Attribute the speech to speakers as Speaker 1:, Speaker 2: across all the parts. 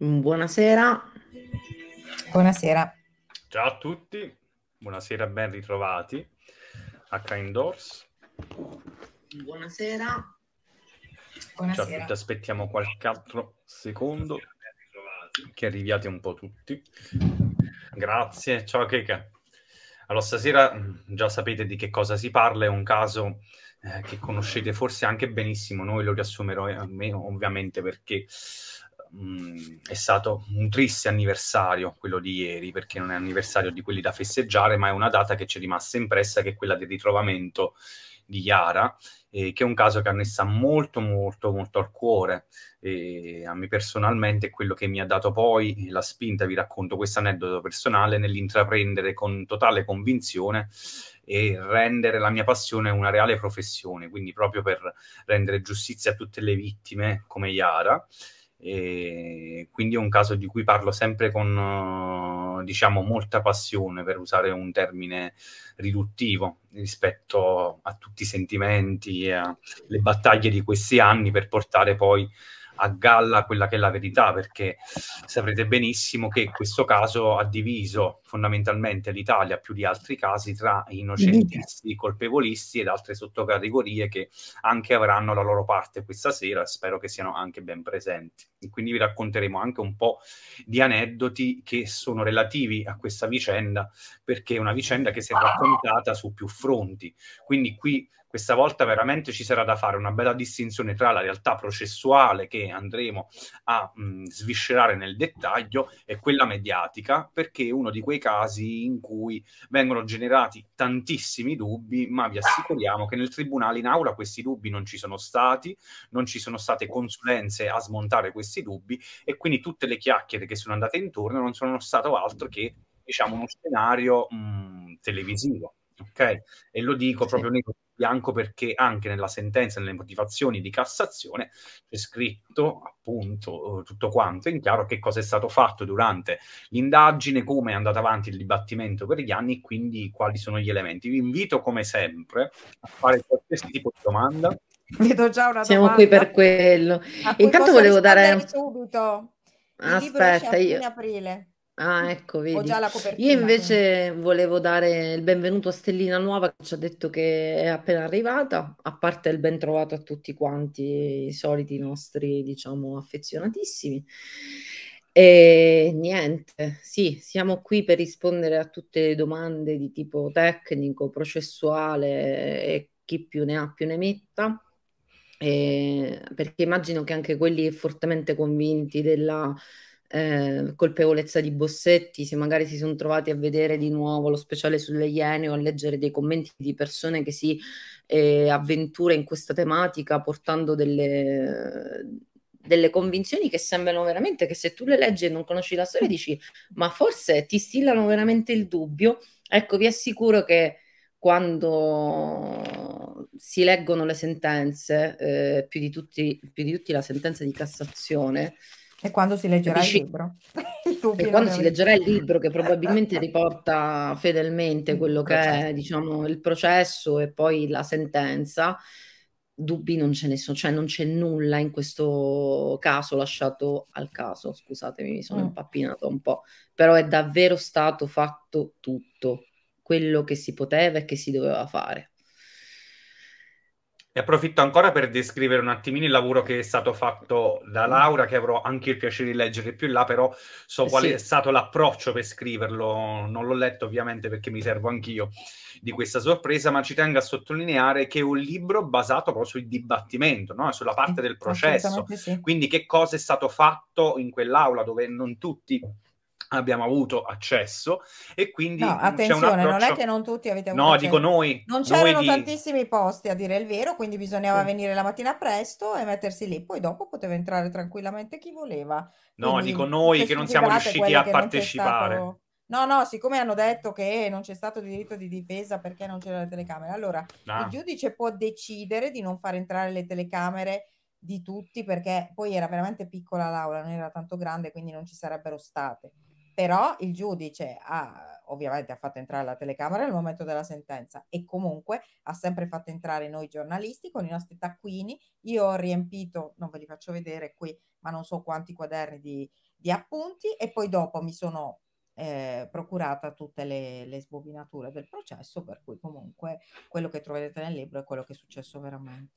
Speaker 1: Buonasera. Buonasera.
Speaker 2: Ciao a tutti, buonasera, ben ritrovati a Kind
Speaker 1: Buonasera. Buonasera. Ciao a tutti,
Speaker 2: aspettiamo qualche altro secondo che arriviate un po' tutti. Grazie, ciao Keke. Allora, stasera mm, già sapete di che cosa si parla, è un caso eh, che conoscete forse anche benissimo, noi lo riassumerò eh, a ovviamente perché mh, è stato un triste anniversario quello di ieri, perché non è anniversario di quelli da festeggiare, ma è una data che ci è rimasta impressa, che è quella del ritrovamento di Yara, eh, che è un caso che a me sta molto molto molto al cuore e a me personalmente è quello che mi ha dato poi la spinta, vi racconto questo aneddoto personale, nell'intraprendere con totale convinzione e rendere la mia passione una reale professione, quindi proprio per rendere giustizia a tutte le vittime come Yara e quindi è un caso di cui parlo sempre con eh, diciamo molta passione per usare un termine riduttivo rispetto a tutti i sentimenti e alle battaglie di questi anni per portare poi a galla quella che è la verità, perché saprete benissimo che questo caso ha diviso fondamentalmente l'Italia più di altri casi tra innocentisti, colpevolisti ed altre sottocategorie che anche avranno la loro parte questa sera, spero che siano anche ben presenti. quindi vi racconteremo anche un po' di aneddoti che sono relativi a questa vicenda, perché è una vicenda che si è raccontata su più fronti. Quindi qui questa volta veramente ci sarà da fare una bella distinzione tra la realtà processuale che andremo a mh, mm, sviscerare nel dettaglio e quella mediatica, perché è uno di quei casi in cui vengono generati tantissimi dubbi, ma vi assicuriamo che nel tribunale in aula questi dubbi non ci sono stati, non ci sono state consulenze a smontare questi dubbi e quindi tutte le chiacchiere che sono andate intorno non sono stato altro che diciamo uno scenario mh, mm, televisivo ok? E lo dico sì. proprio nero bianco perché anche nella sentenza, nelle motivazioni di Cassazione, c'è scritto appunto eh, tutto quanto in chiaro che cosa è stato fatto durante l'indagine, come è andato avanti il dibattimento per gli anni e quindi quali sono gli elementi. Vi invito come sempre a fare qualsiasi tipo di domanda. Vedo già una Siamo
Speaker 1: domanda. Siamo qui per quello. Intanto volevo dare...
Speaker 3: Subito.
Speaker 1: Il Aspetta, io...
Speaker 3: aprile.
Speaker 1: Ah, ecco, Ho vedi. già la copertina. Io quindi. invece volevo dare il benvenuto a Stellina Nuova che ci ha detto che è appena arrivata, a parte il ben trovato a tutti quanti i soliti nostri, diciamo, affezionatissimi. E niente, sì, siamo qui per rispondere a tutte le domande di tipo tecnico, processuale e chi più ne ha più ne metta. E perché immagino che anche quelli fortemente convinti della Ehm, colpevolezza di Bossetti, se magari si sono trovati a vedere di nuovo lo speciale sulle Iene o a leggere dei commenti di persone che si eh, avventura in questa tematica portando delle, delle convinzioni che sembrano veramente che se tu le leggi e non conosci la storia dici ma forse ti stillano veramente il dubbio. Ecco, vi assicuro che quando si leggono le sentenze, eh, più, di tutti, più di tutti la sentenza di Cassazione,
Speaker 3: e quando si leggerà Capisci? il libro?
Speaker 1: e quando si leggerà il libro che probabilmente riporta fedelmente quello che è diciamo, il processo e poi la sentenza, dubbi non ce ne sono, cioè non c'è nulla in questo caso lasciato al caso, scusatemi, mi sono mm. impappinato un po', però è davvero stato fatto tutto quello che si poteva e che si doveva fare.
Speaker 2: E approfitto ancora per descrivere un attimino il lavoro che è stato fatto da mm. Laura, che avrò anche il piacere di leggere più in là, però so eh qual sì. è stato l'approccio per scriverlo, non l'ho letto ovviamente perché mi servo anch'io di questa sorpresa, ma ci tengo a sottolineare che è un libro basato proprio sul dibattimento, no? sulla parte sì, del processo, sì. quindi che cosa è stato fatto in quell'aula dove non tutti abbiamo avuto accesso e quindi no, attenzione, approccio... non è che
Speaker 3: non tutti avete avuto No, accesso. dico noi. Non c'erano noi di... tantissimi posti a dire il vero, quindi bisognava sì. venire la mattina presto e mettersi lì, poi dopo poteva entrare tranquillamente chi voleva. No, quindi, dico noi che non siamo riusciti a partecipare. Stato... No, no, siccome hanno detto che non c'è stato diritto di difesa perché non c'era la telecamera, allora ah. il giudice può decidere di non far entrare le telecamere di tutti perché poi era veramente piccola l'aula, non era tanto grande, quindi non ci sarebbero state però il giudice ha ovviamente ha fatto entrare la telecamera nel momento della sentenza e comunque ha sempre fatto entrare noi giornalisti con i nostri taccuini. Io ho riempito, non ve li faccio vedere qui, ma non so quanti quaderni di, di appunti e poi dopo mi sono eh, procurata tutte le, le, sbobinature del processo, per cui comunque quello che troverete nel libro è quello che è successo veramente.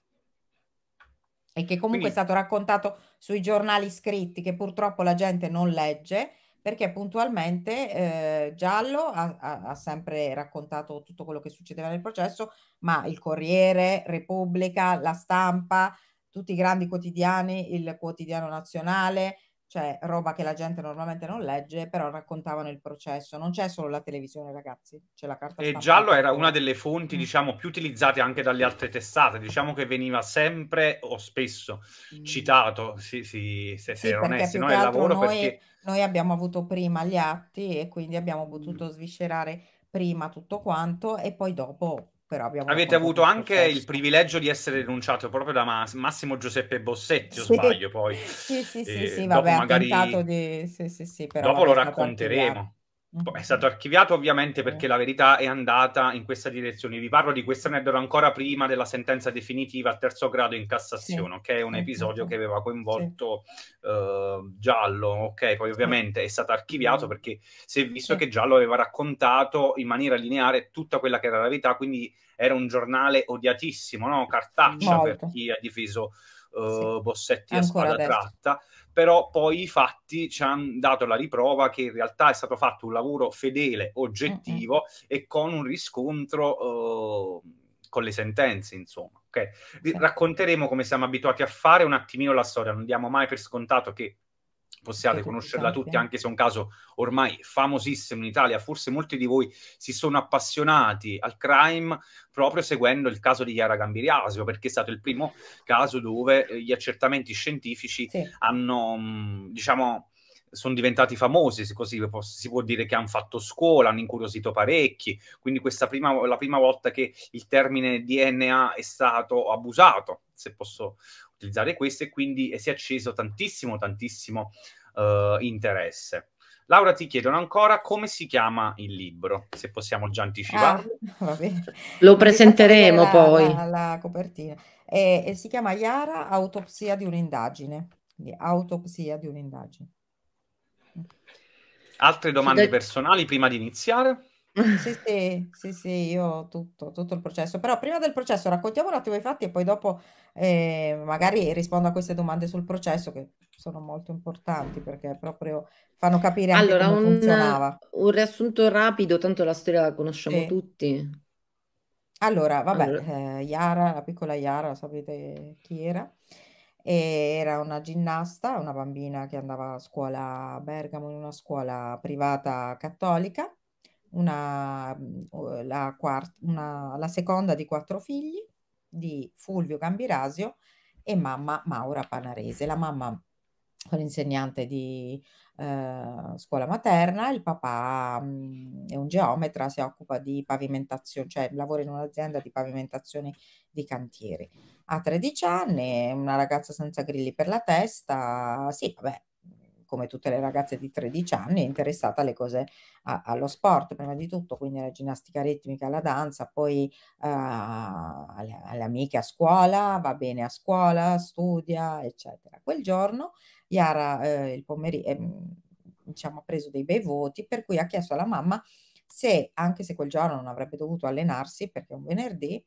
Speaker 3: E che comunque Quindi... è stato raccontato sui giornali scritti che purtroppo la gente non legge perché puntualmente eh, Giallo ha, ha, ha, sempre raccontato tutto quello che succedeva nel processo, ma il Corriere, Repubblica, La Stampa, tutti i grandi quotidiani, il quotidiano nazionale, cioè roba che la gente normalmente non legge, però raccontavano il processo. Non c'è solo la televisione, ragazzi, c'è la carta. E giallo
Speaker 2: era una delle fonti, mm. diciamo, più utilizzate anche dalle altre testate, diciamo che veniva sempre o spesso mm. citato, sì, sì, se, se sì, onesti, no? Il lavoro noi, perché...
Speaker 4: noi
Speaker 3: abbiamo avuto prima gli atti e quindi abbiamo potuto mm. sviscerare prima tutto quanto e poi dopo però abbiamo... Avete avuto anche processo. il
Speaker 2: privilegio di essere denunciato proprio da Mas- Massimo Giuseppe Bossetti, o sì. sbaglio poi. Sì,
Speaker 3: sì, sì, eh, sì, sì vabbè, magari... di... Sì, sì, sì, però dopo lo racconteremo. Boh, è
Speaker 2: stato archiviato ovviamente perché la verità è andata in questa direzione. Vi parlo di questa aneddoto ancora prima della sentenza definitiva al terzo grado in Cassazione, sì. che è un ecco. episodio sì. che aveva coinvolto sì. uh, Giallo, ok? Poi ovviamente è stato archiviato mm. perché si è visto che Giallo aveva raccontato in maniera lineare tutta quella che era la verità, quindi era un giornale odiatissimo, no? Cartaccia Molto. per chi ha difeso uh, Bossetti Ancora a spada adesso. tratta però poi i fatti ci hanno dato la riprova che in realtà è stato fatto un lavoro fedele, oggettivo mm-hmm. e con un riscontro eh, con le sentenze, insomma. Okay? Racconteremo come siamo abituati a fare un attimino la storia, non diamo mai per scontato che possiate conoscerla tutti, esatto. anche se è un caso ormai famosissimo in Italia. Forse molti di voi si sono appassionati al crime proprio seguendo il caso di Chiara Gambiriasio, perché è stato il primo caso dove eh, gli accertamenti scientifici sì. hanno, mm, diciamo, sono diventati famosi, così si può dire che hanno fatto scuola, hanno incuriosito parecchi, quindi questa prima, la prima volta che il termine DNA è stato abusato, se posso utilizzare queste e quindi si è acceso tantissimo, tantissimo uh, interesse. Laura ti chiedono ancora come si chiama il libro, se possiamo già anticipare.
Speaker 3: Ah,
Speaker 1: Lo presenteremo la, poi. La,
Speaker 3: la copertina. E, e si chiama Iara, autopsia di un'indagine. Quindi autopsia di un'indagine.
Speaker 2: Altre domande personali prima di iniziare?
Speaker 3: Sì, sì, sì, io ho tutto, tutto il processo. Però prima del processo raccontiamo un attimo i fatti e poi dopo eh, magari rispondo a queste domande sul processo che sono molto importanti perché proprio fanno capire anche Allora, come un, funzionava.
Speaker 1: un riassunto rapido, tanto la storia la conosciamo Sì. tutti.
Speaker 3: Allora, Allora, vabbè, eh, Yara, la piccola Yara, sapete chi era? E era una ginnasta, una bambina che andava a scuola a Bergamo in una scuola privata cattolica una, mm, la, quarta, una, la seconda di quattro figli di Fulvio Gambirasio e mamma Maura Panarese. La mamma con l'insegnante di eh, scuola materna, il papà mh, mm, è un geometra, si occupa di pavimentazione, cioè lavora in un'azienda di pavimentazione di cantieri. Ha 13 anni, una ragazza senza grilli per la testa, sì, vabbè, come tutte le ragazze di 13 anni, è interessata alle cose, a, allo sport prima di tutto, quindi alla ginnastica ritmica, alla danza, poi uh, alle, alle amiche a scuola, va bene a scuola, studia, eccetera. Quel giorno Iara eh, il pomeriggio, eh, diciamo, ha preso dei bei voti, per cui ha chiesto alla mamma se, anche se quel giorno non avrebbe dovuto allenarsi, perché è un venerdì,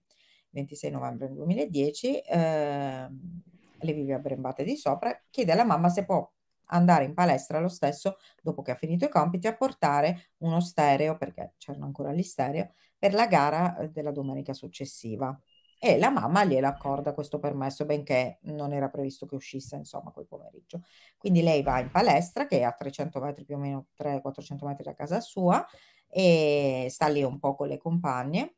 Speaker 3: 26 novembre 2010, eh, le vive a Brembate di sopra, chiede alla mamma se può andare in palestra lo stesso dopo che ha finito i compiti a portare uno stereo, perché c'erano ancora gli stereo, per la gara eh, della domenica successiva. E la mamma gliela accorda questo permesso, benché non era previsto che uscisse, insomma, quel pomeriggio. Quindi lei va in palestra, che è a 300 metri più o meno, 300-400 metri da casa sua, e sta lì un po' con le compagne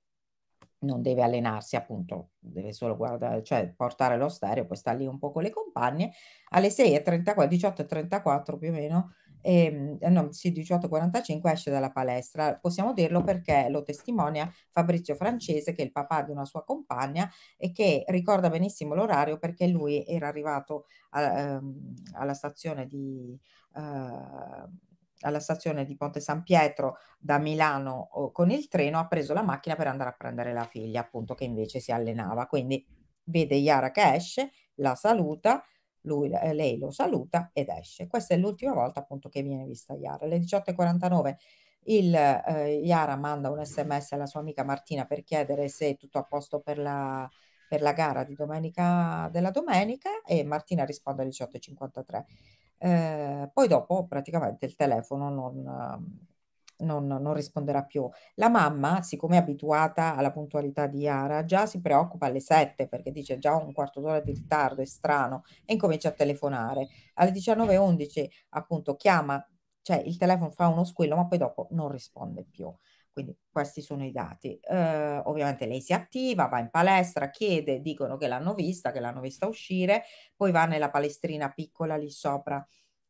Speaker 3: non deve allenarsi, appunto, deve solo guardare, cioè portare lo stereo, poi sta lì un po' con le compagne. Alle 6.34, 18.34 più o meno, ehm, eh, no, sì, 18.45 esce dalla palestra. Possiamo dirlo perché lo testimonia Fabrizio Francese, che è il papà di una sua compagna e che ricorda benissimo l'orario perché lui era arrivato a, ehm, alla stazione di... Eh, alla stazione di Ponte San Pietro da Milano con il treno, ha preso la macchina per andare a prendere la figlia, appunto, che invece si allenava. Quindi vede Yara che esce, la saluta, lui, eh, lei lo saluta ed esce. Questa è l'ultima volta appunto che viene vista Yara. Alle 18.49 il, eh, Yara manda un sms alla sua amica Martina per chiedere se è tutto a posto per la, per la gara di domenica, della domenica e Martina risponde alle 18.53 eh, poi dopo praticamente il telefono non, non, non, risponderà più. La mamma, siccome è abituata alla puntualità di Yara, già si preoccupa alle 7 perché dice già un quarto d'ora di ritardo, è strano, e incomincia a telefonare. Alle 19.11 appunto chiama, cioè il telefono fa uno squillo, ma poi dopo non risponde più. Quindi questi sono i dati. Eh, ovviamente lei si attiva, va in palestra, chiede, dicono che l'hanno vista, che l'hanno vista uscire, poi va nella palestrina piccola lì sopra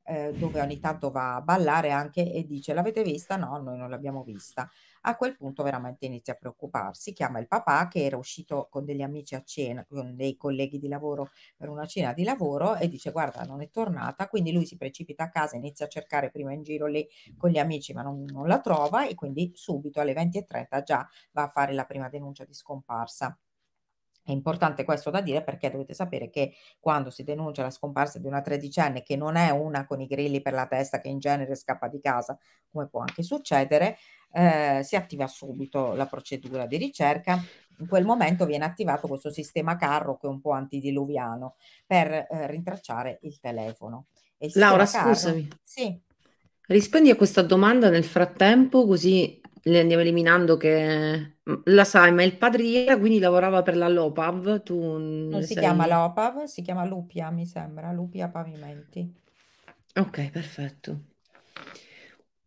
Speaker 3: eh, dove ogni tanto va a ballare anche e dice l'avete vista? No, noi non l'abbiamo vista. A quel punto veramente inizia a preoccuparsi, chiama il papà che era uscito con degli amici a cena, con dei colleghi di lavoro per una cena di lavoro e dice guarda non è tornata, quindi lui si precipita a casa, inizia a cercare prima in giro lei con gli amici ma non, non la trova e quindi subito alle 20.30 già va a fare la prima denuncia di scomparsa. È importante questo da dire perché dovete sapere che quando si denuncia la scomparsa di una tredicenne che non è una con i grilli per la testa che in genere scappa di casa, come può anche succedere, eh, si attiva subito la procedura di ricerca. In quel momento viene attivato questo sistema carro che è un po' antidiluviano per eh, rintracciare il telefono. Il Laura, carro... scusami. Sì.
Speaker 1: Rispondi a questa domanda nel frattempo, così le andiamo eliminando che mm, la sai, ma il padre di Iera quindi lavorava per la Lopav, tu Non si sei- chiama
Speaker 3: Lopav, si chiama Lupia, mi sembra, Lupia Pavimenti.
Speaker 1: Ok, perfetto.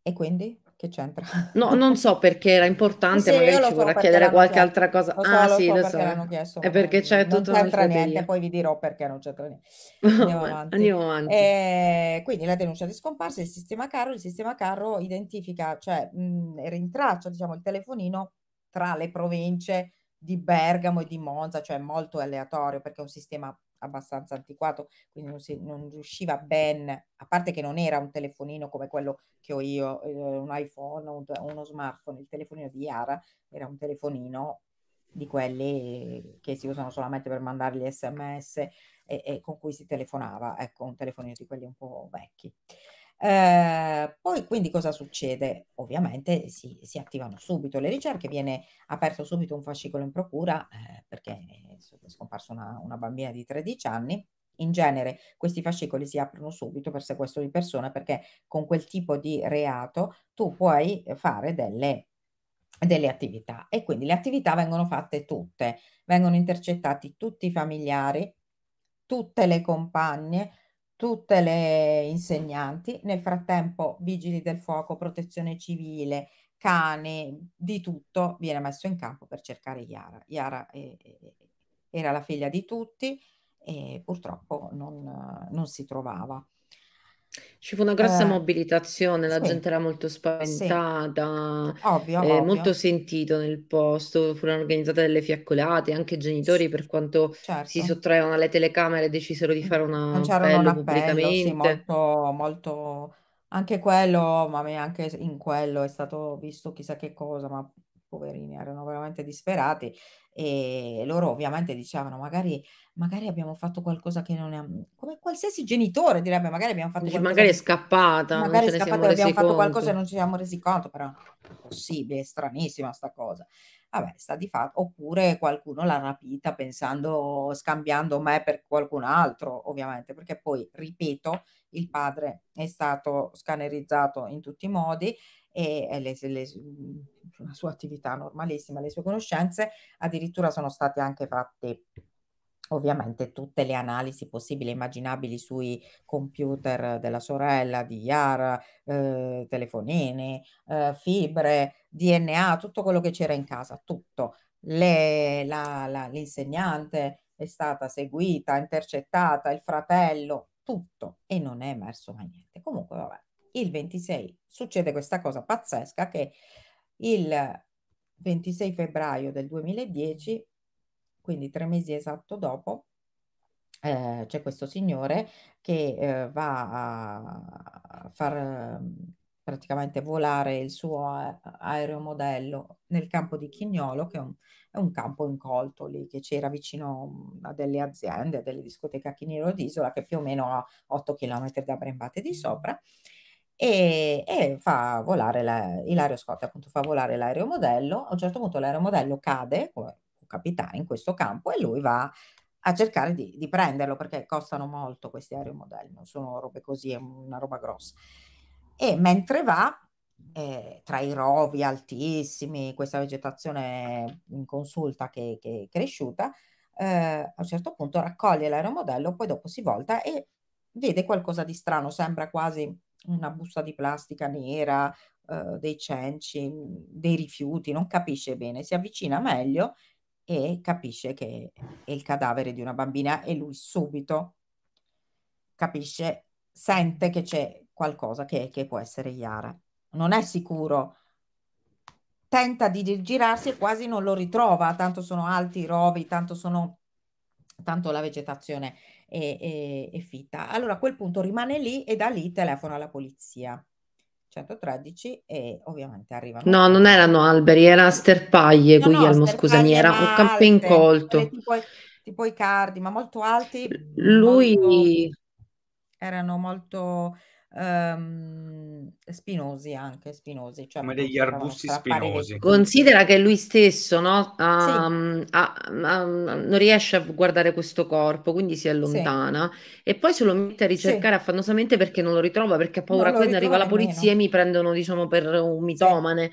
Speaker 3: E quindi? che
Speaker 1: c'entra? No, non so perché era importante, sì, magari ci vorrà chiedere qualche chiesto. altra cosa. Lo so, ah, lo sì, so lo so. L'hanno
Speaker 3: chiesto, è perché c'è non tutto c'entra niente, poi vi dirò perché non c'entra niente. Andiamo avanti. Andiamo avanti. Eh, quindi la denuncia di scomparsa, il sistema carro, il sistema carro identifica, cioè mh, rintraccia, diciamo, il telefonino tra le province di Bergamo e di Monza, cioè molto aleatorio perché è un sistema abbastanza antiquato, quindi non, si, non, riusciva ben, a parte che non era un telefonino come quello che ho io, eh, un iPhone, un, uno smartphone, il telefonino di Yara era un telefonino di quelli che si usano solamente per mandare gli sms e, e con cui si telefonava, ecco un telefonino di quelli un po' vecchi. Eh, poi quindi cosa succede? Ovviamente si, si, attivano subito le ricerche, viene aperto subito un fascicolo in procura eh, perché è scomparsa una, una bambina di 13 anni. In genere questi fascicoli si aprono subito per sequestro di persona perché con quel tipo di reato tu puoi fare delle delle attività e quindi le attività vengono fatte tutte, vengono intercettati tutti i familiari, tutte le compagne, tutte le insegnanti, nel frattempo vigili del fuoco, protezione civile, cane, di tutto viene messo in campo per cercare Iara. Iara eh, era la figlia di tutti e
Speaker 1: purtroppo non, non si trovava. Ci fu una grossa eh, mobilitazione, la sì, gente era molto sì, spaventata, ovvio, eh, molto sentito nel posto, furono organizzate delle fiaccolate, anche i genitori per quanto si certo. sottraevano alle telecamere decisero di mm. fare una- un Lanciarono un appello appello, sì, pubblicamente.
Speaker 3: molto, molto, anche quello, ma anche in quello è stato visto chissà che cosa, ma poverini, erano veramente disperati e loro ovviamente dicevano magari, magari abbiamo fatto qualcosa che non è... come qualsiasi genitore direbbe magari abbiamo fatto qualcosa... Magari è
Speaker 1: scappata, magari è scappata
Speaker 3: abbiamo conto. fatto qualcosa e non ci siamo resi conto, però è possibile, è stranissima sta cosa. Vabbè, sta di fatto, oppure qualcuno l'ha rapita pensando, scambiando me per qualcun altro, ovviamente, perché poi, ripeto, il padre è stato scannerizzato in tutti i modi, e le, le, la sua attività normalissima, le sue conoscenze, addirittura sono state anche fatte ovviamente tutte le analisi possibili e immaginabili sui computer della sorella, di Yara, eh, telefonini, eh, fibre, DNA, tutto quello che c'era in casa, tutto. Le, la, la, l'insegnante è stata seguita, intercettata, il fratello, tutto e non è emerso mai niente. Comunque, vabbè, il 26 succede questa cosa pazzesca che il 26 febbraio del 2010, quindi tre mesi esatto dopo, eh, c'è questo signore che eh, va a far ehm, praticamente volare il suo aeromodello nel campo di Chignolo, che è un, è un campo incolto lì, che c'era vicino a delle aziende, a delle discoteche a Chignolo d'Isola, che più o meno a 8 km da Brembate di sopra, e, e fa volare, la, Ilario Scotti appunto fa volare l'aeromodello, a un certo punto l'aeromodello cade, come può capitare in questo campo, e lui va a cercare di, di prenderlo perché costano molto questi aeromodelli, non sono robe così, è una roba grossa. E mentre va, eh, tra i rovi altissimi, questa vegetazione inconsulta che, che è cresciuta, eh, a un certo punto raccoglie l'aeromodello, poi dopo si volta e vede qualcosa di strano, sembra quasi una busta di plastica nera, eh, dei cenci, mm, dei rifiuti, non capisce bene, si avvicina meglio e capisce che è il cadavere di una bambina e lui subito capisce, sente che c'è qualcosa che, che può essere Yara. Non è sicuro, tenta di girarsi e quasi non lo ritrova, tanto sono alti i rovi, tanto, sono, tanto la vegetazione e, e, e fitta. Allora a quel punto rimane lì e da lì telefona alla polizia. 113 e ovviamente arrivano. No, non
Speaker 1: erano alberi, era sterpaglie, no, Guglielmo, no, scusami, era un campo incolto. Tipo,
Speaker 3: tipo i cardi, ma molto alti. Lui... Molto... erano molto ehm, spinosi anche, spinosi, cioè come degli arbusti spinosi. Dei... Considera
Speaker 1: che lui stesso no, um, sì. a, a, a, non riesce a guardare questo corpo, quindi si allontana sì. e poi se lo mette a ricercare sì. affannosamente perché non lo ritrova, perché ha paura quando arriva la polizia nemmeno. e mi prendono diciamo, per un mitomane. Eh.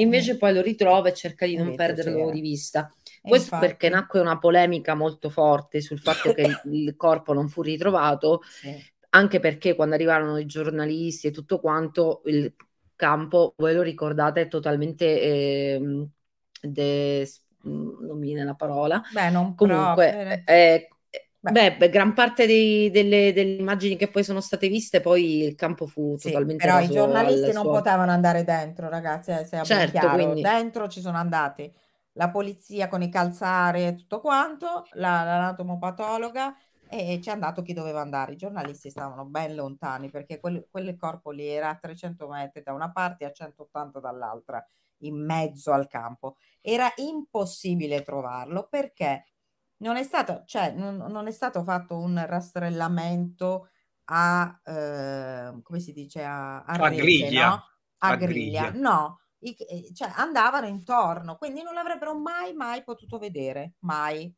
Speaker 1: Invece mm. poi lo ritrova e cerca di non perderlo di vista. Questo infatti. perché nacque una polemica molto forte sul fatto che il corpo non fu ritrovato, sì anche perché quando arrivarono i giornalisti e tutto quanto, il campo, voi lo ricordate, è totalmente... Eh, des- non mi viene la parola. Beh, non Comunque, eh, Beh. Beh, gran parte dei, delle, delle, immagini che poi sono state viste, poi il campo fu sì, totalmente Però i giornalisti non
Speaker 3: potevano andare dentro, ragazzi, eh, se certo, Quindi... Dentro ci sono andati la polizia con i calzari e tutto quanto, la, l'anatomopatologa, e ci è andato chi doveva andare. I giornalisti stavano ben lontani perché quel, quel, corpo lì era a 300 metri da una parte e a 180 dall'altra, in mezzo al campo. Era impossibile trovarlo perché non è stato, cioè, non, non è stato fatto un rastrellamento a, eh, come si dice, a, a, a rete, griglia. No? A, a griglia. griglia. No, I, cioè, andavano intorno, quindi non l'avrebbero mai, mai potuto vedere, mai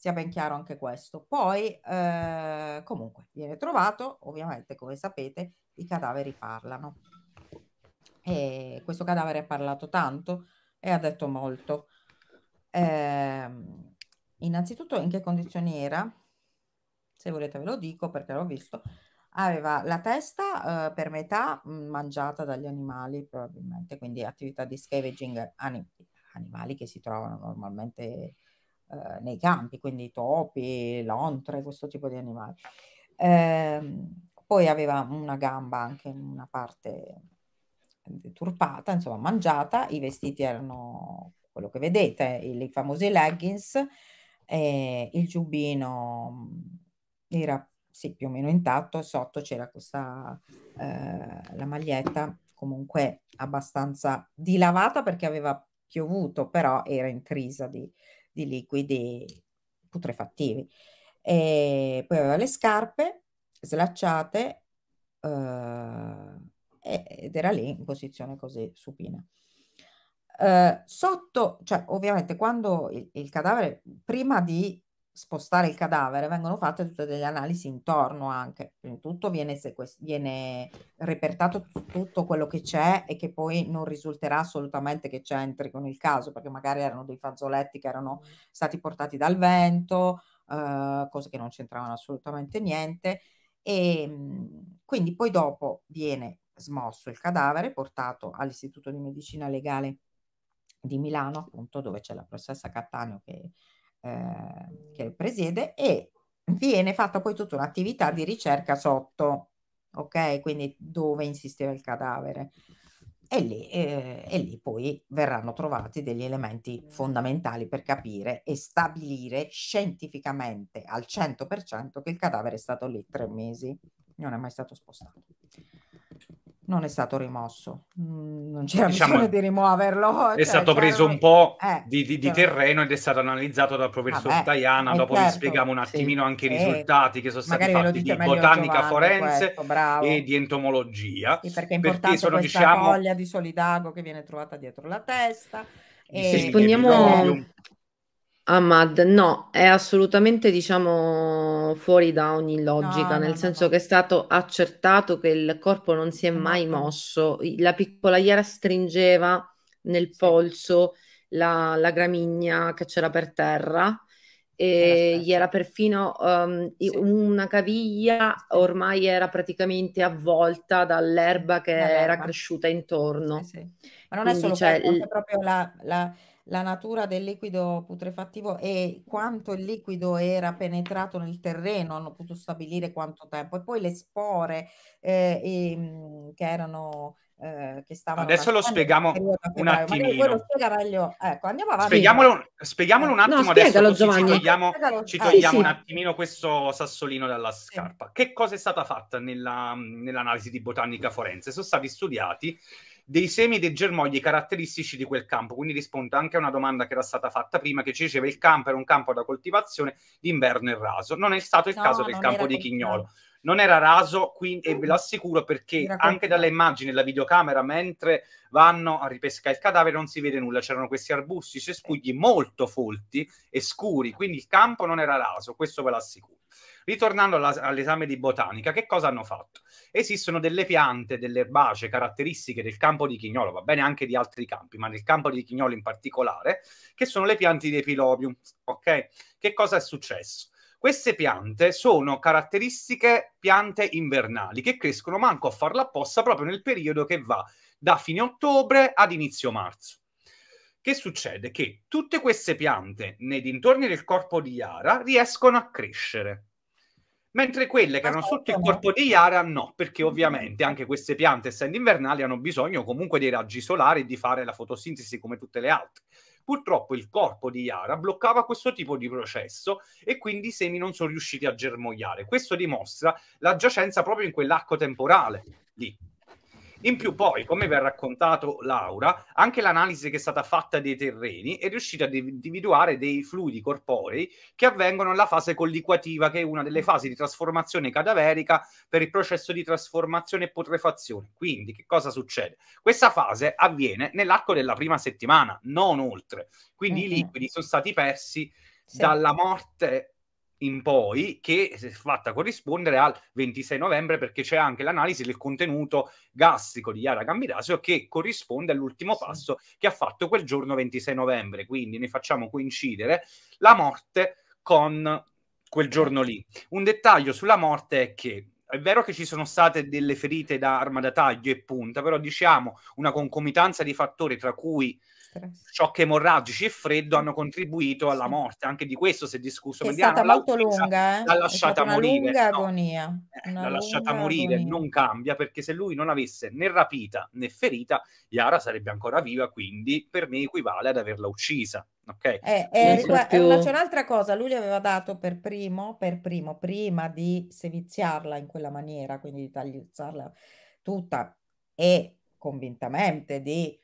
Speaker 3: sia ben chiaro anche questo. Poi eh, comunque viene trovato, ovviamente come sapete i cadaveri parlano. E questo cadavere ha parlato tanto e ha detto molto. Eh, innanzitutto in che condizioni era? Se volete ve lo dico perché l'ho visto. Aveva la testa eh, per metà mm, mangiata dagli animali, probabilmente, quindi attività di scavenging anim animali che si trovano normalmente eh, nei campi, quindi topi, lontre, questo tipo di animali. Eh, poi aveva una gamba anche in una parte eh, turpata, insomma mangiata, i vestiti erano quello che vedete, i, i famosi leggings, eh, il giubbino mm, era sì, più o meno intatto, sotto c'era questa eh, la maglietta comunque abbastanza dilavata perché aveva piovuto, però era intrisa di, di liquidi putrefattivi. E poi aveva le scarpe slacciate eh, ed era lì in posizione così supina. Eh, sotto, cioè ovviamente quando il, il cadavere, prima di spostare il cadavere vengono fatte tutte delle analisi intorno anche, in tutto viene, sequest- viene repertato tutto quello che c'è e che poi non risulterà assolutamente che c'entri con il caso, perché magari erano dei fazzoletti che erano stati portati dal vento, eh, cose che non c'entravano assolutamente niente e ehm, quindi poi dopo viene smosso il cadavere, portato all'Istituto di Medicina Legale di Milano, appunto dove c'è la professoressa Cattaneo che Ehm, che presiede e viene fatta poi tutta un'attività di ricerca sotto, ok? Quindi dove insisteva il cadavere. E lì, eh, e lì poi verranno trovati degli elementi fondamentali per capire e stabilire scientificamente al 100% che il cadavere è stato lì tre mesi, non è mai stato spostato non è stato rimosso, mm, non c'era diciamo, bisogno di rimuoverlo. È cioè, stato preso un po' eh,
Speaker 2: di, di, di, cioè terreno ed è stato analizzato dal professor Vabbè, Tajana, eh, dopo certo, vi spieghiamo un attimino sì, anche i risultati che sono stati fatti di botanica Giovanni, forense questo, e di entomologia. Sì, perché è importante perché sono, questa diciamo, foglia
Speaker 3: di solidago che viene trovata dietro la testa. E...
Speaker 1: Rispondiamo... Ahmad, no, è assolutamente, diciamo, fuori da ogni logica, nel senso che è stato accertato che il corpo non si è mm, mai mm. mosso. La piccola Iara stringeva nel polso la, la gramigna che c'era per terra era e gli era stretta. perfino ehm, una caviglia ormai era praticamente avvolta dall'erba che era dall'erba. cresciuta Sì, intorno. sì.
Speaker 3: Ma non è Quindi, solo cioè, quello, anche l-
Speaker 1: proprio la, la- la
Speaker 3: natura del liquido putrefattivo e quanto il liquido era penetrato nel terreno, hanno potuto stabilire quanto tempo e poi le spore eh, e, ehm, che erano eh, che stavano Adesso lo spieghiamo
Speaker 2: un attimino.
Speaker 3: Meglio... Ecco, andiamo avanti. Spieghiamolo,
Speaker 2: spieghiamolo un attimo no, spiegalo, adesso Giovanni. ci ah, togliamo, ci togliamo ah, sì, un attimino questo sassolino dalla sì. scarpa. Che cosa è stata fatta nella, nell'analisi di botanica forense? Sono stati studiati dei semi e dei germogli caratteristici di quel campo. Quindi rispondo anche a una domanda che era stata fatta prima, che ci diceva il campo era un campo da coltivazione, d'inverno e raso. Non è stato il no, caso del campo di Chignolo. non era raso, quindi, e ve lo mm. assicuro perché anche dalle immagini della videocamera, mentre vanno a ripescare il cadavere, non si vede nulla. C'erano questi arbusti, cespugli molto folti e scuri, quindi il campo non era raso, questo ve lo assicuro. Ritornando all'esame di botanica, che cosa hanno fatto? Esistono delle piante, delle erbacee caratteristiche del campo di Chignolo, va bene anche di altri campi, ma nel campo di Chignolo in particolare, che sono le piante di Pilobium. Ok? Che cosa è successo? Queste piante sono caratteristiche piante invernali che crescono manco a farla apposta proprio nel periodo che va da fine ottobre ad inizio marzo. Che succede? Che tutte queste piante nei dintorni del corpo di Yara riescono a crescere mentre quelle che erano sotto il corpo di Yara no, perché ovviamente anche queste piante, essendo invernali, hanno bisogno comunque dei raggi solari e di fare la fotosintesi come tutte le altre. Purtroppo il corpo di Yara bloccava questo tipo di processo e quindi i semi non sono riusciti a germogliare. Questo dimostra la giacenza proprio in quell'arco temporale lì. In più poi, come vi ha raccontato Laura, anche l'analisi che è stata fatta dei terreni è riuscita ad individuare dei fluidi corporei che avvengono nella fase colliquativa, che è una delle fasi di trasformazione cadaverica per il processo di trasformazione e putrefazione. Quindi che cosa succede? Questa fase avviene nell'arco della prima settimana, non oltre. Quindi mm-hmm. i liquidi sono stati persi sì. dalla morte in poi che si è fatta corrispondere al 26 novembre perché c'è anche l'analisi del contenuto gassico di Yara Gambirasio che corrisponde all'ultimo sì. passo che ha fatto quel giorno 26 novembre, quindi ne facciamo coincidere la morte con quel giorno lì. Un dettaglio sulla morte è che è vero che ci sono state delle ferite da arma da taglio e punta, però diciamo una concomitanza di fattori tra cui shock emorragici e freddo hanno mm. contribuito alla morte. Anche di questo si è discusso. È ah, stata molto
Speaker 3: lunga, eh? l'ha lasciata morire. Lunga no. Eh, l'ha lasciata morire, agonia.
Speaker 2: non cambia, perché se lui non avesse né rapita né ferita, Yara sarebbe ancora viva, quindi per me equivale ad averla uccisa. Okay. Eh, eh, proprio... una, c'è
Speaker 3: un'altra cosa, lui le aveva dato per primo, per primo, prima di seviziarla in quella maniera, quindi di tagliuzzarla tutta e convintamente di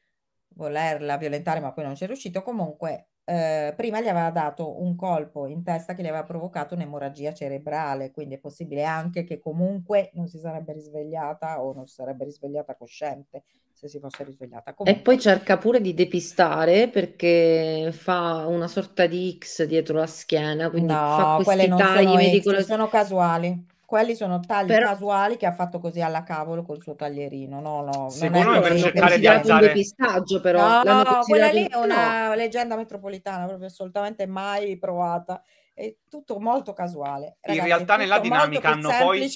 Speaker 3: volerla violentare, ma poi non c'è riuscito, comunque eh, prima gli aveva dato un colpo in testa che gli aveva provocato un'emorragia cerebrale, quindi è possibile anche che comunque non si sarebbe risvegliata o non si sarebbe risvegliata cosciente se si fosse risvegliata. Comunque. E
Speaker 1: poi cerca pure di depistare perché fa una sorta di X dietro la schiena, quindi no, fa questi tagli sono, medico-
Speaker 3: sono casuali. Quelli sono tagli Però... casuali che ha fatto così alla cavolo col suo taglierino. No, no,
Speaker 1: Secondo non è per cercare di alzare un depistaggio, però.
Speaker 2: No, no quella lì è una
Speaker 3: no. leggenda metropolitana, proprio assolutamente mai provata è tutto molto casuale. Ragazzi, in realtà nella dinamica hanno poi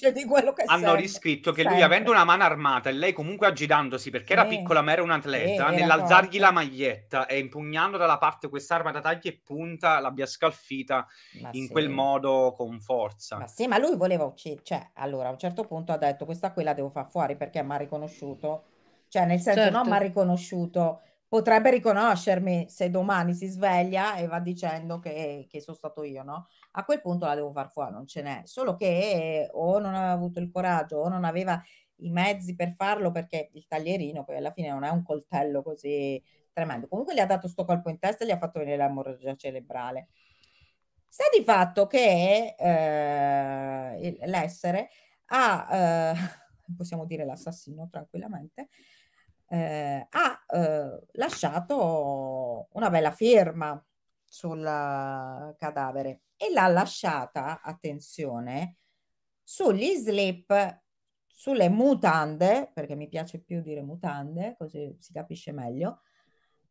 Speaker 3: hanno riscritto che sempre. lui avendo
Speaker 2: una mano armata e lei comunque agitandosi perché era eh, piccola ma era un atleta, eh, nell'alzargli la maglietta e impugnando dalla parte quest'arma da tagli e punta l'abbia scalfita ma in sì. quel modo con forza. Ma sì,
Speaker 3: ma lui voleva uccidere, cioè allora a un certo punto ha detto questa qui la devo far fuori perché mi ha riconosciuto, cioè nel senso certo. no mi ha riconosciuto potrebbe riconoscermi se domani si sveglia e va dicendo che, che, sono stato io, no? A quel punto la devo far fuori, non ce n'è. Solo che eh, o non aveva avuto il coraggio o non aveva i mezzi per farlo perché il taglierino poi alla fine non è un coltello così tremendo. Comunque gli ha dato sto colpo in testa e gli ha fatto venire l'emorragia cerebrale. Sta di fatto che eh, l'essere ha, eh, possiamo dire l'assassino tranquillamente, eh, ha eh, lasciato una bella firma sul cadavere e l'ha lasciata, attenzione, sugli slip, sulle mutande, perché mi piace più dire mutande, così si capisce meglio,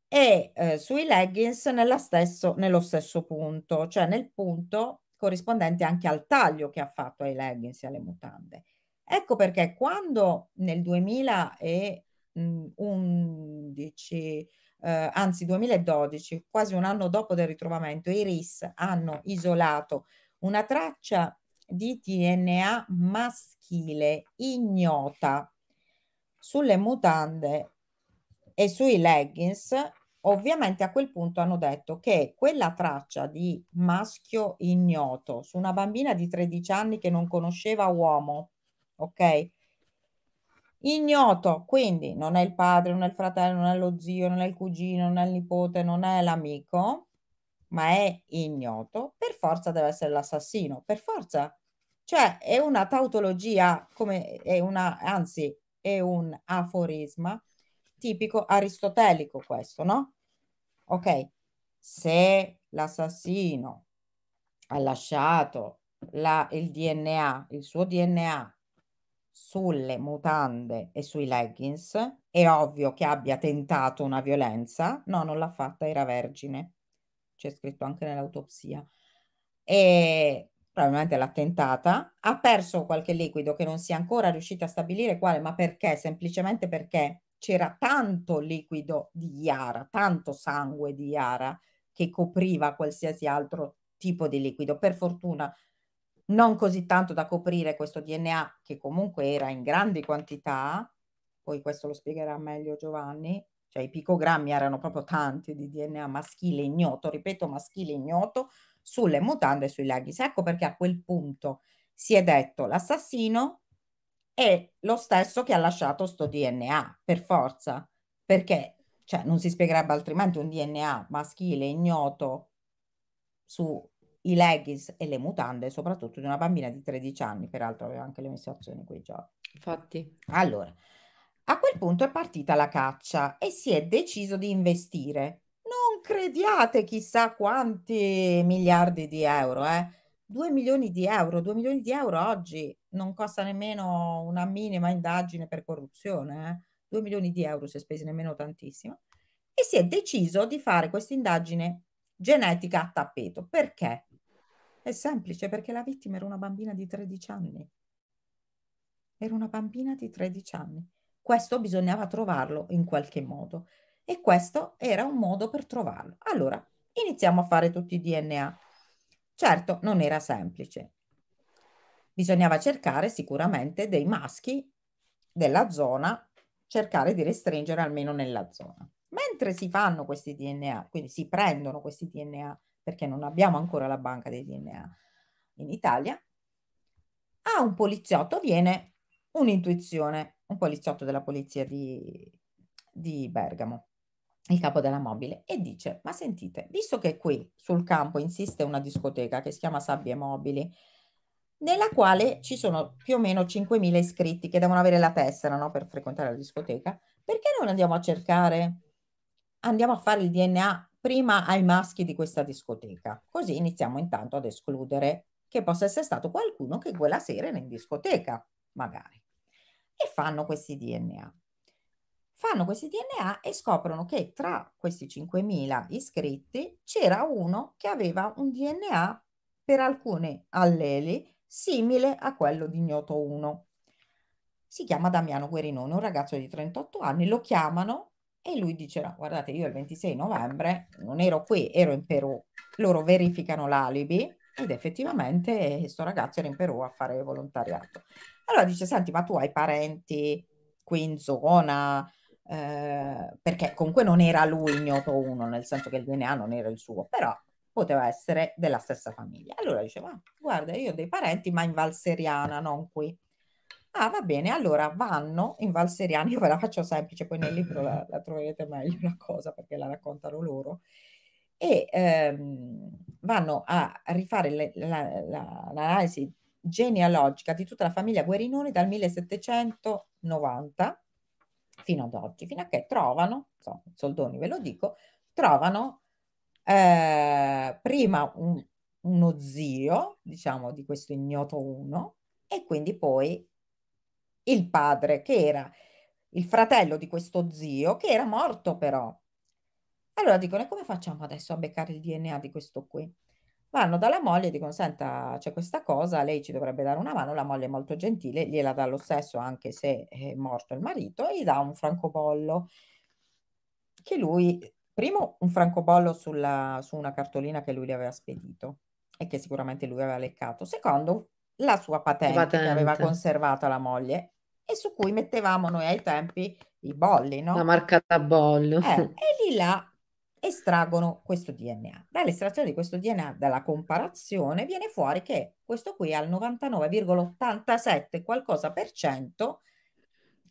Speaker 3: e eh, sui leggings stesso, nello stesso punto, cioè nel punto corrispondente anche al taglio che ha fatto ai leggings e alle mutande. Ecco perché quando nel 2000 e 11, eh, anzi 2012, quasi un anno dopo del ritrovamento, i RIS hanno isolato una traccia di DNA maschile ignota sulle mutande e sui leggings, ovviamente a quel punto hanno detto che quella traccia di maschio ignoto su una bambina di 13 anni che non conosceva uomo, ok? Ignoto, quindi non è il padre, non è il fratello, non è lo zio, non è il cugino, non è il nipote, non è l'amico, ma è ignoto, per forza deve essere l'assassino, per forza. Cioè è una tautologia, come è una, anzi è un aforisma tipico aristotelico questo, no? Ok, se l'assassino ha lasciato la, il DNA, il suo DNA sulle mutande e sui leggings, è ovvio che abbia tentato una violenza. No, non l'ha fatta, era vergine. C'è scritto anche nell'autopsia. E probabilmente l'ha tentata. Ha perso qualche liquido che non si è ancora riuscita a stabilire quale, ma perché? Semplicemente perché c'era tanto liquido di Yara, tanto sangue di Yara che copriva qualsiasi altro tipo di liquido. Per fortuna non così tanto da coprire questo DNA che comunque era in grandi quantità, poi questo lo spiegherà meglio Giovanni, cioè i picogrammi erano proprio tanti di DNA maschile ignoto, ripeto maschile ignoto, sulle mutande e sui leggings. Ecco perché a quel punto si è detto l'assassino è lo stesso che ha lasciato sto DNA, per forza, perché cioè, non si spiegherebbe altrimenti un DNA maschile ignoto su i leggings e le mutande, soprattutto di una bambina di 13 anni, peraltro aveva anche le menstruazioni quei giorni. Infatti. Allora, a quel punto è partita la caccia e si è deciso di investire. Non crediate chissà quanti miliardi di euro, eh. 2 milioni di euro, 2 milioni di euro oggi non costa nemmeno una minima indagine per corruzione, eh. 2 milioni di euro si è spesi nemmeno tantissimo. E si è deciso di fare questa indagine genetica a tappeto. Perché? È semplice perché la vittima era una bambina di 13 anni. Era una bambina di 13 anni. Questo bisognava trovarlo in qualche modo e questo era un modo per trovarlo. Allora, iniziamo a fare tutti i DNA. Certo, non era semplice. Bisognava cercare sicuramente dei maschi della zona, cercare di restringere almeno nella zona. Mentre si fanno questi DNA, quindi si prendono questi DNA perché non abbiamo ancora la banca dei DNA in Italia, a un poliziotto viene un'intuizione, un poliziotto della polizia di, di Bergamo, il capo della mobile, e dice, ma sentite, visto che qui sul campo insiste una discoteca che si chiama Sabbie Mobili, nella quale ci sono più o meno 5.000 iscritti che devono avere la tessera no, per frequentare la discoteca, perché non andiamo a cercare, andiamo a fare il DNA prima ai maschi di questa discoteca, così iniziamo intanto ad escludere che possa essere stato qualcuno che quella sera era in discoteca, magari. E fanno questi DNA. Fanno questi DNA e scoprono che tra questi 5.000 iscritti c'era uno che aveva un DNA per alcuni alleli simile a quello di Gnoto 1. Si chiama Damiano Guerinone, un ragazzo di 38 anni, lo chiamano e lui dice, no, guardate, io il 26 novembre non ero qui, ero in Perù. Loro verificano l'alibi ed effettivamente questo ragazzo era in Perù a fare volontariato. Allora dice, senti, ma tu hai parenti qui in zona? Eh, perché comunque non era lui ignoto uno, nel senso che il DNA non era il suo, però poteva essere della stessa famiglia. Allora diceva, guarda, io ho dei parenti, ma in Valseriana, non qui. Ah, va bene, allora vanno in Valseriana, io ve la faccio semplice, poi nel libro la, la troverete meglio la cosa perché la raccontano loro, e ehm, vanno a rifare le, la, la, l'analisi genealogica di tutta la famiglia Guerinoni dal 1790 fino ad oggi, fino a che trovano, so, soldoni ve lo dico, trovano eh, prima un, uno zio, diciamo, di questo ignoto uno, e quindi poi il padre, che era il fratello di questo zio, che era morto però. Allora dicono, e come facciamo adesso a beccare il DNA di questo qui? Vanno dalla moglie e dicono, senta, c'è questa cosa, lei ci dovrebbe dare una mano, la moglie è molto gentile, gliela dà lo stesso anche se è morto il marito, e gli dà un francobollo, che lui, primo un francobollo sulla, su una cartolina che lui le aveva spedito e che sicuramente lui aveva leccato, secondo la sua patente, patente. che aveva conservato la moglie, e su cui mettevamo noi ai tempi i
Speaker 1: bolli, no? La marcata bollo. Eh,
Speaker 3: e lì là estraggono questo DNA. Dall'estrazione di questo DNA, dalla comparazione, viene fuori che questo qui è al 99,87 qualcosa per cento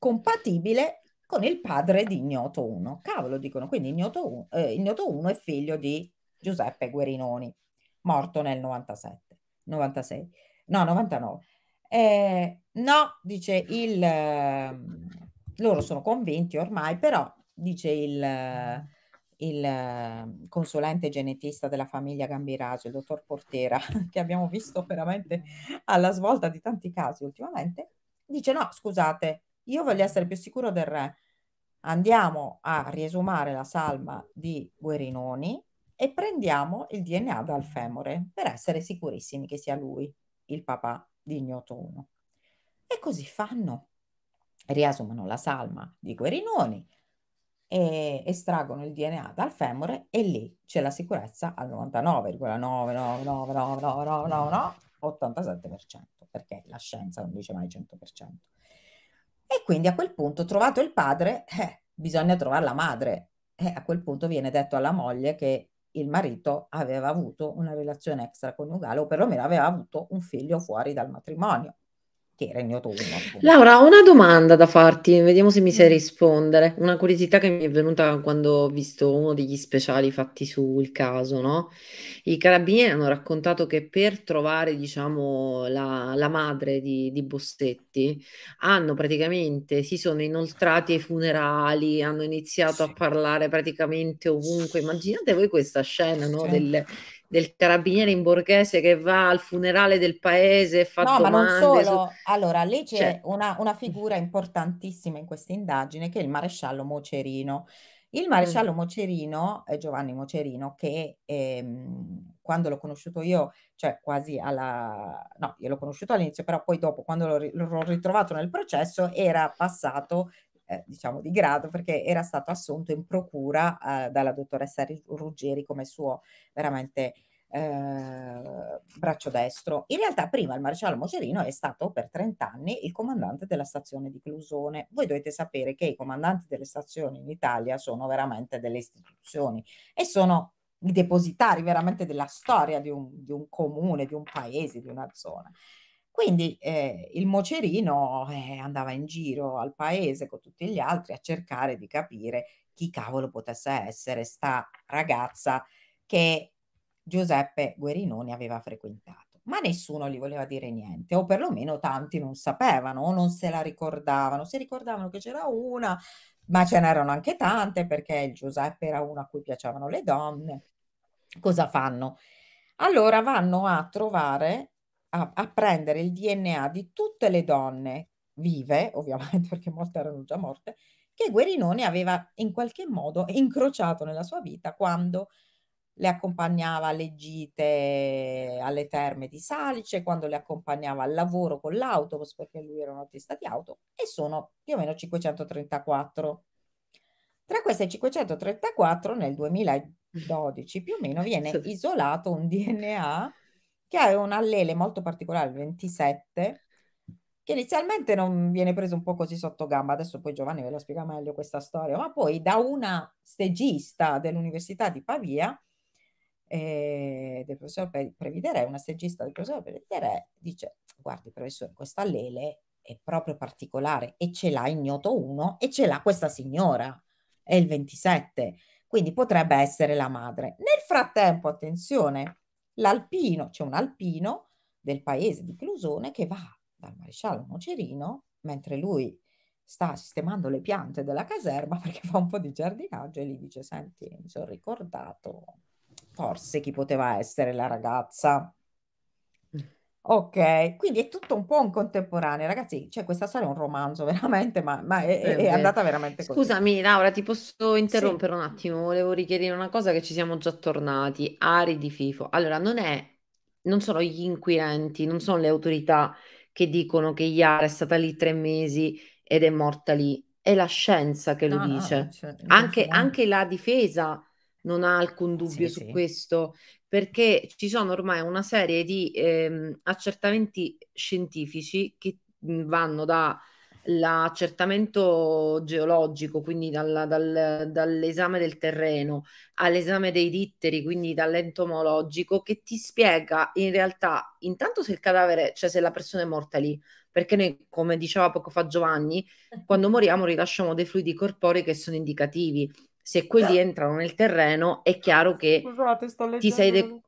Speaker 3: compatibile con il padre di Ignoto 1. Cavolo, dicono, quindi Ignoto 1, eh, Ignoto 1 è figlio di Giuseppe Guerinoni, morto nel 97, 96, no 99. Eh, no, dice il... Ehm, loro sono convinti ormai, però dice il, il ehm, consulente genetista della famiglia Gambirasio, il dottor Portera, che abbiamo visto veramente alla svolta di tanti casi ultimamente, dice no, scusate, io voglio essere più sicuro del re. Andiamo a riesumare la salma di Guerinoni e prendiamo il DNA dal femore per essere sicurissimi che sia lui, il papà di ignoto uno. E così fanno. Riasumano la salma di quei Guerinoni, estraggono il DNA dal femore e lì c'è la sicurezza al 99,9999987%, perché la scienza non dice mai 100%. E quindi a quel punto, trovato il padre, eh, bisogna trovare la madre. E a quel punto viene detto alla moglie che il marito aveva avuto una relazione extraconiugale o perlomeno aveva avuto un figlio fuori dal
Speaker 1: matrimonio che era il mio turno. Appunto. Laura, ho una domanda da farti, vediamo se mi sai mm. rispondere. Una curiosità che mi è venuta quando ho visto uno degli speciali fatti sul caso, no? I carabinieri hanno raccontato che per trovare, diciamo, la, la madre di, di, Bossetti, hanno praticamente, si sono inoltrati ai funerali, hanno iniziato sì. a parlare praticamente ovunque. Immaginate voi questa scena, no? Sì. Del del carabiniere in borghese che va al funerale del paese e fa no, domande. No, ma non solo. Su...
Speaker 3: Allora, lì c'è cioè... una, una, figura importantissima in questa indagine che è il maresciallo Mocerino. Il maresciallo mm. Mocerino, Giovanni Mocerino, che ehm, quando l'ho conosciuto io, cioè quasi alla... no, io l'ho conosciuto all'inizio, però poi dopo, quando l'ho ritrovato nel processo, era passato eh, diciamo di grado perché era stato assunto in procura eh, dalla dottoressa Ruggeri come suo veramente eh, braccio destro. In realtà prima il maresciallo Mocerino è stato per 30 anni il comandante della stazione di Clusone. Voi dovete sapere che i comandanti delle stazioni in Italia sono veramente delle istituzioni e sono i depositari veramente della storia di un, di un comune, di un paese, di una zona. Quindi eh, il mocerino eh, andava in giro al paese con tutti gli altri a cercare di capire chi cavolo potesse essere sta ragazza che Giuseppe Guerinoni aveva frequentato. Ma nessuno gli voleva dire niente, o perlomeno tanti non sapevano o non se la ricordavano. Si ricordavano che c'era una, ma ce n'erano anche tante perché il Giuseppe era uno a cui piacevano le donne. Cosa fanno? Allora vanno a trovare a, a prendere il DNA di tutte le donne vive, ovviamente perché molte erano già morte, che Guerinone aveva in qualche modo incrociato nella sua vita quando le accompagnava alle gite alle terme di Salice, quando le accompagnava al lavoro con l'autobus, perché lui era un autista di auto, e sono più o meno 534. Tra queste 534 nel 2012 più o meno viene isolato un DNA che aveva un allele molto particolare, il 27, che inizialmente non viene preso un po' così sotto gamba, adesso poi Giovanni ve lo spiega meglio questa storia, ma poi da una stagista dell'Università di Pavia, eh, del professor Previdere, una stagista del professor Previdere, dice, guardi professore, questa allele è proprio particolare e ce l'ha ignoto uno e ce l'ha questa signora, è il 27, quindi potrebbe essere la madre. Nel frattempo, attenzione, l'alpino, c'è un alpino del paese di Clusone che va dal maresciallo Nocerino, mentre lui sta sistemando le piante della caserma perché fa un po' di giardinaggio e gli dice, senti, mi sono ricordato forse chi poteva essere la ragazza Ok, quindi è tutto un po' un contemporaneo, ragazzi, cioè questa storia è un romanzo veramente, ma, ma è, è, È andata veramente così.
Speaker 1: Scusami, Laura, ti posso Sì. interrompere un attimo? Volevo richiedere una cosa che ci siamo già tornati. Ari di FIFO. Allora, non è, non sono gli inquirenti, non sono le autorità che dicono che Yara è stata lì tre mesi ed è morta lì. È la scienza che lo No, dice. c'è, cioè, non Anche, anche la difesa non ha alcun dubbio sì, su sì. questo, perché ci sono ormai una serie di ehm, accertamenti scientifici che mhmm, vanno dall'accertamento geologico, quindi dalla, dal, dall'esame del terreno all'esame dei ditteri, quindi dall'entomologico, che ti spiega in realtà intanto se il cadavere, cioè se la persona è morta lì, perché noi, come diceva poco fa Giovanni, quando moriamo rilasciamo dei fluidi corporei che sono indicativi. Se quelli eh. entrano nel terreno, è chiaro che
Speaker 4: Scusate, ti, sei de-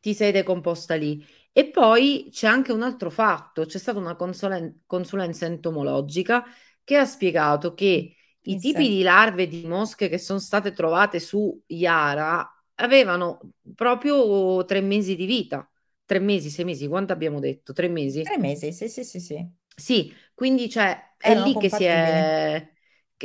Speaker 1: ti, sei decomposta lì. E poi c'è anche un altro fatto, c'è stata una consulen- consulenza entomologica che ha spiegato che mm, i tipi di larve di mosche che sono state trovate su Iara avevano proprio tre mesi di vita. Tre mesi, sei mesi, quanto abbiamo detto? Tre mesi? Tre mesi, sì, sì, sì, sì. Sì, quindi cioè, eh, è lì che si è,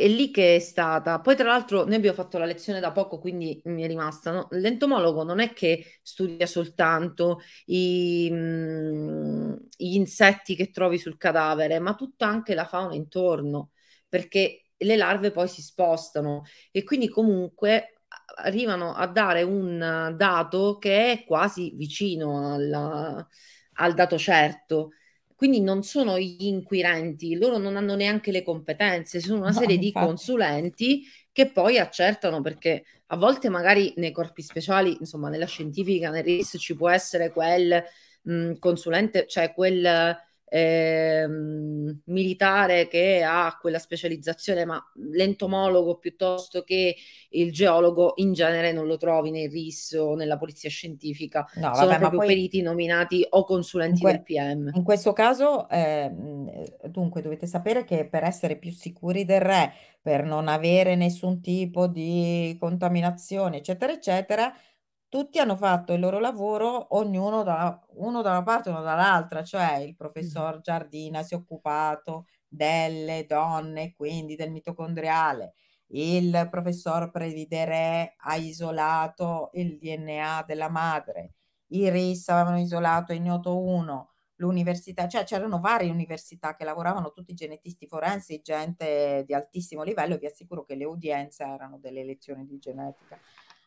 Speaker 1: è lì che è stata. Poi, tra l'altro, noi abbiamo fatto la lezione da poco, quindi mi è rimasta. No? L'entomologo non è che studia soltanto i, mh, mm, gli insetti che trovi sul cadavere, ma tutta anche la fauna intorno, perché le larve poi si spostano e quindi comunque arrivano a dare un dato che è quasi vicino alla, al dato certo quindi non sono gli inquirenti, loro non hanno neanche le competenze, sono una serie no, di consulenti che poi accertano perché a volte magari nei corpi speciali, insomma nella scientifica, nel RIS ci può essere quel mh, consulente, cioè quel eh, militare che ha quella specializzazione, ma l'entomologo piuttosto che il geologo in genere non lo trovi nei RIS o nella polizia scientifica. No, vabbè, Sono proprio poi... periti nominati o consulenti que- del PM. In questo
Speaker 3: caso, eh, dunque, dovete sapere che per essere più sicuri del re, per non avere nessun tipo di contaminazione, eccetera, eccetera, tutti hanno fatto il loro lavoro, ognuno da, uno da una parte, uno dall'altra, cioè il professor Giardina si è occupato delle donne, quindi del mitocondriale, il professor Previdere ha isolato il DNA della madre, i RIS avevano isolato il ignoto 1, l'università, cioè c'erano varie università che lavoravano tutti genetisti forensi, gente di altissimo livello, vi assicuro che le udienze erano delle lezioni di genetica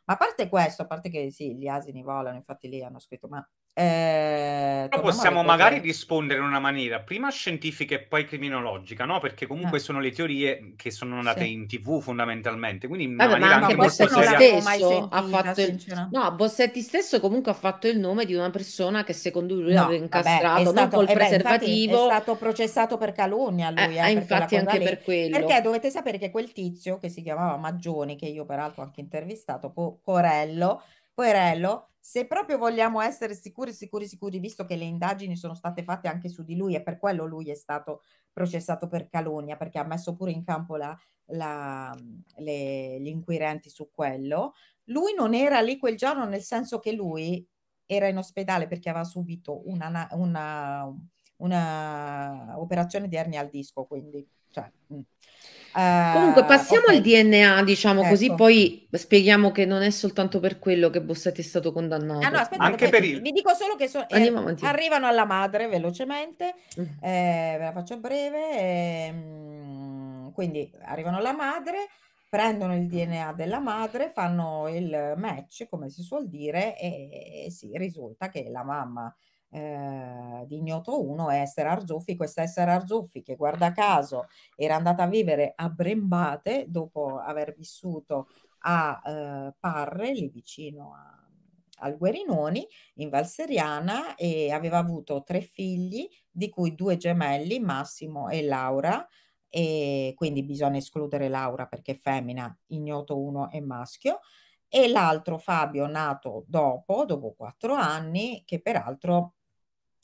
Speaker 3: a parte questo, a parte che sì, gli asini volano, infatti lì hanno scritto, ma eh, Però possiamo magari poi...
Speaker 2: rispondere in una maniera prima scientifica e poi criminologica, no? Perché comunque eh. sono le teorie che sono andate sì. in tv fondamentalmente, quindi in una Vabbè, maniera ma anche, anche Bossetti stesso sentita, ha fatto il...
Speaker 1: no, Bossetti stesso comunque ha fatto il nome di una persona che secondo lui no, l'aveva incastrato, vabbè, stato, non col preservativo. Eh infatti, è
Speaker 3: stato processato per calunnia lui, eh, eh, eh infatti anche lei. per quello. Perché dovete sapere che quel tizio che si chiamava Maggioni, che io peraltro ho anche intervistato, po- Porello, Porello se proprio vogliamo essere sicuri, sicuri, sicuri, visto che le indagini sono state fatte anche su di lui e per quello lui è stato processato per calunnia, perché ha messo pure in campo la, la, le, gli inquirenti su quello, lui non era lì quel giorno, nel senso che lui era in ospedale perché aveva subito una, una, una operazione di ernia al disco, quindi cioè, eh, Comunque passiamo
Speaker 1: okay. al DNA, diciamo ecco. così poi spieghiamo che non è soltanto per quello che Bossetti è stato condannato. Ah, no, aspetta, Anche per il... vi dico solo che so, eh,
Speaker 3: arrivano alla madre velocemente, mm. eh, ve la faccio breve, ehm, quindi arrivano alla madre, prendono il DNA della madre, fanno il match, come si suol dire, e, e si sì, risulta che la mamma Ehm, di Ignoto 1 è Esther Arzuffi, questa Esther Arzuffi che guarda caso era andata a vivere a Brembate dopo aver vissuto a eh, Parre, lì vicino a, al Guerinoni, in Valseriana e aveva avuto tre figli, di cui due gemelli, Massimo e Laura, e quindi bisogna escludere Laura perché è femmina, ignoto 1 è maschio e l'altro Fabio nato dopo, dopo quattro anni, che peraltro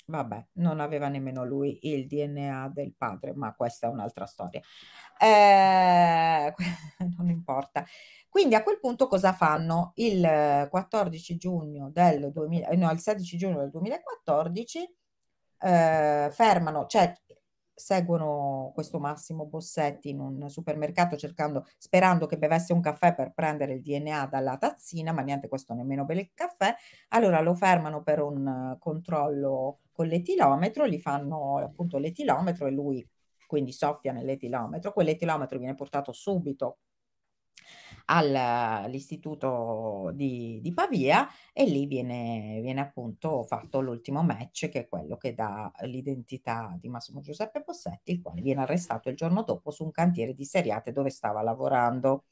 Speaker 3: Vabbè, non aveva nemmeno lui il DNA del padre, ma questa è un'altra storia. Eh, non importa. Quindi a quel punto cosa fanno? Il 14 giugno del 2000, eh, no, il 16 giugno del 2014 eh, fermano, cioè seguono questo Massimo Bossetti in un supermercato cercando, sperando che bevesse un caffè per prendere il DNA dalla tazzina, ma niente, questo nemmeno beve il caffè. Allora lo fermano per un controllo con l'etilometro, gli fanno appunto l'etilometro e lui quindi soffia nell'etilometro, quell'etilometro viene portato subito all'istituto di, di, Pavia e lì viene, viene appunto fatto l'ultimo match che è quello che dà l'identità di Massimo Giuseppe Possetti, il quale viene arrestato il giorno dopo su un cantiere di Seriate dove stava lavorando.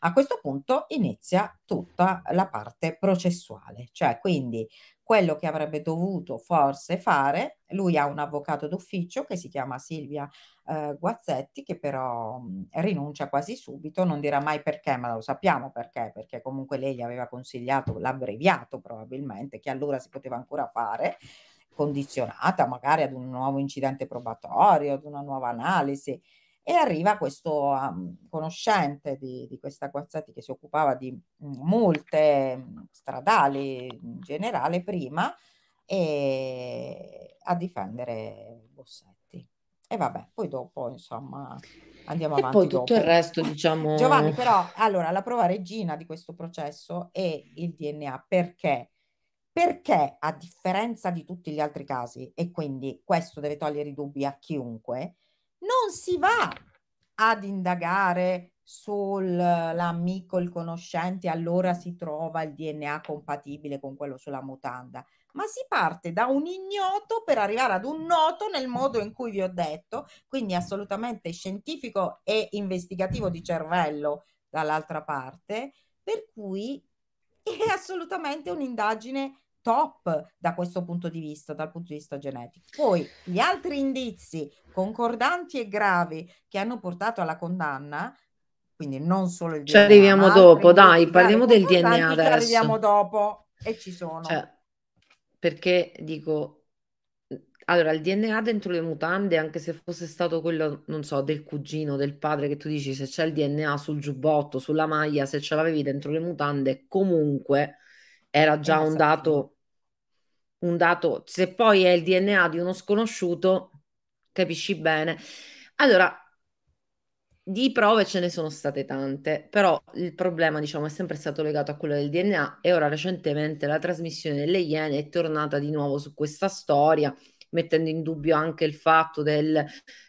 Speaker 3: A questo punto inizia tutta la parte processuale, cioè quindi quello che avrebbe dovuto forse fare, lui ha un avvocato d'ufficio che si chiama Silvia eh, Guazzetti, che però mm, rinuncia quasi subito, non dirà mai perché, ma lo sappiamo perché, perché comunque lei gli aveva consigliato l'abbreviato probabilmente, che allora si poteva ancora fare, condizionata magari ad un nuovo incidente probatorio, ad una nuova analisi e arriva questo um, conoscente di, di questa Guazzati che si occupava di mm, multe mm, stradali in generale prima e a difendere Bossetti. E vabbè, poi dopo insomma andiamo e avanti. Poi tutto dopo. il resto diciamo...
Speaker 1: Giovanni però,
Speaker 3: allora la prova regina di questo processo è il DNA perché? Perché a differenza di tutti gli altri casi, e quindi questo deve togliere i dubbi a chiunque, non si va ad indagare sull'amico, eh, il conoscente, allora si trova il DNA compatibile con quello sulla mutanda, ma si parte da un ignoto per arrivare ad un noto nel modo in cui vi ho detto, quindi assolutamente scientifico e investigativo di cervello dall'altra parte, per cui è assolutamente un'indagine top da questo punto di vista, dal punto di vista genetico. Poi gli altri indizi concordanti e gravi che hanno portato alla condanna, quindi non solo
Speaker 1: il DNA. Ci arriviamo dopo, dai, parliamo del DNA adesso. Ci arriviamo
Speaker 3: dopo e ci sono. Cioè,
Speaker 1: perché dico, allora, il DNA dentro le mutande, anche se fosse stato quello, non so, del cugino, del padre, che tu dici se c'è il DNA sul giubbotto, sulla maglia, se ce l'avevi dentro le mutande, comunque era già esatto. un dato un dato, se poi è il DNA di uno sconosciuto, capisci bene. Allora, di prove ce ne sono state tante, però il problema, diciamo, è sempre stato legato a quello del DNA e ora recentemente la trasmissione delle Iene è tornata di nuovo su questa storia, mettendo in dubbio anche il fatto del,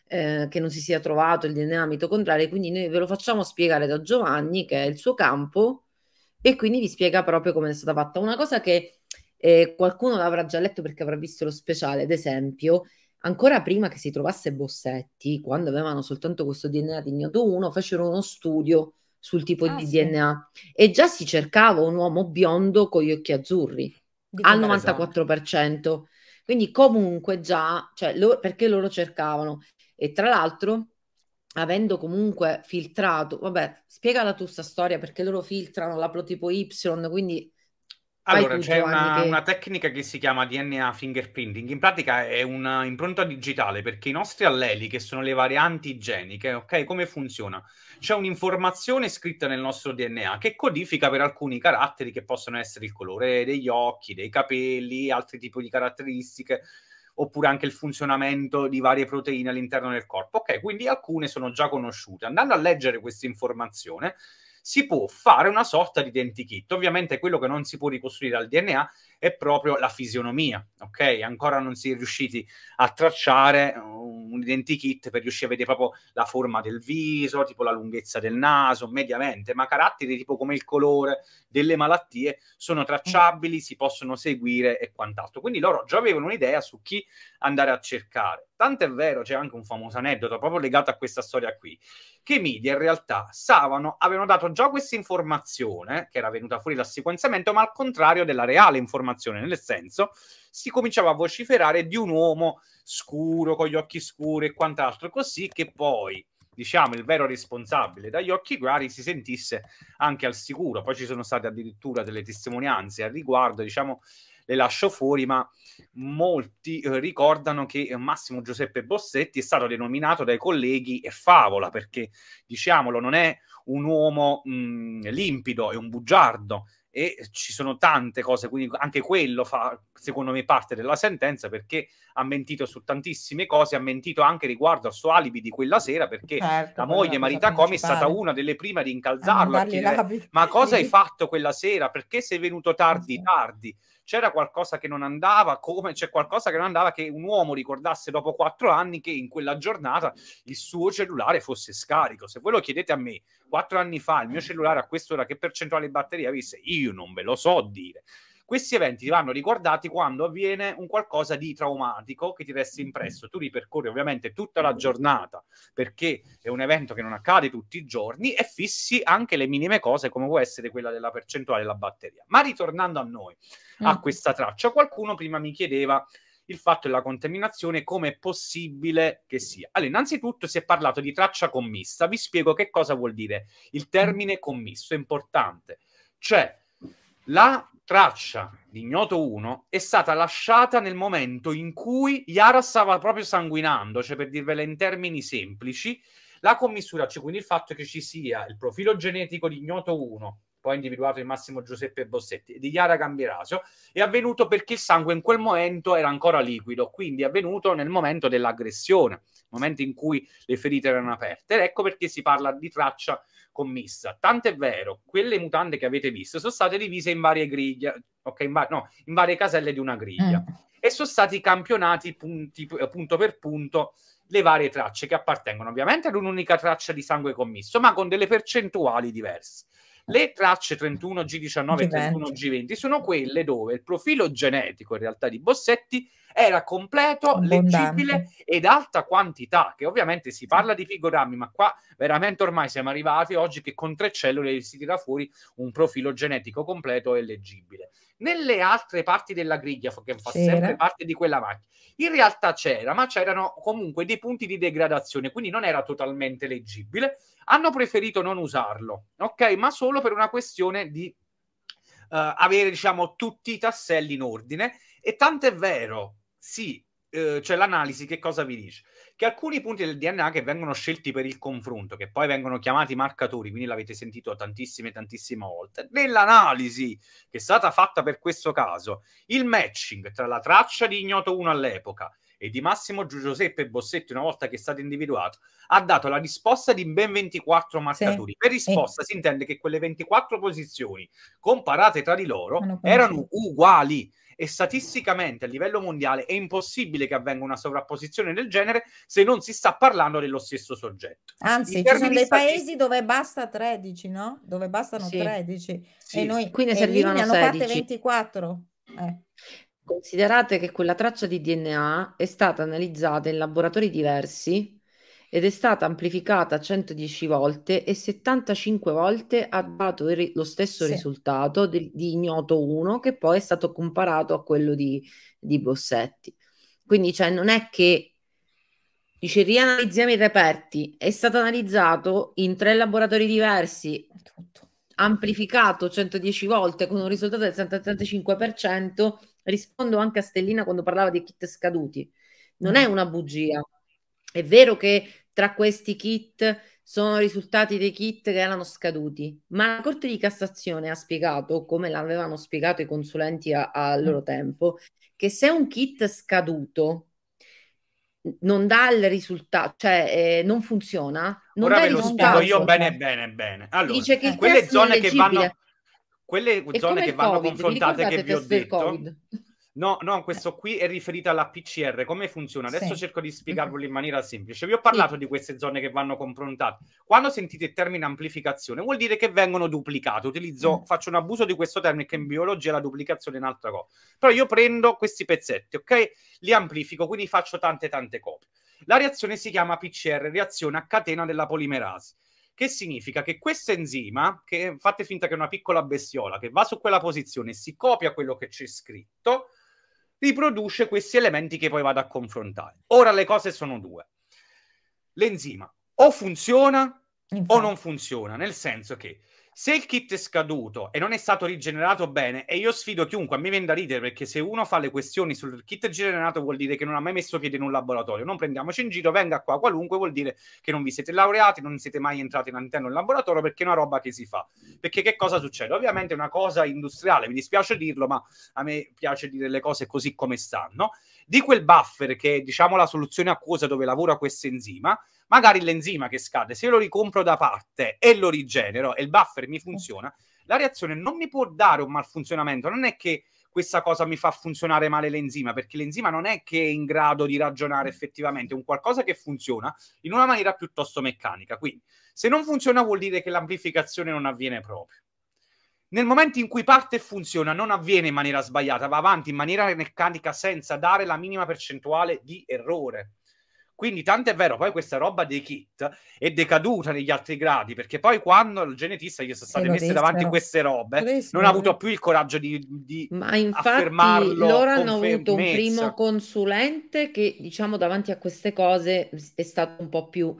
Speaker 1: eh, che non si sia trovato il DNA mitocondriale, quindi noi ve lo facciamo spiegare da Giovanni, che è il suo campo, e quindi vi spiega proprio come è stata fatta. Una cosa che eh, qualcuno l'avrà già letto perché avrà visto lo speciale, ad esempio, ancora prima che si trovasse Bossetti, quando avevano soltanto questo DNA di ignoto 1, fecero uno studio sul tipo ah, di sì. DNA e già si cercava un uomo biondo con gli occhi azzurri
Speaker 4: di al 94%.
Speaker 1: Esatto. Quindi comunque già, cioè, lo, perché loro cercavano. E tra l'altro, avendo comunque filtrato, vabbè, spiegala tu sta storia perché loro filtrano la protipo Y, quindi allora, c'è una, che... una,
Speaker 2: tecnica che si chiama DNA fingerprinting, in pratica è un'impronta digitale perché i nostri alleli, che sono le varianti geniche, ok, come funziona? C'è un'informazione scritta nel nostro DNA che codifica per alcuni caratteri che possono essere il colore degli occhi, dei capelli, altri tipi di caratteristiche, oppure anche il funzionamento di varie proteine all'interno del corpo. Ok, quindi alcune sono già conosciute. Andando a leggere questa informazione, si può fare una sorta di identikit. Ovviamente quello che non si può ricostruire al DNA è proprio la fisionomia, ok? Ancora non si è riusciti a tracciare uh, un identikit per riuscire a vedere proprio la forma del viso, tipo la lunghezza del naso, mediamente, ma caratteri tipo come il colore delle malattie sono tracciabili, si possono seguire e quant'altro. Quindi loro già avevano un'idea su chi andare a cercare. Tanto è vero, c'è anche un famoso aneddoto proprio legato a questa storia qui, che i media in realtà stavano, avevano dato già questa informazione, che era venuta fuori dal sequenziamento, ma al contrario della reale informazione, nel senso si cominciava a vociferare di un uomo scuro, con gli occhi scuri e quant'altro, così che poi diciamo, il vero responsabile dagli occhi chiari si sentisse anche al sicuro. Poi ci sono state addirittura delle testimonianze al riguardo, diciamo, le lascio fuori, ma molti eh, ricordano che eh, Massimo Giuseppe Bossetti è stato denominato dai colleghi e eh, favola, perché diciamolo, non è un uomo mh, mm, limpido, è un bugiardo e ci sono tante cose, quindi anche quello fa secondo me parte della sentenza perché ha mentito su tantissime cose, ha mentito anche riguardo al suo alibi di quella sera perché certo, la moglie Marita Comi è stata una delle prime ad incalzarlo, a chiedere, ma cosa hai fatto quella sera? Perché sei venuto tardi, tardi? c'era qualcosa che non andava, come c'è qualcosa che non andava che un uomo ricordasse dopo quattro anni che in quella giornata il suo cellulare fosse scarico. Se voi lo chiedete a me, quattro anni fa il mio cellulare a quest'ora che percentuale di batteria avesse, io non ve lo so dire. Questi eventi vanno ricordati quando avviene un qualcosa di traumatico che ti resta mm-hmm. impresso. Tu ripercorri ovviamente tutta la giornata perché è un evento che non accade tutti i giorni e fissi anche le minime cose come può essere quella della percentuale della batteria. Ma ritornando a noi, a mm. questa traccia, qualcuno prima mi chiedeva il fatto della contaminazione, come è possibile che sia. Allora, innanzitutto si è parlato di traccia commista, vi spiego che cosa vuol dire il termine mm. commisso, è importante. Cioè, la traccia di Ignoto 1 è stata lasciata nel momento in cui Yara stava proprio sanguinando, cioè per dirvela in termini semplici, la commissura, cioè quindi il fatto che ci sia il profilo genetico di Ignoto 1 poi individuato in Massimo Giuseppe Bossetti, di Chiara Gambirasio, è avvenuto perché il sangue in quel momento era ancora liquido, quindi è avvenuto nel momento dell'aggressione, nel momento in cui le ferite erano aperte. Ed ecco perché si parla di traccia commessa. Tant'è vero, quelle mutande che avete visto sono state divise in varie griglie, ok, in, va- no, in varie caselle di una griglia, mm. e sono stati campionati punti, punto per punto le varie tracce che appartengono ovviamente ad un'unica traccia di sangue commisso, ma con delle percentuali diverse. Le tracce 31 G19 e 31 G20 sono quelle dove il profilo genetico in realtà di Bossetti era completo, Abbondante. leggibile ed alta quantità, che ovviamente si parla di figogrammi, ma qua veramente ormai siamo arrivati oggi che con tre cellule si tira fuori un profilo genetico completo e leggibile. Nelle altre parti della griglia, che fa c'era. sempre parte di quella macchina, in realtà c'era, ma c'erano comunque dei punti di degradazione, quindi non era totalmente leggibile hanno preferito non usarlo, ok? Ma solo per una questione di uh, avere, diciamo, tutti i tasselli in ordine. E tant'è vero, sì, uh, c'è l'analisi che cosa vi dice? Che alcuni punti del DNA che vengono scelti per il confronto, che poi vengono chiamati marcatori, quindi l'avete sentito tantissime, tantissime volte, nell'analisi che è stata fatta per questo caso, il matching tra la traccia di ignoto 1 all'epoca e di Massimo Giuseppe Bossetti, una volta che è stato individuato, ha dato la risposta di ben 24 marcatori. Sì. Per risposta sì. si intende che quelle 24 posizioni comparate tra di loro erano uguali e statisticamente a livello mondiale è impossibile che avvenga una sovrapposizione del genere se non si sta parlando dello stesso soggetto.
Speaker 3: Anzi, ci sono dei statistici... paesi dove basta 13, no? Dove bastano sì. 13 sì. e noi quindi e servivano hanno fatte 24. Eh.
Speaker 1: Considerate che quella traccia di DNA è stata analizzata in laboratori diversi ed è stata amplificata 110 volte e 75 volte ha dato ri- lo stesso sì. risultato di, di, ignoto 1 che poi è stato comparato a quello di, di Bossetti. Quindi cioè, non è che dice rianalizziamo i reperti, è stato analizzato in tre laboratori diversi, amplificato 110 volte con un risultato del 75% rispondo anche a Stellina quando parlava di kit scaduti, non mm. è una bugia. È vero che tra questi kit sono risultati dei kit che erano scaduti, ma la Corte di Cassazione ha spiegato, come l'avevano spiegato i consulenti al mm. loro tempo, che se un kit scaduto non dà il risultato, cioè eh, non funziona, non Ora dà ve lo risultato. spiego io
Speaker 2: bene bene bene. Allora, Dice che eh, in quelle zone che vanno quelle zone che vanno COVID, confrontate che vi ho detto. No, no, eh. questo qui è riferito alla PCR. Come funziona? Adesso sì. cerco di mm. spiegarvelo in maniera semplice. Vi ho parlato sì. di queste zone che vanno confrontate. Quando sentite il termine amplificazione, vuol dire che vengono duplicate. Utilizzo, mm. faccio un abuso di questo termine che in biologia la duplicazione è un'altra cosa. Però io prendo questi pezzetti, ok? Li amplifico, quindi faccio tante tante copie. La reazione si chiama PCR, reazione a catena della polimerasi. Che significa che questo enzima, che fate finta che è una piccola bestiola, che va su quella posizione e si copia quello che c'è scritto, riproduce questi elementi che poi vado a confrontare. Ora le cose sono due. L'enzima o funziona Infatti. o non funziona, nel senso che se il kit è scaduto e non è stato rigenerato bene, e io sfido chiunque, a me viene a ridere perché se uno fa le questioni sul kit generato vuol dire che non ha mai messo piede in un laboratorio. Non prendiamoci in giro, venga qua qualunque, vuol dire che non vi siete laureati, non siete mai entrati in all'interno in laboratorio perché è una roba che si fa. Perché che cosa succede? Ovviamente è una cosa industriale, mi dispiace dirlo, ma a me piace dire le cose così come stanno di quel buffer che è diciamo la soluzione acquosa dove lavora questo enzima, magari l'enzima che scade, se lo ricompro da parte e lo rigenero e il buffer mi funziona, la reazione non mi può dare un malfunzionamento, non è che questa cosa mi fa funzionare male l'enzima, perché l'enzima non è che è in grado di ragionare effettivamente, è un qualcosa che funziona in una maniera piuttosto meccanica. Quindi, se non funziona vuol dire che l'amplificazione non avviene proprio nel momento in cui parte e funziona, non avviene in maniera sbagliata, va avanti in maniera meccanica senza dare la minima percentuale di errore. Quindi tanto è vero, poi questa roba dei kit è decaduta negli altri gradi, perché poi quando il genetista gli sono eh, state messe davanti queste robe, non ha avuto più il coraggio di, di Ma infatti loro hanno avuto un primo
Speaker 1: consulente che, diciamo, davanti a queste cose è stato un po' più,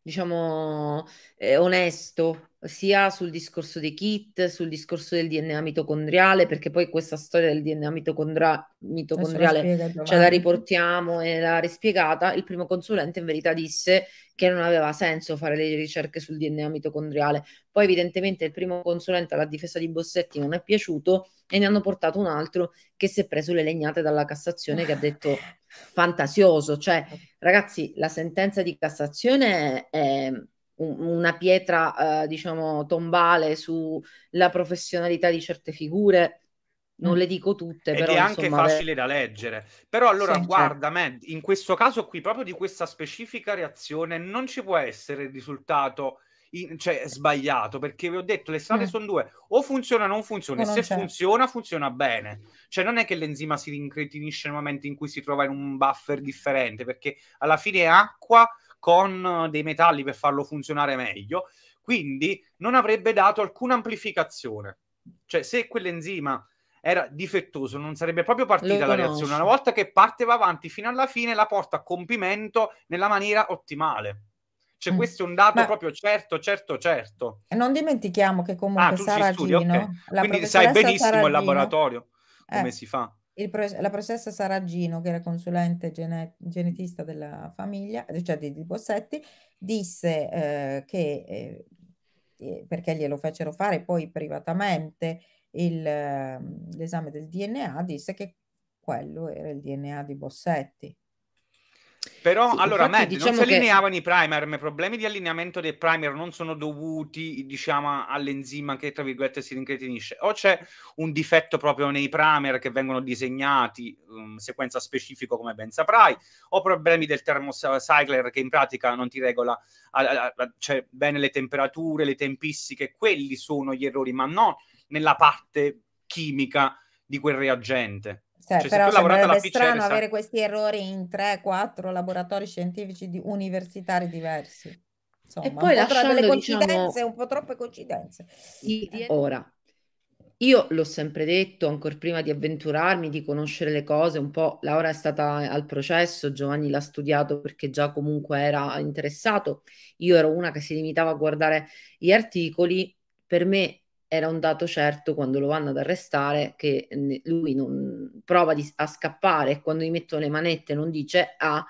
Speaker 1: diciamo, eh, onesto, sia sul discorso dei kit, sul discorso del DNA mitocondriale, perché poi questa storia del DNA mitocondra- mitocondriale ce la riportiamo e l'ha rispiegata. Il primo consulente in verità disse che non aveva senso fare le ricerche sul DNA mitocondriale. Poi evidentemente il primo consulente alla difesa di Bossetti non è piaciuto e ne hanno portato un altro che si è preso le legnate dalla Cassazione che ha detto fantasioso. Cioè, ragazzi, la sentenza di Cassazione è una pietra, eh, diciamo, tombale sulla professionalità di certe figure. Non mm. le dico tutte, Ed però è anche insomma, facile
Speaker 2: beh... da leggere. Però allora, sì, guarda, certo. me, in questo caso qui, proprio di questa specifica reazione, non ci può essere il risultato in, cioè, sbagliato perché vi ho detto le strade mm. sono due o funziona o non funziona e se c'è. funziona funziona bene cioè non è che l'enzima si rincretinisce nel momento in cui si trova in un buffer differente perché alla fine è acqua con dei metalli per farlo funzionare meglio, quindi non avrebbe dato alcuna amplificazione. Cioè, se quell'enzima era difettoso, non sarebbe proprio partita la reazione. Una volta che parte va avanti fino alla fine, la porta a compimento nella maniera ottimale. Cioè, mm. questo è un dato Beh, proprio certo, certo, certo.
Speaker 3: Non dimentichiamo che comunque ah, Sara studi, Gino, okay. Quindi sai benissimo Saragino, il laboratorio
Speaker 2: come eh. si fa
Speaker 3: pro- la processa Saragino, che era consulente gene- genetista della famiglia, cioè di, di Bossetti, disse eh, che, eh, eh perché glielo fecero fare poi privatamente il, ehm, l'esame del DNA, disse che quello era il DNA di Bossetti. Però sì, allora Matt, diciamo non si che... allineavano
Speaker 2: i primer, ma i problemi di allineamento dei primer non sono dovuti diciamo all'enzima che tra virgolette si rincretinisce o c'è un difetto proprio nei primer che vengono disegnati um, sequenza specifico come ben saprai o problemi del thermocycler che in pratica non ti regola a, a, a, cioè, bene le temperature, le tempistiche, quelli sono gli errori ma non nella parte chimica di quel reagente cioè, cioè, però sembrerebbe strano PCR, avere
Speaker 3: questi errori in 3-4 laboratori scientifici di universitari diversi.
Speaker 1: Insomma, e poi lasciando delle diciamo, coincidenze, diciamo,
Speaker 3: un po' troppe coincidenze.
Speaker 1: Ora, io l'ho sempre detto, ancora prima di avventurarmi, di conoscere le cose, un po' Laura è stata al processo, Giovanni l'ha studiato perché già comunque era interessato, io ero una che si limitava a guardare gli articoli, per me era un dato certo quando lo vanno ad arrestare che mm, lui non, prova di, a scappare e quando gli mettono le manette non dice ah,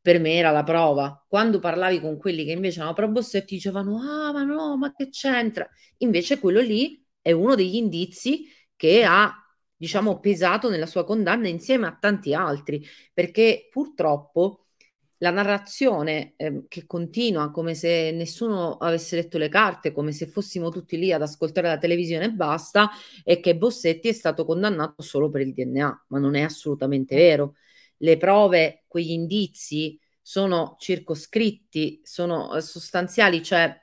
Speaker 1: per me era la prova. Quando parlavi con quelli che invece hanno proposto e ti dicevano ah ma no, ma che c'entra? Invece quello lì è uno degli indizi che ha diciamo pesato nella sua condanna insieme a tanti altri perché purtroppo la narrazione eh, che continua come se nessuno avesse letto le carte, come se fossimo tutti lì ad ascoltare la televisione e basta, è che Bossetti è stato condannato solo per il DNA, ma non è assolutamente eh. vero. Le prove, quegli indizi sono circoscritti, sono eh, sostanziali, cioè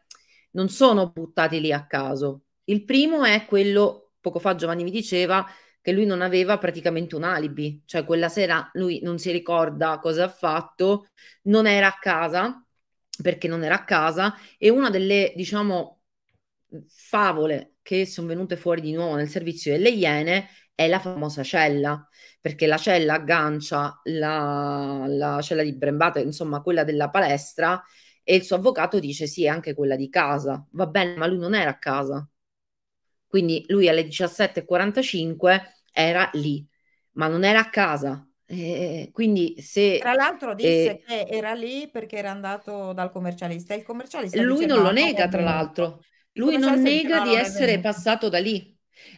Speaker 1: non sono buttati lì a caso. Il primo è quello, poco fa Giovanni mi diceva, che lui non aveva praticamente un alibi, cioè quella sera lui non si ricorda cosa ha fatto, non era a casa perché non era a casa e una delle, diciamo, favole che sono venute fuori di nuovo nel servizio delle Iene è la famosa cella, perché la cella aggancia la, la cella di Brembate, insomma quella della palestra, e il suo avvocato dice sì, è anche quella di casa, va bene, ma lui non era a casa, quindi lui alle 17.45 era lì, ma non era a casa. Eh, quindi se, Tra l'altro eh, disse eh,
Speaker 4: che
Speaker 3: era lì perché era andato dal commercialista. Il commercialista lui non lo nega, tra l'altro.
Speaker 1: Lui non nega di essere passato da lì.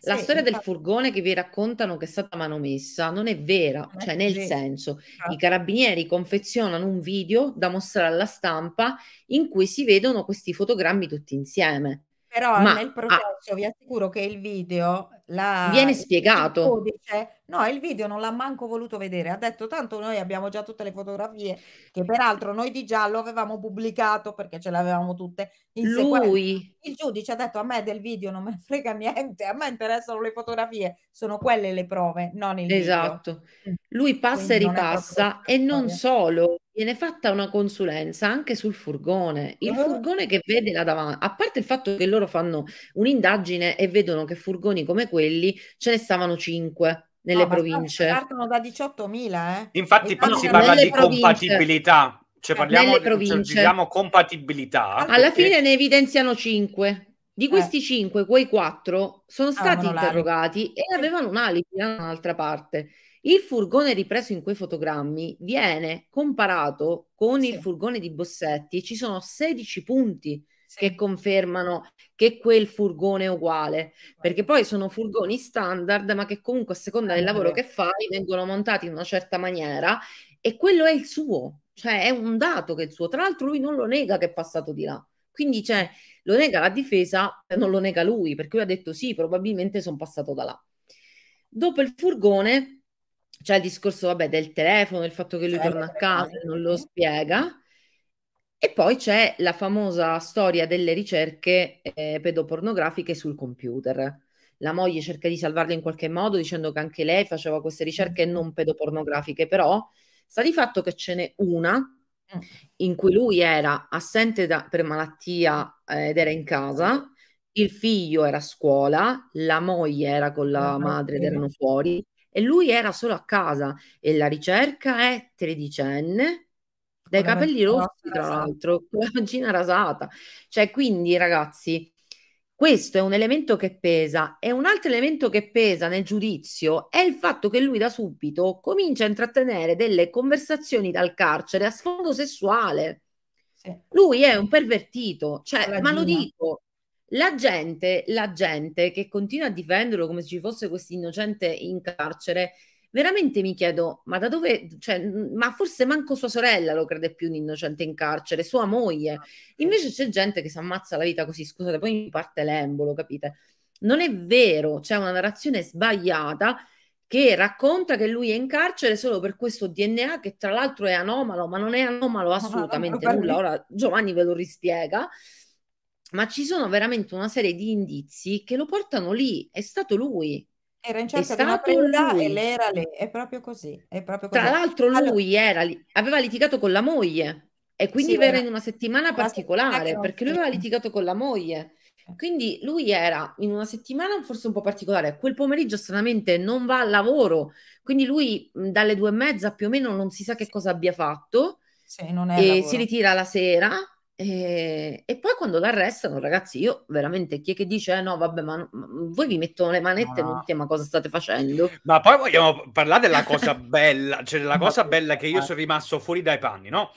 Speaker 1: La sì, storia infatti... del furgone che vi raccontano che è stata manomessa non è vera, non cioè nel vero. senso ah. i carabinieri confezionano un video da mostrare alla stampa in cui si vedono questi fotogrammi tutti insieme.
Speaker 3: Però Ma, nel processo ah, vi assicuro che il video la, viene spiegato. Il codice, no, il video non l'ha manco voluto vedere. Ha detto tanto noi abbiamo già tutte le fotografie che peraltro noi di giallo avevamo pubblicato perché ce le avevamo tutte in Lui. Sequenza. Il giudice ha detto a me del video non me frega niente, a me interessano le fotografie, sono quelle le prove,
Speaker 1: non il esatto. Esatto. Lui passa Quindi e ripassa e non solo viene fatta una consulenza anche sul furgone. Il furgone che vede là davanti, a parte il fatto che loro fanno un'indagine e vedono che furgoni come quelli ce ne stavano 5
Speaker 2: nelle no, province. Partono
Speaker 3: da 18.000, eh.
Speaker 2: Infatti poi si parla di province. compatibilità, cioè eh, parliamo di cioè, compatibilità. Ah, Alla perché... fine
Speaker 1: ne evidenziano 5. Di eh. questi eh. 5, quei 4 sono ah, stati ah, interrogati e eh. avevano un alibi da un'altra parte. Il furgone ripreso in quei fotogrammi viene comparato con sì. il furgone di Bossetti e ci sono 16 punti sì. che confermano che quel furgone è uguale, perché poi sono furgoni standard, ma che comunque a seconda del lavoro che fai vengono montati in una certa maniera e quello è il suo, cioè è un dato che è il suo. Tra l'altro lui non lo nega che è passato di là. Quindi cioè, lo nega la difesa, non lo nega lui, perché lui ha detto sì, probabilmente sono passato da là. Dopo il furgone c'è cioè, il discorso, vabbè, del telefono, il fatto che lui certo, torna a certo. casa e non lo spiega. E poi c'è la famosa storia delle ricerche eh, pedopornografiche sul computer. La moglie cerca di salvarlo in qualche modo dicendo che anche lei faceva queste ricerche mm. non pedopornografiche, però sta di fatto che ce n'è una mm. in cui lui era assente da, per malattia eh, ed era in casa, il figlio era a scuola, la moglie era con la ah, madre ed erano fuori, e lui era solo a casa e la ricerca è tredicenne dai capelli rossi tra l'altro con la vagina rasata cioè quindi ragazzi questo è un elemento che pesa e un altro elemento che pesa nel giudizio è il fatto che lui da subito comincia a intrattenere delle conversazioni dal carcere a sfondo sessuale. Sì. Lui è un pervertito, cioè, ma lo dico, la gente, la gente che continua a difenderlo come se ci fosse questo innocente in carcere, veramente mi chiedo, ma da dove, cioè, ma forse manco sua sorella lo crede più un innocente in carcere, sua moglie. Ah, Invece c'è gente che si ammazza la vita così, scusate, poi mi parte l'embolo, capite? Non è vero, c'è una narrazione sbagliata che racconta che lui è in carcere solo per questo DNA che tra l'altro è anomalo, ma non è anomalo assolutamente nulla. Ora Giovanni ve lo rispiega ma ci sono veramente una serie di indizi che lo portano lì, è stato lui. Era in cerca è di una lui. e lei lì,
Speaker 3: è proprio così. È proprio così. Tra l'altro
Speaker 1: allora... lui lì, aveva litigato con la moglie e quindi sì, era in una settimana particolare settimana perché lui aveva litigato con la moglie. Eh. Quindi lui era in una settimana forse un po' particolare. Quel pomeriggio, stranamente, non va al lavoro. Quindi lui dalle due e mezza più o meno non si sa che cosa abbia fatto. Sì, e si ritira la sera e, ehm, e, poi quando l'arrestano, ragazzi, io veramente chi è che dice: eh, no, vabbè, ma, ma voi vi mettono le manette, no. ma cosa state facendo?
Speaker 2: Ma poi vogliamo parlare della cosa bella, cioè della cosa bella che io sono rimasto fuori dai panni, no?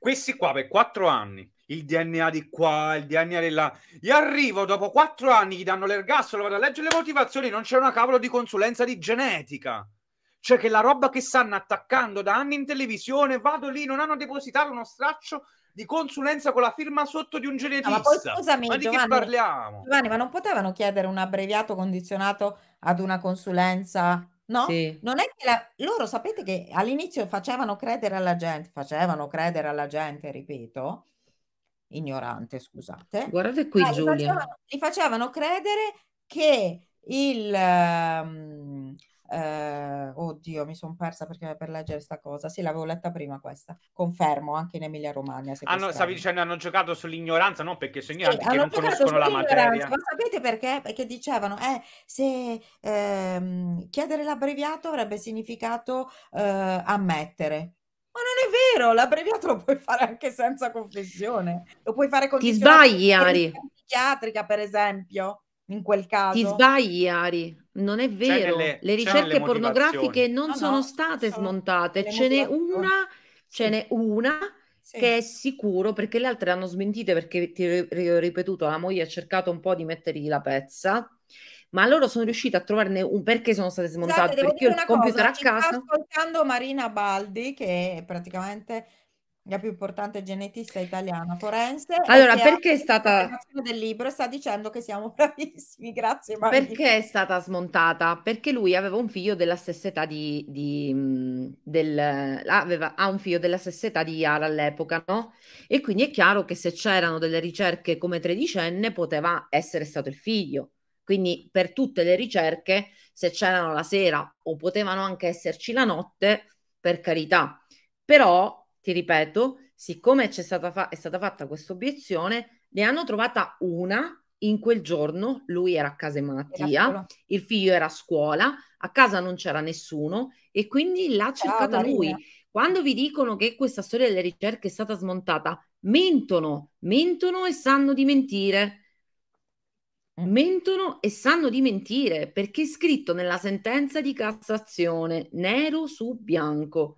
Speaker 2: Questi qua per quattro anni, il DNA di qua, il DNA di là, gli arrivo dopo quattro anni, gli danno l'ergastolo, vado a leggere le motivazioni, non c'è una cavolo di consulenza di genetica cioè che la roba che stanno attaccando da anni in televisione, vado lì, non hanno depositato uno straccio di consulenza con la firma sotto di un genetista. Ah, ma poi scusami, ma di Giovanni, che parliamo?
Speaker 3: Giovanni, ma non potevano chiedere un abbreviato condizionato ad una consulenza? No, sì. non è che la... loro sapete che all'inizio facevano credere alla gente, facevano credere alla gente, ripeto, ignorante, scusate. Guardate qui, eh, Giulia. Li facevano, li facevano credere che il, um, eh, oddio, mi sono persa perché per leggere sta cosa. Sì, l'avevo letta prima questa. Confermo, anche in Emilia Romagna. Hanno, ah, stavi
Speaker 2: dicendo hanno giocato sull'ignoranza, non perché sono ignoranti, sì, perché non conoscono la materia. Ma
Speaker 3: sapete perché? Perché dicevano, eh, se ehm, chiedere l'abbreviato avrebbe significato eh, ammettere. Ma non è vero, l'abbreviato lo puoi fare anche senza confessione. Lo puoi fare con... Ti sbagli, Ari. Psichiatrica, per
Speaker 1: esempio in quel caso. Ti sbagli, Ari. Non è vero. Nelle, le ricerche pornografiche non no, sono state sono smontate. Ce n'è una, oh, sì. ce n'è una sì. che è sicuro perché le altre hanno smentite perché ti ho ripetuto, la moglie ha cercato un po' di mettergli la pezza. Ma loro sono riusciti a trovarne un perché sono state smontate? Scusate, perché io il computer cosa, a casa. Sto
Speaker 3: ascoltando Marina Baldi, che praticamente la più importante genetista
Speaker 1: italiana forense. Allora, perché è stata...
Speaker 3: del libro sta dicendo che siamo bravissimi, grazie Maria. Perché
Speaker 1: è stata smontata? Perché lui aveva un figlio della stessa età di... di mm, del, ah, aveva, ha un figlio della stessa età di Yara all'epoca, no? E quindi è chiaro che se c'erano delle ricerche come tredicenne poteva essere stato il figlio. Quindi per tutte le ricerche, se c'erano la sera o potevano anche esserci la notte, per carità. Però ti ripeto, siccome stata fa- è stata fatta questa obiezione, ne hanno trovata una in quel giorno lui era a casa in malattia, il figlio era a scuola, a casa non c'era nessuno e quindi l'ha cercata ah, lui. Quando vi dicono che questa storia delle ricerche è stata smontata, mentono, mentono e sanno di mentire. Mm. Mentono e sanno di mentire perché è scritto nella sentenza di Cassazione, nero su bianco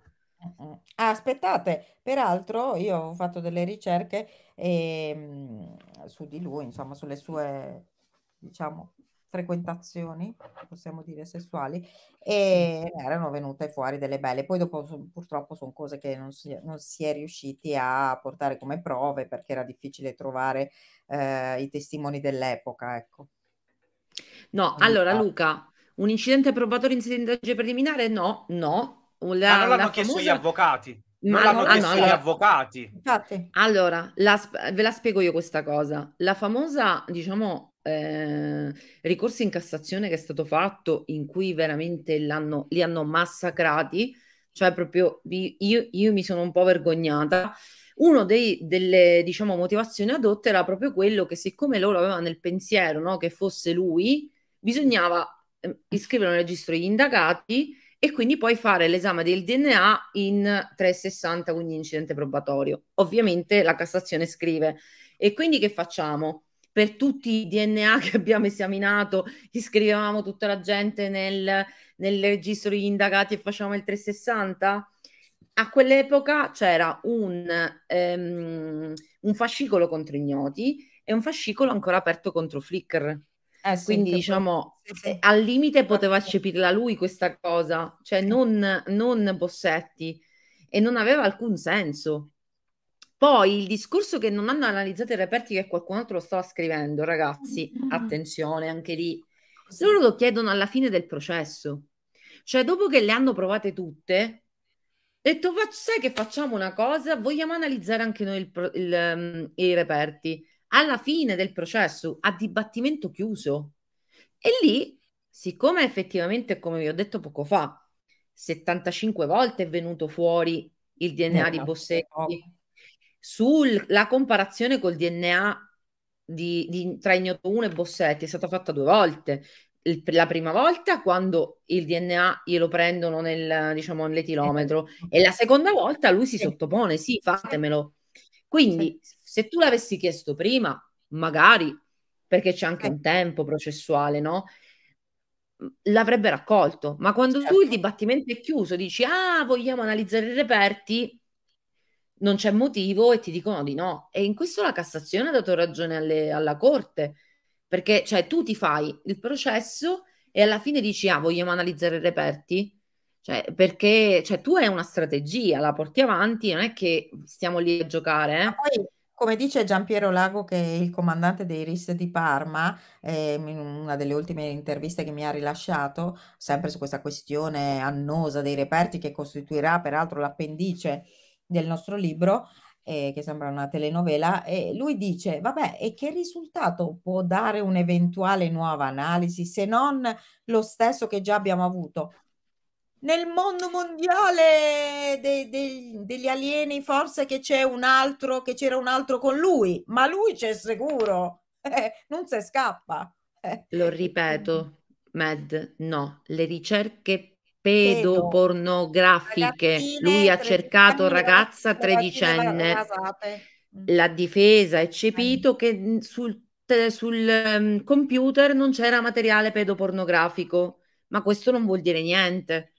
Speaker 1: aspettate, peraltro
Speaker 3: io ho fatto delle ricerche ehm, su di lui, insomma, sulle sue, diciamo, frequentazioni, possiamo dire sessuali, e erano venute fuori delle belle. Poi dopo purtroppo sono cose che non si, non si, è riusciti a portare come prove perché era difficile trovare eh, i testimoni dell'epoca,
Speaker 2: ecco.
Speaker 1: No, allora Luca, un incidente probatorio in sede di indagine preliminare? No, no, una, Ma non l'hanno chiesto famosa... gli
Speaker 2: avvocati. Ma non l'hanno ah, no, allora, gli avvocati.
Speaker 1: Infatti. Allora, la, ve la spiego io questa cosa. La famosa, diciamo, eh, ricorso in Cassazione che è stato fatto in cui veramente li hanno massacrati, cioè proprio io, io mi sono un po' vergognata. Una delle diciamo, motivazioni adotte era proprio quello che siccome loro avevano nel pensiero no, che fosse lui, bisognava eh, iscrivere un registro gli indagati e quindi puoi fare l'esame del DNA in 360, quindi incidente probatorio. Ovviamente la Cassazione scrive. E quindi che facciamo? Per tutti i DNA che abbiamo esaminato, iscrivevamo tutta la gente nel, nel registro degli indagati e facciamo il 360? A quell'epoca c'era un, um, un fascicolo contro ignoti e un fascicolo ancora aperto contro Flickr eh sì, Quindi diciamo sì, eh, al limite poteva eccepirla lui questa cosa, cioè non, non Bossetti e non aveva alcun senso. Poi il discorso che non hanno analizzato i reperti che qualcun altro lo stava scrivendo, ragazzi, mm-hmm. attenzione anche lì. Loro lo chiedono alla fine del processo. Cioè dopo che le hanno provate tutte, detto sai che facciamo una cosa, vogliamo analizzare anche noi il, il, um, i reperti alla fine del processo a dibattimento chiuso. E lì, siccome effettivamente, come vi ho detto poco fa, 75 volte è venuto fuori il DNA eh, no, di Bossetti, no. sulla comparazione col DNA di, di, tra Ignoto 1 e Bossetti è stata fatta due volte. Il, la prima volta quando il DNA glielo prendono nel, diciamo, nell'etilometro eh, e la seconda volta lui si eh. sottopone, sì, fatemelo. Quindi se tu l'avessi chiesto prima, magari, perché c'è anche eh. un tempo processuale, no? L'avrebbe raccolto, ma quando certo. tu il certo. dibattimento è chiuso, dici ah, vogliamo analizzare i reperti, non c'è motivo e ti dicono di no. E in questo la Cassazione ha dato ragione alle, alla Corte, perché cioè, tu ti fai il processo e alla fine dici ah, vogliamo analizzare i reperti, cioè, perché cioè, tu hai una strategia, la porti avanti, non è che stiamo lì a giocare. Eh? Come dice Giampiero Lago, che è il comandante dei RIS di Parma,
Speaker 3: eh, in una delle ultime interviste che mi ha rilasciato, sempre su questa questione annosa dei reperti che costituirà peraltro l'appendice del nostro libro, eh, che sembra una telenovela, e lui dice, vabbè, e che risultato può dare un'eventuale nuova analisi se non lo stesso che già abbiamo avuto? nel mondo mondiale de, de, degli alieni forse che c'è un altro che c'era un altro con lui ma lui c'è sicuro eh, non si scappa
Speaker 1: eh. lo ripeto Med no le ricerche pedopornografiche lui ha cercato ragazza tredicenne
Speaker 4: mm.
Speaker 1: la difesa ha eccepito che sul, sul um, computer non c'era materiale pedopornografico ma questo non vuol dire niente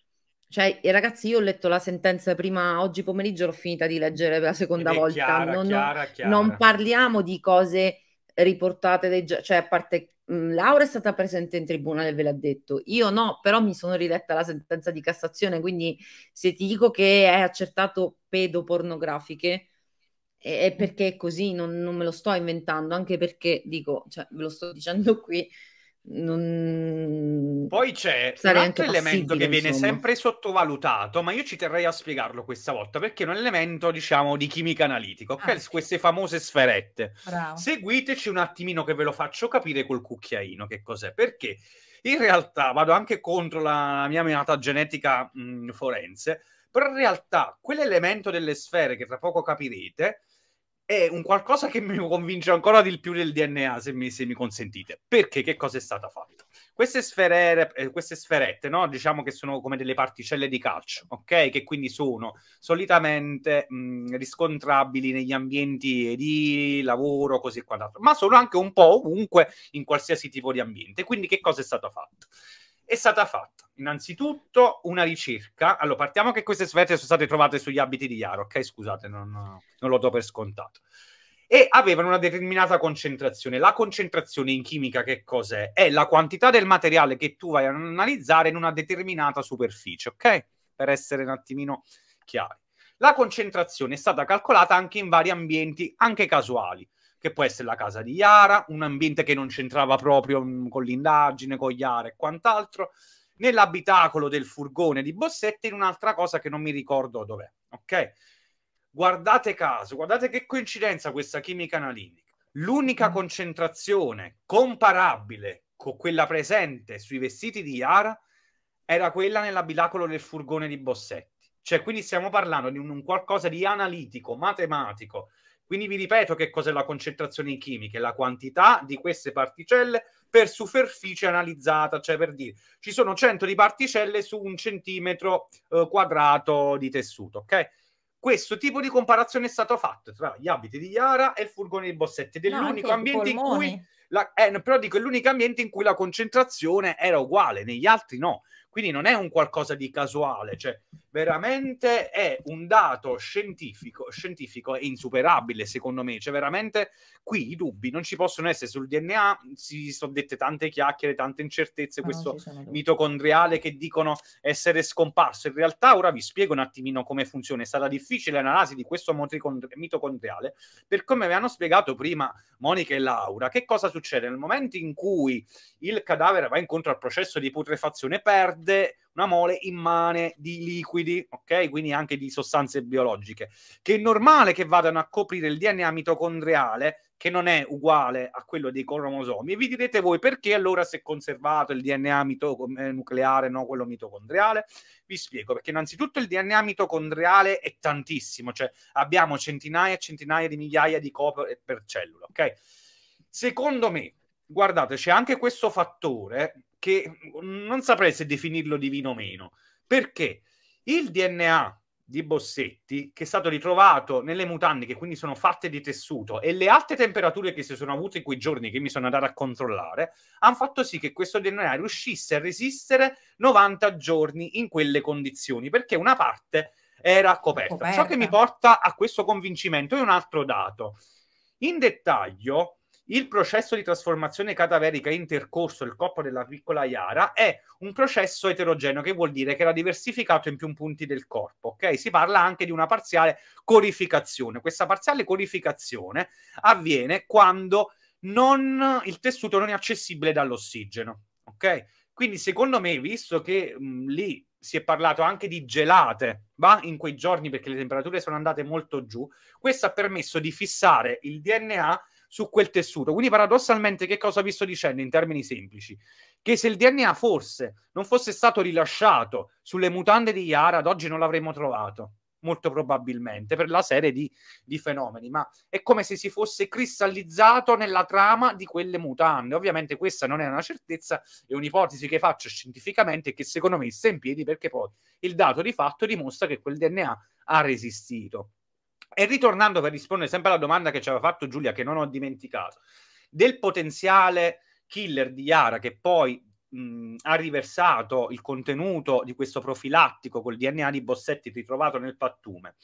Speaker 1: cioè, ragazzi, io ho letto la sentenza prima, oggi pomeriggio l'ho finita di leggere per la seconda Ed volta. Chiara, non, chiara, chiara. non, parliamo di cose riportate dai gi- cioè a parte mh, mm, Laura è stata presente in tribunale ve l'ha detto io no però mi sono riletta la sentenza di Cassazione quindi se ti dico che è accertato pedopornografiche è, è perché è così non, non, me lo sto inventando anche perché dico cioè, ve lo sto dicendo qui non...
Speaker 2: Poi c'è un altro elemento che viene insomma. sempre sottovalutato, ma io ci terrei a spiegarlo questa volta perché è un elemento, diciamo, di chimica analitica, Ah, sì. Queste famose sferette. Bravo. Seguiteci un attimino che ve lo faccio capire col cucchiaino che cos'è, perché in realtà vado anche contro la mia menata genetica mh, forense, però in realtà quell'elemento delle sfere che tra poco capirete è un qualcosa che mi convince ancora di più del DNA, se mi, se mi consentite. Perché che cosa è stata fatta? Queste, sfere, eh, queste sferette, no? diciamo che sono come delle particelle di calcio, ok? Che quindi sono solitamente mh, riscontrabili negli ambienti di lavoro, così e quant'altro, ma sono anche un po' ovunque in qualsiasi tipo di ambiente. Quindi che cosa è stato fatto? è stata fatta innanzitutto una ricerca. Allora, partiamo che queste svette sono state trovate sugli abiti di Iaro, ok? Scusate, non, non lo do per scontato. E avevano una determinata concentrazione. La concentrazione in chimica che cos'è? È la quantità del materiale che tu vai ad analizzare in una determinata superficie, ok? Per essere un attimino chiari. La concentrazione è stata calcolata anche in vari ambienti, anche casuali che può essere la casa di Iara, un ambiente che non c'entrava proprio mm, con l'indagine, con Iara e quant'altro, nell'abitacolo del furgone di Bossetti, in un'altra cosa che non mi ricordo dov'è, ok? Guardate caso, guardate che coincidenza questa chimica analitica. L'unica mm. concentrazione comparabile con quella presente sui vestiti di Iara era quella nell'abitacolo del furgone di Bossetti. Cioè, quindi stiamo parlando di un qualcosa di analitico, matematico, quindi vi ripeto che cos'è la concentrazione in chimica, la quantità di queste particelle per superficie analizzata, cioè per dire ci sono 100 di particelle su un centimetro eh, quadrato di tessuto, ok? Questo tipo di comparazione è stato fatto tra gli abiti di Iara e il furgone di Bossetti, ed è no, l'unico ambiente in cui la, eh, però dico, è l'unico ambiente in cui la concentrazione era uguale, negli altri no. Quindi non è un qualcosa di casuale, cioè veramente è un dato scientifico, scientifico e insuperabile secondo me, cioè veramente qui i dubbi non ci possono essere sul DNA, si sono dette tante chiacchiere, tante incertezze, no, ah, questo mitocondriale che dicono essere scomparso, in realtà ora vi spiego un attimino come funziona, è stata difficile l'analisi di questo mitocondriale, per come hanno spiegato prima Monica e Laura, che cosa succede? Nel momento in cui il cadavere va incontro al processo di putrefazione perde perde una mole immane di liquidi, ok? Quindi anche di sostanze biologiche, che è normale che vadano a coprire il DNA mitocondriale, che non è uguale a quello dei cromosomi, e vi direte voi perché allora si è conservato il DNA mitoc- eh, nucleare, no quello mitocondriale? Vi spiego, perché innanzitutto il DNA mitocondriale è tantissimo, cioè abbiamo centinaia e centinaia di migliaia di copie per cellula, ok? Secondo me, guardate, c'è anche questo fattore che mm, non saprei se definirlo divino o meno, perché il DNA di Bossetti, che è stato ritrovato nelle mutande, che quindi sono fatte di tessuto, e le alte temperature che si sono avute in quei giorni, che mi sono andato a controllare, hanno fatto sì che questo DNA riuscisse a resistere 90 giorni in quelle condizioni, perché una parte era coperta. coperta. Ciò che mi porta a questo convincimento è un altro dato. In dettaglio, il processo di trasformazione cadaverica intercorso il corpo della piccola Iara è un processo eterogeneo, che vuol dire che era diversificato in più punti del corpo. Ok, si parla anche di una parziale corificazione. Questa parziale corificazione avviene quando non, il tessuto non è accessibile dall'ossigeno. Ok, quindi secondo me, visto che mh, mm, lì si è parlato anche di gelate va? in quei giorni perché le temperature sono andate molto giù. Questo ha permesso di fissare il DNA su quel tessuto. Quindi paradossalmente che cosa vi sto dicendo in termini semplici? Che se il DNA forse non fosse stato rilasciato sulle mutande di Yara, ad oggi non l'avremmo trovato, molto probabilmente, per la serie di, di fenomeni, ma è come se si fosse cristallizzato nella trama di quelle mutande. Ovviamente questa non è una certezza, è un'ipotesi che faccio scientificamente e che secondo me sta in piedi perché poi il dato di fatto dimostra che quel DNA ha resistito. E ritornando per rispondere sempre alla domanda che ci aveva fatto Giulia, che non ho dimenticato, del potenziale killer di Yara che poi mh, ha riversato il contenuto di questo profilattico col DNA di Bossetti ritrovato nel pattume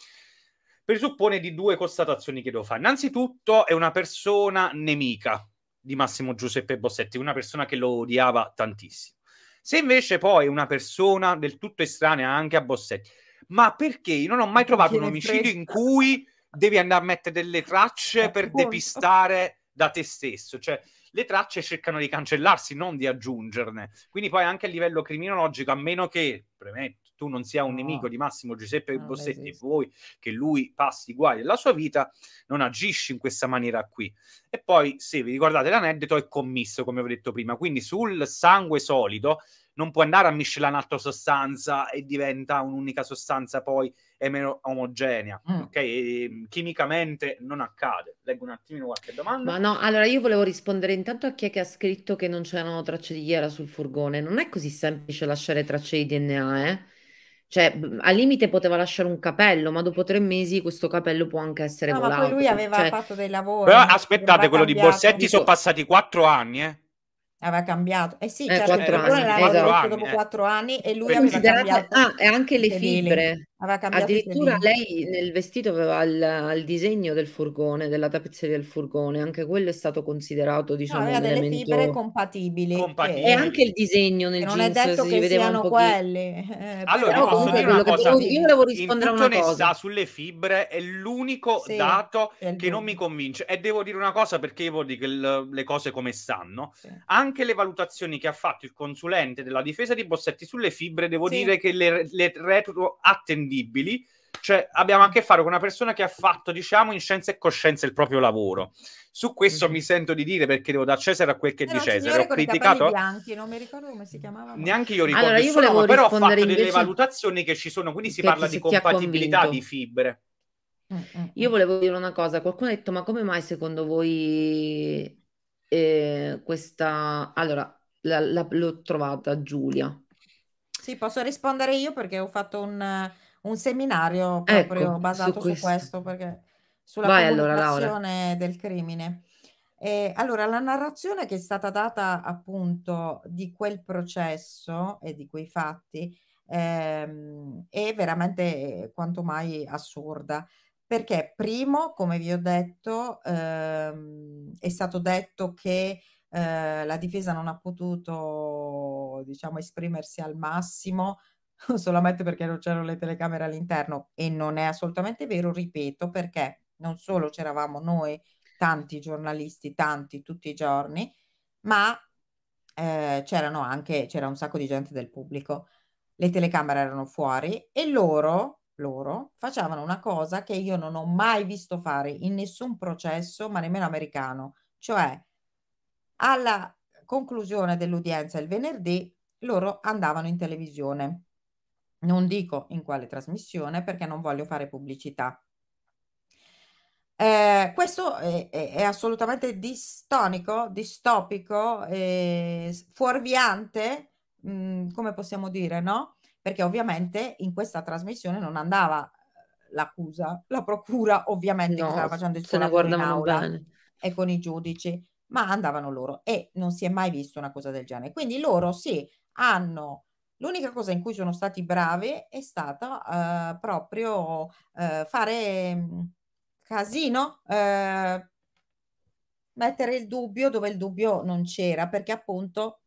Speaker 2: presuppone di due constatazioni che devo fare. Innanzitutto è una persona nemica di Massimo Giuseppe Bossetti, una persona che lo odiava tantissimo. Se invece poi è una persona del tutto estranea anche a Bossetti, ma perché? Io non ho mai trovato un omicidio in cui devi andare a mettere delle tracce per depistare da te stesso. Cioè, le tracce cercano di cancellarsi, non di aggiungerne. Quindi poi anche a livello criminologico, a meno che, premetto, tu non sia un no. nemico di Massimo Giuseppe no, Bossetti e vuoi che lui passi guai della sua vita, non agisci in questa maniera qui. E poi, se vi ricordate l'aneddoto, è commisso, come ho detto prima. Quindi sul sangue solido non può andare a miscelare un'altra sostanza e diventa un'unica sostanza poi è meno omogenea. Mm. Ok, e, ehm, chimicamente non accade. Leggo un attimino qualche domanda. Ma
Speaker 1: no, allora io volevo rispondere intanto a chi è che ha scritto che non c'erano tracce di ghiera sul furgone. Non è così semplice lasciare tracce di DNA, eh? Cioè, al limite poteva lasciare un capello, ma dopo tre mesi questo capello può anche essere no, volato. Ma poi
Speaker 2: lui aveva cioè... fatto
Speaker 3: dei lavori. Però aspettate, quello cambiato. di Borsetti Dico...
Speaker 2: sono passati quattro anni, eh?
Speaker 1: aveva cambiato. Eh sì,
Speaker 3: eh, certo, quattro anni, esatto. dopo quattro anni e lui aveva cambiato. Ah, e anche le fibre.
Speaker 1: Aveva cambiato Addirittura lei nel vestito aveva il, il, disegno del furgone, della tappezzeria del furgone, anche quello è stato considerato, diciamo, no, aveva delle elemento... fibre compatibili. compatibili. E anche il disegno nel e non jeans è detto che siano quelli.
Speaker 3: Eh, eh, allora,
Speaker 1: però, posso dire una cosa, che... io volevo rispondere a una cosa.
Speaker 2: sulle fibre è l'unico sì, dato è che non mi convince. E devo dire una cosa perché io voglio dire le cose come stanno. Sì. Anche le valutazioni che ha fatto il consulente della difesa di Bossetti sulle fibre, devo sì. dire che le, le retro attendiamo spendibili, cioè abbiamo a che fare con una persona che ha fatto, diciamo, in scienza e coscienza il proprio lavoro. Su questo mm-hmm. mi sento di dire perché devo da Cesare a quel che è di Cesare. Ho criticato.
Speaker 3: Bianchi, non mi ricordo come si chiamava. Neanche
Speaker 2: io ricordo. Allora, io sono, però ho fatto invece... delle valutazioni che ci sono, quindi si parla di compatibilità di fibre.
Speaker 1: Io volevo dire una cosa, qualcuno ha detto ma come mai secondo voi eh, questa... Allora, la, la, l'ho trovata Giulia.
Speaker 3: Sì, posso rispondere io perché ho fatto un, un seminario proprio Ecco, basato su questo. questo, perché sulla Vai allora, del crimine. Eh, allora, la narrazione che è stata data appunto di quel processo e di quei fatti ehm, è veramente quanto mai assurda. Perché, primo, come vi ho detto, ehm, è stato detto che eh, la difesa non ha potuto, diciamo, esprimersi al massimo solamente perché non c'erano le telecamere all'interno e non è assolutamente vero, ripeto, perché non solo c'eravamo noi, tanti giornalisti, tanti tutti i giorni, ma eh, c'erano anche, c'era un sacco di gente del pubblico. Le telecamere erano fuori e loro, loro facevano una cosa che io non ho mai visto fare in nessun processo, ma nemmeno americano, cioè alla conclusione dell'udienza il venerdì loro andavano in televisione non dico in quale trasmissione perché non voglio fare pubblicità. Eh, questo è, è, è, assolutamente distonico, distopico, eh, fuorviante, mh, mm, come possiamo dire, no? Perché ovviamente in questa trasmissione non andava l'accusa, la procura ovviamente no, stava facendo il suo lavoro in aula bene. e con i giudici, ma andavano loro e non si è mai visto una cosa del genere. Quindi loro sì hanno L'unica cosa in cui sono stati bravi è stata eh, proprio eh, fare mm, casino, eh, mettere il dubbio dove il dubbio non c'era, perché appunto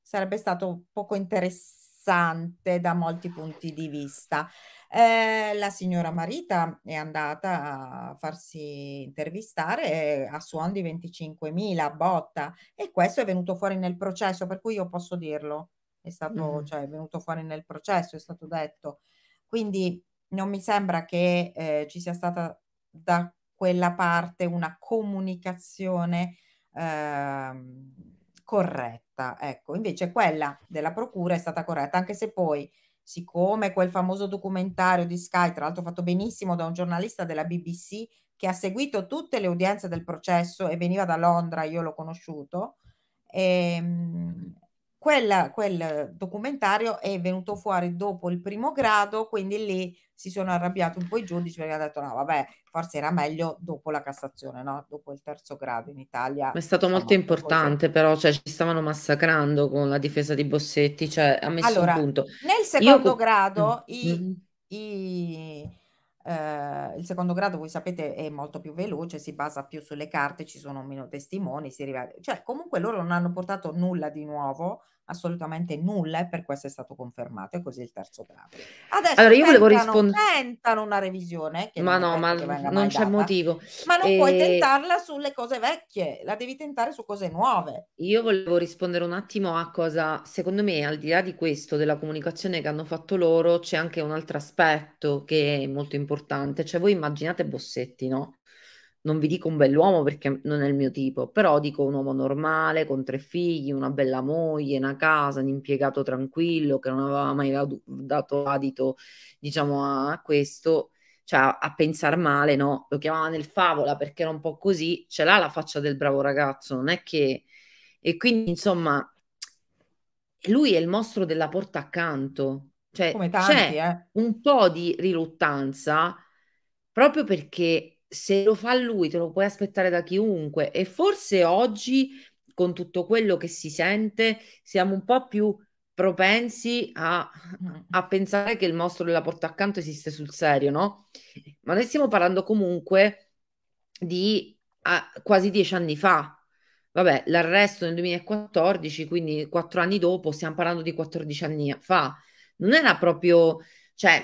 Speaker 3: sarebbe stato poco interessante da molti punti di vista. Eh, la signora Marita è andata a farsi intervistare eh, a suon di 25.000 botta e questo è venuto fuori nel processo, per cui io posso dirlo è stato, mm. cioè, è venuto fuori nel processo, è stato detto. Quindi non mi sembra che eh, ci sia stata da quella parte una comunicazione eh, corretta. Ecco, invece quella della procura è stata corretta, anche se poi, siccome quel famoso documentario di Sky, tra l'altro fatto benissimo da un giornalista della BBC che ha seguito tutte le udienze del processo e veniva da Londra, io l'ho conosciuto, e,
Speaker 4: ehm,
Speaker 3: quella, quel documentario è venuto fuori dopo il primo grado, quindi lì si sono arrabbiati un po' i giudici perché hanno detto no, vabbè, forse era meglio dopo la Cassazione, no? dopo il terzo grado in Italia. Ma è stato diciamo, molto importante
Speaker 1: cose... però, cioè ci stavano massacrando con la difesa di Bossetti, cioè ha messo allora, un punto.
Speaker 3: Nel secondo Io... grado mm, i, mm, mm. i Uh, il secondo grado, voi sapete, è molto più veloce, si basa più sulle carte, ci sono meno testimoni, si arriva... cioè comunque loro non hanno portato nulla di nuovo, assolutamente nulla e per questo è stato confermato e così il terzo grado. Adesso allora, io volevo rispondere tentano una revisione ma non
Speaker 1: no, ma non c'è data, motivo. Ma non e... puoi eh, tentarla
Speaker 3: sulle cose vecchie, la devi tentare su cose nuove.
Speaker 1: Io volevo rispondere un attimo a cosa secondo me al di là di questo della comunicazione che hanno fatto loro c'è anche un altro aspetto che è molto importante, cioè voi immaginate Bossetti, no? non vi dico un bell'uomo perché non è il mio tipo, però dico un uomo normale, con tre figli, una bella moglie, una casa, un impiegato tranquillo che non aveva mai dato adito, diciamo, a questo, cioè a pensare male, no? Lo chiamava nel favola perché era un po' così, ce l'ha la faccia del bravo ragazzo, non è che... E quindi, insomma, lui è il mostro della porta accanto. Cioè, tanti, c'è eh. un po' di riluttanza proprio perché se lo fa lui te lo puoi aspettare da chiunque e forse oggi con tutto quello che si sente siamo un po' più propensi a, a pensare che il mostro della porta accanto esiste sul serio, no? Ma noi stiamo parlando comunque di a, ah, quasi dieci anni fa. Vabbè, l'arresto nel 2014, quindi quattro anni dopo, stiamo parlando di 14 anni fa. Non era proprio, cioè,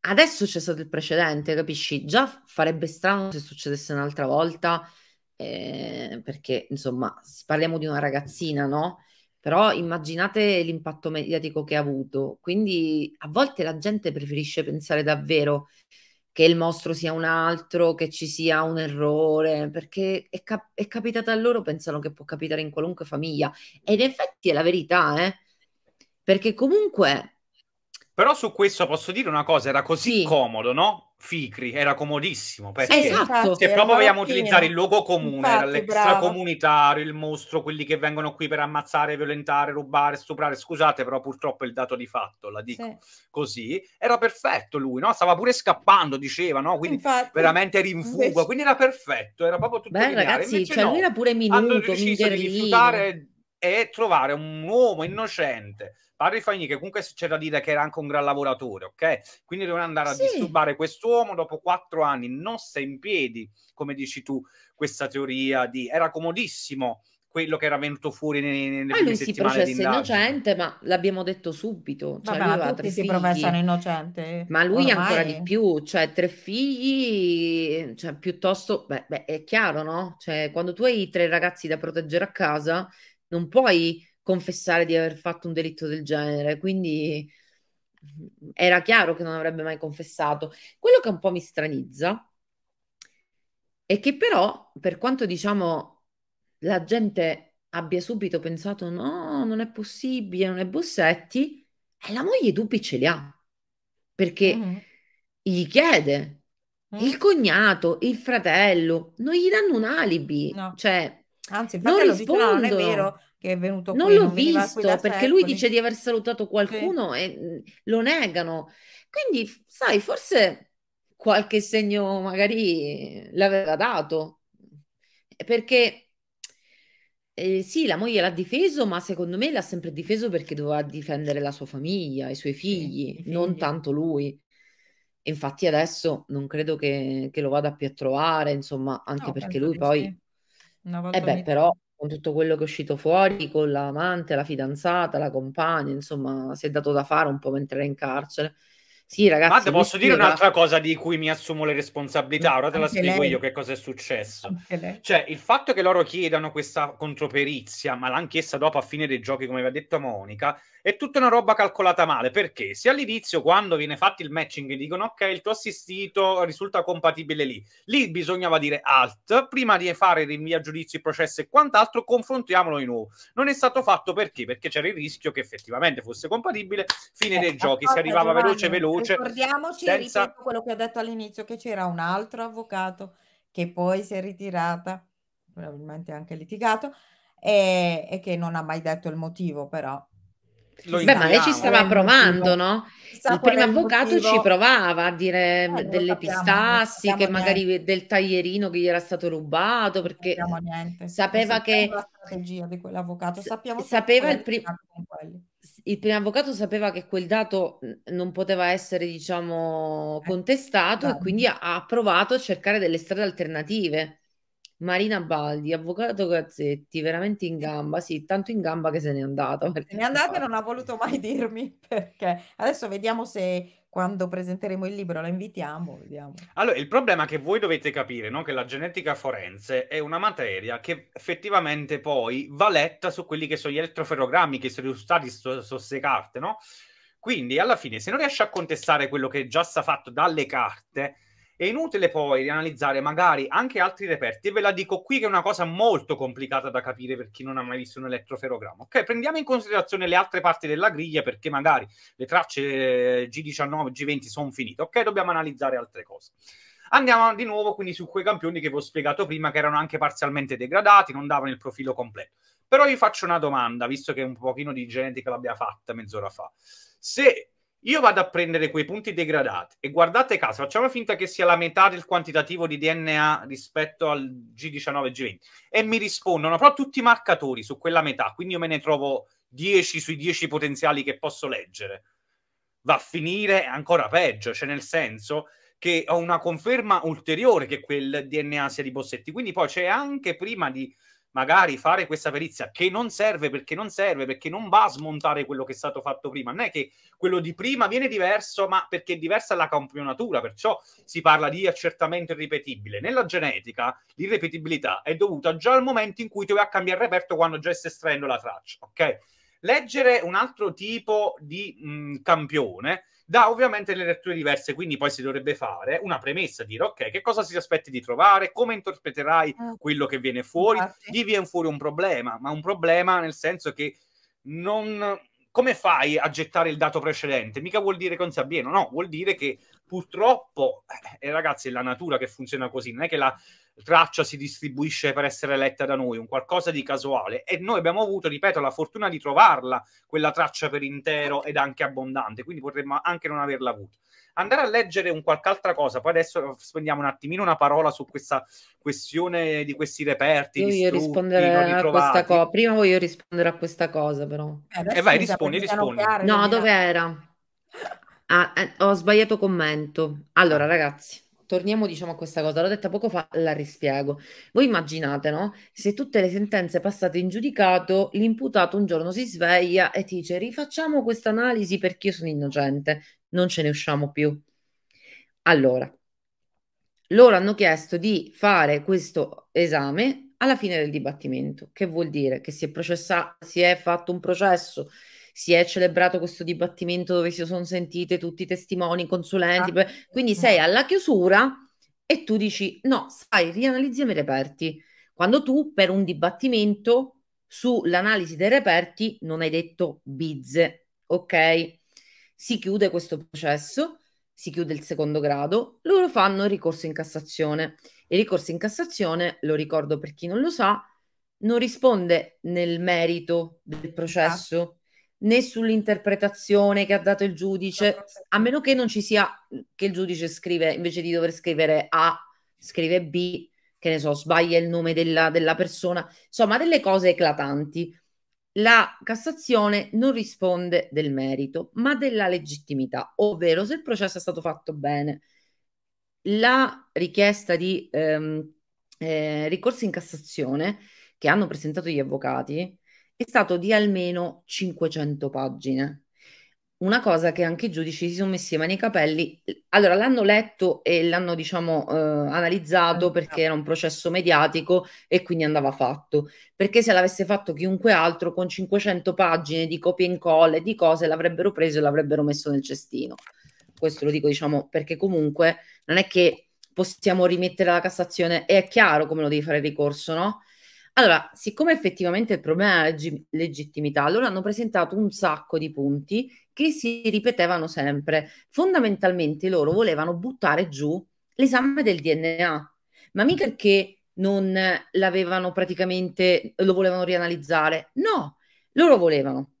Speaker 1: Adesso c'è stato il precedente, capisci? Già farebbe strano se succedesse un'altra volta, eh, perché insomma parliamo di una ragazzina, no? Però immaginate l'impatto mediatico che ha avuto. Quindi a volte la gente preferisce pensare davvero che il mostro sia un altro, che ci sia un errore, perché è, cap- è capitata a loro, pensano che può capitare in qualunque famiglia. E in effetti è la verità, eh? Perché comunque
Speaker 2: però su questo posso dire una cosa, era così sì. comodo, no? Ficri, era comodissimo, perché esatto, se proprio vogliamo utilizzare il luogo comune, l'extracomunitario, il mostro, quelli che vengono qui per ammazzare, violentare, rubare, stuprare, scusate, però purtroppo è il dato di fatto, la dico sì. così, era perfetto lui, no? Stava pure scappando, diceva, no? Quindi Infatti, veramente era in fuga, invece... quindi era perfetto, era proprio tutto Beh, geniale. ragazzi, Invece cioè no, lui era
Speaker 4: pure
Speaker 3: minuto, hanno deciso di rifiutare
Speaker 2: e trovare un uomo innocente. Parri Fagni, che comunque c'è da dire che era anche un gran lavoratore, ok? Quindi devono andare a sì. disturbare quest'uomo dopo quattro anni, non sta in piedi, come dici tu, questa teoria di... Era comodissimo quello che era venuto fuori nelle, nelle lui si processa
Speaker 1: innocente, ma l'abbiamo detto subito. Cioè, Vabbè, lui tutti si professano
Speaker 3: innocente.
Speaker 1: Ma lui Ormai... ancora di più, cioè tre figli, cioè piuttosto... Beh, beh, è chiaro, no? Cioè, quando tu hai tre ragazzi da proteggere a casa non puoi confessare di aver fatto un delitto del genere, quindi era chiaro che non avrebbe mai confessato. Quello che un po' mi stranizza è che però, per quanto diciamo la gente abbia subito pensato no, non è possibile, non è Bossetti, e eh, la moglie dubbi ce li ha, perché mm. gli chiede, mm-hmm. il cognato, il fratello, non gli danno un alibi, no. cioè Anzi, infatti non rispondo. no, non è vero
Speaker 3: che è venuto qui. Non l'ho non visto perché secoli. lui dice
Speaker 1: di aver salutato qualcuno sì. e mm, lo negano. Quindi, sai, forse qualche segno magari l'aveva dato. Eh, perché eh, sì, la moglie l'ha difeso, ma secondo me l'ha sempre difeso perché doveva difendere la sua famiglia, i suoi figli, sì, i figli. non tanto lui. Infatti adesso non credo che, che, lo vada più a trovare, insomma, anche no, perché lui poi... Sì una eh volta E beh, ogni però con tutto quello che è uscito fuori, con l'amante, la fidanzata, la compagna, insomma, si è dato da fare un po' mentre era in carcere. Sì, ragazzi. Matte, posso dire un'altra
Speaker 2: cosa di cui mi assumo le responsabilità? Ora te la spiego lei. io che cosa è successo. Cioè, il fatto che loro chiedano questa controperizia, ma l'anch'essa dopo a fine dei giochi, come aveva detto Monica, è tutta una roba calcolata male perché se all'inizio quando viene fatto il matching dicono ok il tuo assistito risulta compatibile lì lì bisognava dire alt prima di fare rinvia giudizio processo e quant'altro confrontiamolo di nuovo non è stato fatto perché perché c'era il rischio che effettivamente fosse compatibile fine eh, dei giochi si arrivava Giovanni, veloce veloce ricordiamoci senza...
Speaker 3: quello che ho detto all'inizio che c'era un altro avvocato che poi si è ritirata probabilmente anche litigato e, e che non ha mai detto il motivo però
Speaker 1: lo Beh, ma lei ci stava provando, no? il primo avvocato motivo. ci provava a dire eh, delle pistassi, che magari niente. del taglierino che gli era stato rubato, perché sapeva che... La strategia di quell'avvocato, sappiamo sapeva il Il primo avvocato sapeva che quel dato non poteva essere, diciamo, eh, contestato eh, e esatto. quindi ha provato a cercare delle strade alternative. Marina Baldi, avvocato Gazzetti, veramente in gamba, sì, tanto in gamba che se n'è andato. Se n'è andato e non ha voluto mai dirmi perché. Adesso vediamo
Speaker 3: se quando presenteremo il libro la invitiamo, vediamo.
Speaker 2: Allora, il problema che voi dovete capire, no? che la genetica forense è una materia che effettivamente poi va letta su quelli che sono gli elettroferrogrammi, che sono stati sossegati, no? Quindi alla fine, se non riesci a contestare quello che già sta fatto dalle carte, è inutile poi rianalizzare magari anche altri reperti. E Ve la dico qui che è una cosa molto complicata da capire per chi non ha mai visto un elettroferogramma. Ok, prendiamo in considerazione le altre parti della griglia perché magari le tracce G19, G20 sono finite. Ok, dobbiamo analizzare altre cose. Andiamo di nuovo quindi su quei campioni che vi ho spiegato prima, che erano anche parzialmente degradati, non davano il profilo completo. Però vi faccio una domanda, visto che un pochino di genetica l'abbiamo fatta mezz'ora fa. Se io vado a prendere quei punti degradati e guardate caso, facciamo finta che sia la metà del quantitativo di DNA rispetto al G19 e G20 e mi rispondono però tutti i marcatori su quella metà, quindi io me ne trovo 10 sui 10 potenziali che posso leggere. Va a finire ancora peggio, cioè nel senso che ho una conferma ulteriore che quel DNA sia di Bossetti, quindi poi c'è anche prima di magari fare questa perizia che non serve perché non serve, perché non va a smontare quello che è stato fatto prima. Non è che quello di prima viene diverso, ma perché è diversa la campionatura, perciò si parla di accertamento irripetibile. Nella genetica l'irrepetibilità è dovuta già al momento in cui tu vai a cambiare il reperto quando già stai estraendo la traccia, ok? Leggere un altro tipo di mh, campione da ovviamente le letture diverse, quindi poi si dovrebbe fare una premessa, dire ok, che cosa si aspetti di trovare, come interpreterai eh, quello che viene fuori, lì viene fuori un problema, ma un problema nel senso che non come fai a gettare il dato precedente? Mica vuol dire che non sia pieno, no, vuol dire che purtroppo, eh, eh, ragazzi, è la natura che funziona così, non è che la traccia si distribuisce per essere letta da noi, un qualcosa di casuale e noi abbiamo avuto, ripeto, la fortuna di trovarla, quella traccia per intero ed anche abbondante, quindi potremmo anche non averla avuta andare a leggere un qualche altra cosa. Poi adesso spendiamo un attimino una parola su questa questione di questi reperti. Io voglio rispondere a questa
Speaker 1: cosa. Prima voglio rispondere a questa cosa, però. Eh, e eh, vai, rispondi, rispondi. Chiare, no, dove era? Ah, eh, ho sbagliato commento. Allora, ah. ragazzi torniamo diciamo a questa cosa, l'ho detta poco fa, la rispiego. Voi immaginate, no? Se tutte le sentenze passate in giudicato, l'imputato un giorno si sveglia e ti dice rifacciamo questa analisi perché io sono innocente, non ce ne usciamo più. Allora, loro hanno chiesto di fare questo esame alla fine del dibattimento, che vuol dire che si è, processa- si è fatto un processo si è celebrato questo dibattimento dove si sono sentite tutti i testimoni, i consulenti, ah. quindi mm. sei alla chiusura e tu dici no, sai, rianalizziamo i reperti. Quando tu per un dibattimento sull'analisi dei reperti non hai detto bizze, ok? Si chiude questo processo, si chiude il secondo grado, loro fanno il ricorso in Cassazione. Il ricorso in Cassazione, lo ricordo per chi non lo sa, non risponde nel merito del processo, esatto né sull'interpretazione che ha dato il giudice, a meno che non ci sia che il giudice scrive, invece di dover scrivere A, scrive B, che ne so, sbaglia il nome della, della persona, insomma delle cose eclatanti. La Cassazione non risponde del merito, ma della legittimità, ovvero se il processo è stato fatto bene. La richiesta di ehm, eh, ricorso in Cassazione che hanno presentato gli avvocati è stato di almeno 500 pagine. Una cosa che anche i giudici si sono messi le mani ai capelli. Allora, l'hanno letto e l'hanno, diciamo, eh, analizzato perché era un processo mediatico e quindi andava fatto. Perché se l'avesse fatto chiunque altro, con 500 pagine di copie e incolle, di cose, l'avrebbero preso e l'avrebbero messo nel cestino. Questo lo dico, diciamo, perché comunque non è che possiamo rimettere la Cassazione e è chiaro come lo devi fare il ricorso, no? Allora, siccome effettivamente il problema è la gi- legittimità, loro hanno presentato un sacco di punti che si ripetevano sempre. Fondamentalmente loro volevano buttare giù l'esame del DNA, ma mica perché non l'avevano praticamente, lo volevano rianalizzare. No, loro volevano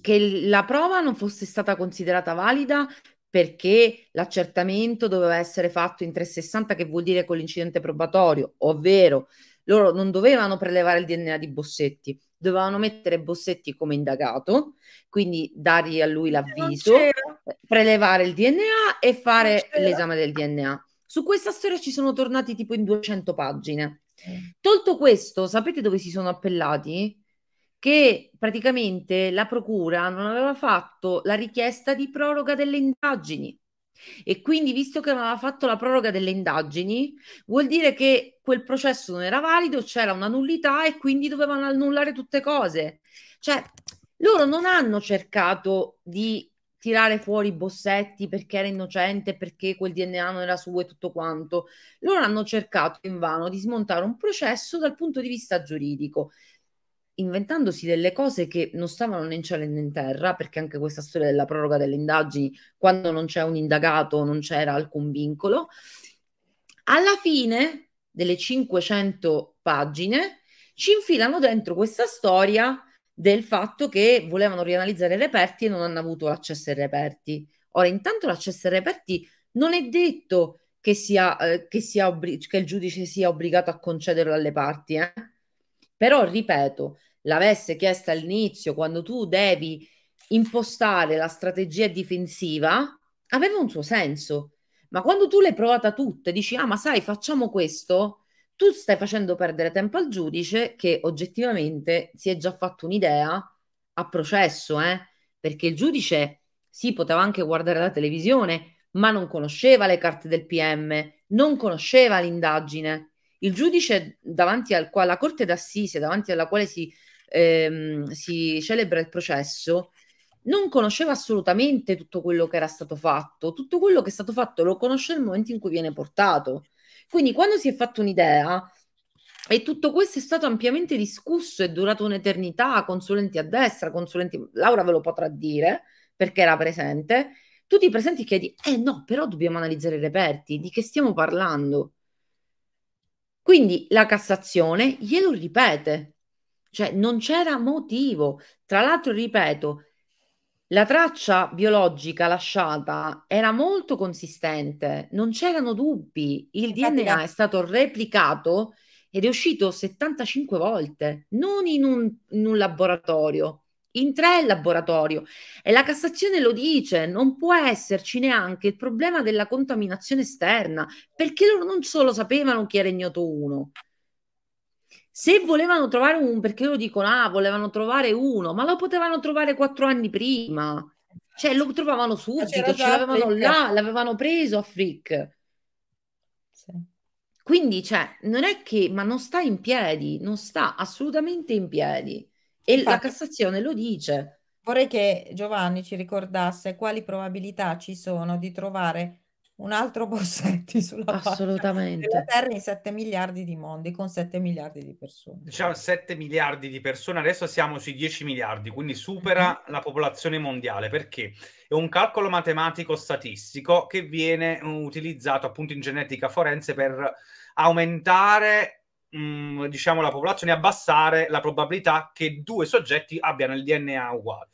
Speaker 1: che la prova non fosse stata considerata valida perché l'accertamento doveva essere fatto in 360, che vuol dire con l'incidente probatorio, ovvero loro non dovevano prelevare il DNA di Bossetti, dovevano mettere Bossetti come indagato, quindi dargli a lui l'avviso, prelevare il DNA e fare l'esame del DNA. Su questa storia ci sono tornati tipo in 200 pagine. Mm. Tolto questo, sapete dove si sono appellati? Che praticamente la procura non aveva fatto la richiesta di proroga delle indagini. E quindi, visto che non aveva fatto la proroga delle indagini, vuol dire che quel processo non era valido, c'era una nullità e quindi dovevano annullare tutte cose. Cioè, loro non hanno cercato di tirare fuori Bossetti perché era innocente, perché quel DNA non era suo e tutto quanto. Loro hanno cercato invano di smontare un processo dal punto di vista giuridico inventandosi delle cose che non stavano né in cielo né in terra, perché anche questa storia della proroga delle indagini, quando non c'è un indagato, non c'era alcun vincolo. Alla fine delle 500 pagine ci infilano dentro questa storia del fatto che volevano rianalizzare i reperti e non hanno avuto accesso ai reperti. Ora, intanto l'accesso ai reperti non è detto che, sia, eh, che, sia obblig- che il giudice sia obbligato a concederlo alle parti, eh? però ripeto, l'avesse chiesta all'inizio, quando tu devi impostare la strategia difensiva, aveva un suo senso. Ma quando tu l'hai provata tutte, dici, ah, ma sai, facciamo questo, tu stai facendo perdere tempo al giudice che oggettivamente si è già fatto un'idea a processo, eh? perché il giudice sì, poteva anche guardare la televisione, ma non conosceva le carte del PM, non conosceva l'indagine. Il giudice davanti al quale la corte d'assise, davanti alla quale si ehm, si celebra il processo, non conosceva assolutamente tutto quello che era stato fatto. Tutto quello che è stato fatto lo conosce nel momento in cui viene portato. Quindi quando si è fatto un'idea e tutto questo è stato ampiamente discusso, è durato un'eternità, consulenti a destra, consulenti... Laura ve lo potrà dire perché era presente. Tu ti presenti e chiedi, eh no, però dobbiamo analizzare i reperti, di che stiamo parlando? Quindi la Cassazione glielo ripete, cioè non c'era motivo. Tra l'altro, ripeto, la traccia biologica lasciata era molto consistente, non c'erano dubbi. Il Infatti, DNA è stato replicato ed è uscito 75 volte, non in un, in un laboratorio, in tre laboratori. E la Cassazione lo dice, non può esserci neanche il problema della contaminazione esterna, perché loro non solo sapevano chi era ignoto uno, se volevano trovare un, perché lo dicono, ah, volevano trovare uno, ma lo potevano trovare quattro anni prima. Cioè, lo trovavano subito, ah, ce l'avevano là, l'avevano preso a Frick. Sì. Quindi, cioè, non è che, ma non sta in piedi, non sta assolutamente in piedi. E Infatti, la Cassazione lo dice.
Speaker 3: Vorrei che Giovanni ci ricordasse quali probabilità ci sono di trovare un altro Bossetti sulla
Speaker 1: Assolutamente. della
Speaker 3: Terra in 7 miliardi di mondi, con 7 miliardi di persone. Diciamo
Speaker 2: 7 miliardi di persone, adesso siamo sui 10 miliardi, quindi supera mhm. la popolazione mondiale, perché è un calcolo matematico statistico che viene uh, utilizzato appunto in genetica forense per aumentare mh, mm, diciamo la popolazione e abbassare la probabilità che due soggetti abbiano il DNA uguale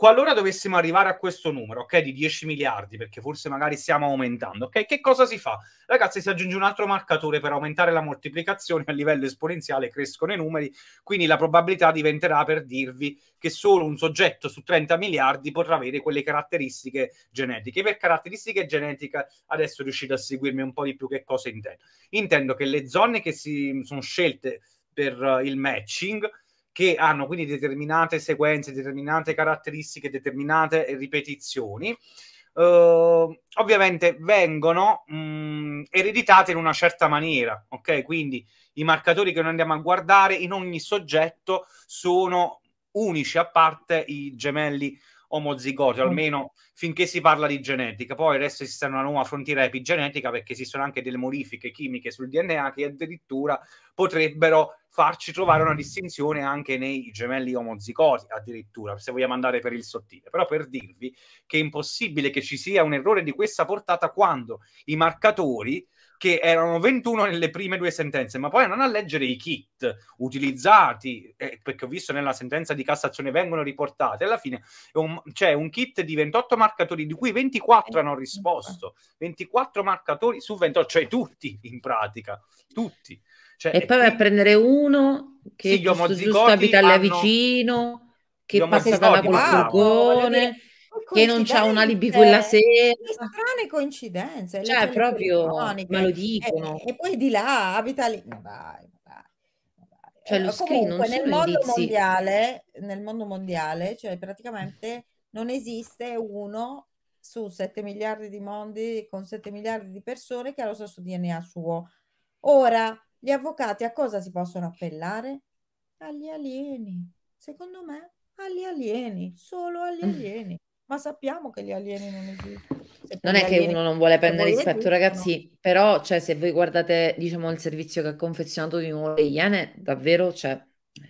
Speaker 2: qualora dovessimo arrivare a questo numero, ok, di 10 miliardi, perché forse magari stiamo aumentando, ok, che cosa si fa? Ragazzi, si aggiunge un altro marcatore per aumentare la moltiplicazione a livello esponenziale, crescono i numeri, quindi la probabilità diventerà per dirvi che solo un soggetto su 30 miliardi potrà avere quelle caratteristiche genetiche. Per caratteristiche genetiche adesso riuscite a seguirmi un po' di più che cosa intendo. Intendo che le zone che si sono scelte per eh, il matching che hanno quindi determinate sequenze, determinate caratteristiche, determinate ripetizioni. Uh, ovviamente vengono mh, mm, ereditate in una certa maniera, ok? Quindi i marcatori che noi andiamo a guardare in ogni soggetto sono unici a parte i gemelli omozigoti, mm. almeno finché si parla di genetica. Poi adesso esiste una nuova frontiera epigenetica perché esistono anche delle modifiche chimiche sul DNA che addirittura potrebbero farci trovare una distinzione anche nei gemelli omozigoti, addirittura, se vogliamo andare per il sottile. Però per dirvi che è impossibile che ci sia un errore di questa portata quando i marcatori che erano 21 nelle prime due sentenze, ma poi andando a leggere i kit utilizzati, eh, perché ho visto nella sentenza di Cassazione vengono riportati, alla fine un, c'è cioè, un kit di 28 marcatori, di cui 24 hanno risposto, 24 marcatori su 28, cioè tutti in pratica, tutti. Cioè, e poi va
Speaker 1: a prendere uno
Speaker 2: che sì, giusto, giusto abita là
Speaker 1: vicino, che passa dalla col furgone
Speaker 3: che non c'ha un alibi quella sera. strane coincidenze. Cioè, proprio, me lo dicono. E, e, poi di là abita lì. Ma vai, vai.
Speaker 2: Cioè, eh, lo scrivo nel mondo,
Speaker 3: mondiale, nel mondo mondiale, cioè praticamente non esiste uno su 7 miliardi di mondi con 7 miliardi di persone che ha lo stesso DNA suo. Ora, gli avvocati a cosa si possono appellare? Agli alieni. Secondo me, agli alieni, solo agli mm. alieni ma sappiamo che gli alieni non esistono.
Speaker 1: Non è che uno non vuole prendere rispetto, ragazzi, no. però cioè, se voi guardate diciamo, il servizio che ha confezionato di nuovo le Iene, davvero, cioè,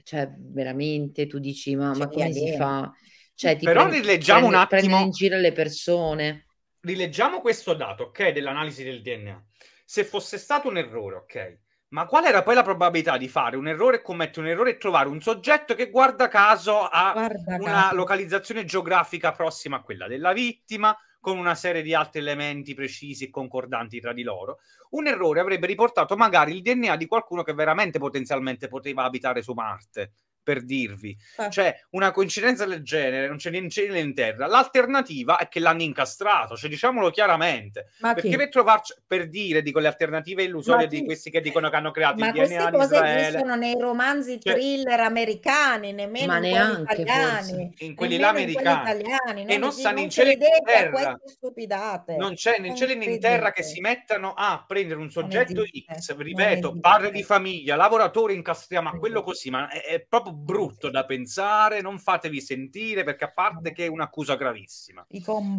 Speaker 1: cioè veramente, tu dici, ma, cioè, ma come si fa? Cioè, ti però prendi, rileggiamo prendi, un attimo... Prendere in giro le persone.
Speaker 2: Rileggiamo questo dato, ok, dell'analisi del DNA. Se fosse stato un errore, ok, ma qual era poi la probabilità di fare un errore, commettere un errore e trovare un soggetto che guarda caso ha guarda una caso. localizzazione geografica prossima a quella della vittima, con una serie di altri elementi precisi e concordanti tra di loro? Un errore avrebbe riportato magari il DNA di qualcuno che veramente potenzialmente poteva abitare su Marte per dirvi. Eh. Cioè, una coincidenza del genere non c'è niente in terra. L'alternativa è che l'hanno incastrato, cioè diciamolo chiaramente. Ma Perché chi? per trovarci, per dire, di quelle alternative illusorie di questi che dicono che hanno creato Ma il DNA Ma queste cose esistono
Speaker 3: nei romanzi cioè thriller cioè, americani, nemmeno Ma neanche, italiani. In quelli là americani. Italiani, e non stanno in cielo né in terra. Stupidate. Non c'è nel cielo né in terra
Speaker 2: che si mettano a prendere un soggetto X, ripeto, padre di famiglia, lavoratore incastriamo a quello così, ma è, è proprio brutto da pensare, non fatevi sentire perché a parte che è un'accusa gravissima.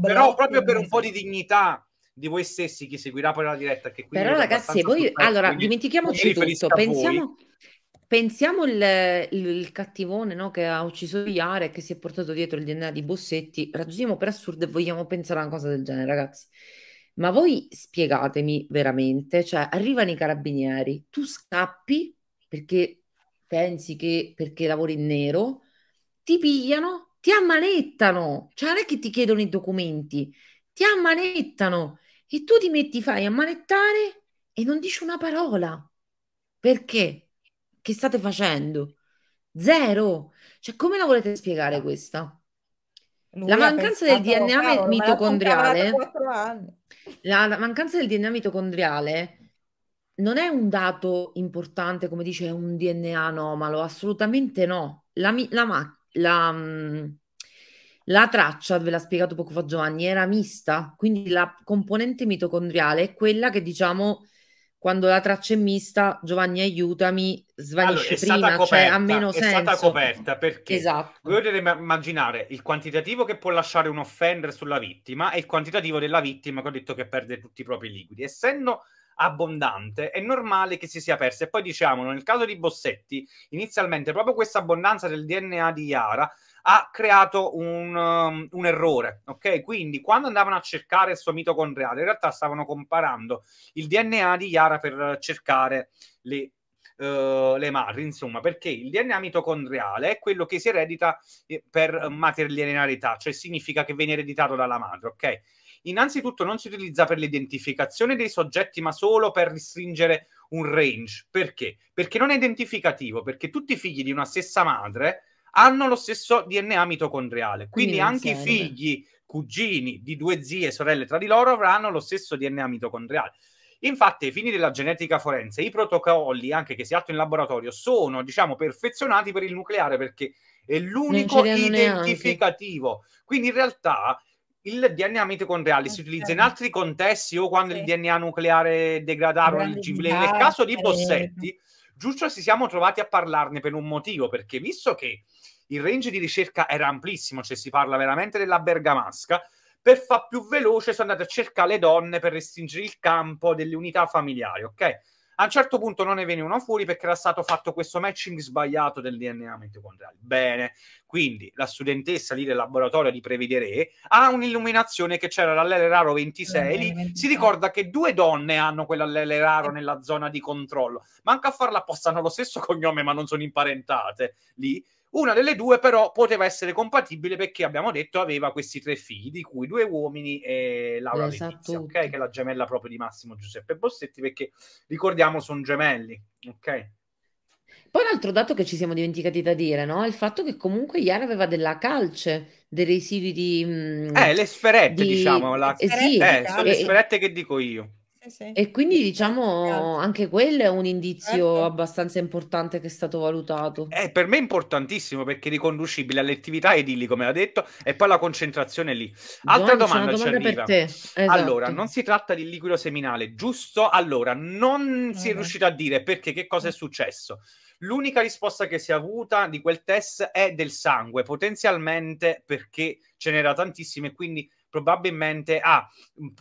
Speaker 2: Però proprio per un po' di dignità di voi stessi chi seguirà poi la diretta che Però ragazzi, voi allora quindi, dimentichiamoci tutto, pensiamo
Speaker 1: Pensiamo il, il, il cattivone no, che ha ucciso Iare e che si è portato dietro il DNA di Bossetti. Ragioniamo per assurdo e vogliamo pensare a una cosa del genere, ragazzi. Ma voi spiegatemi veramente, cioè arrivano i carabinieri, tu scappi perché pensi che perché lavori in nero, ti pigliano, ti ammanettano, cioè non è che ti chiedono i documenti, ti ammanettano e tu ti metti, fai ammanettare e non dici una parola. Perché? Che state facendo? Zero. Cioè, come la volete spiegare questa? Lui la mancanza pensato, del DNA cavolo, mitocondriale. La, la mancanza del DNA mitocondriale non è un dato importante, come dice un DNA anomalo, assolutamente no. La, la, la, mm, la, traccia, ve l'ha spiegato poco fa Giovanni, era mista, quindi la componente mitocondriale è quella che diciamo quando la traccia è mista, Giovanni aiutami, svanisce allora, prima, coperta, cioè ha meno è senso. È stata
Speaker 2: coperta perché esatto. voi potete immaginare il quantitativo che può lasciare un offender sulla vittima e il quantitativo della vittima che ho detto che perde tutti i propri liquidi. Essendo abbondante, è normale che si sia persa. E poi diciamo, nel caso di Bossetti, inizialmente proprio questa abbondanza del DNA di Iara ha creato un, um, un, errore, ok? Quindi quando andavano a cercare il suo mito con Reale, in realtà stavano comparando il DNA di Iara per cercare le Uh, le madri, insomma, perché il DNA mitocondriale è quello che si eredita eh, per materialità, cioè significa che viene ereditato dalla madre, ok? innanzitutto non si utilizza per l'identificazione dei soggetti, ma solo per restringere un range. Perché? Perché non è identificativo, perché tutti i figli di una stessa madre hanno lo stesso DNA mitocondriale. Quindi, Quindi anche i figli cugini di due zie e sorelle tra di loro avranno lo stesso DNA mitocondriale. Infatti, ai fini della genetica forense, i protocolli, anche che si attuano in laboratorio, sono, diciamo, perfezionati per il nucleare perché è l'unico identificativo. Neanche. Quindi in realtà il DNA mitocondriale okay. si utilizza in altri contesti o quando okay. il DNA nucleare degradato il leggibile. Nel caso di Bossetti, giusto ci siamo trovati a parlarne per un motivo, perché visto che il range di ricerca era amplissimo, cioè si parla veramente della bergamasca, per far più veloce sono andato a cercare le donne per restringere il campo delle unità familiari, ok? A un certo punto non ne venivano fuori perché era stato fatto questo matching sbagliato del DNA mitocondriale. Bene, quindi la studentessa lì del laboratorio di Prevedere ha un'illuminazione che c'era l'allele 26, lì si ricorda che due donne hanno quell'allele nella zona di controllo. Manca a farla apposta, hanno lo stesso cognome ma non sono imparentate lì. Una delle due però poteva essere compatibile perché abbiamo detto aveva questi tre figli, di cui due uomini e Laura esatto. ok? Che è la gemella proprio di Massimo Giuseppe Bossetti perché ricordiamo sono gemelli, ok?
Speaker 1: Poi un altro dato che ci siamo dimenticati da dire, no? Il fatto che comunque Iara aveva della calce, dei residui di... Mh, mm, eh, le sferette, di... diciamo. La... Eh, sì, eh, eh sono le eh, sferette
Speaker 2: che dico io.
Speaker 1: E quindi diciamo anche quello è un indizio certo. abbastanza importante che è stato valutato.
Speaker 2: È eh, per me importantissimo perché è riconducibile alle attività edili, come ha detto, e poi la concentrazione lì. Altra Don, domanda, domanda ci arriva. Esatto. Allora, non si tratta di liquido seminale, giusto? Allora, non eh. si è riuscito a dire perché che cosa è successo. L'unica risposta che si è avuta di quel test è del sangue, potenzialmente perché ce n'era tantissime, quindi probabilmente ha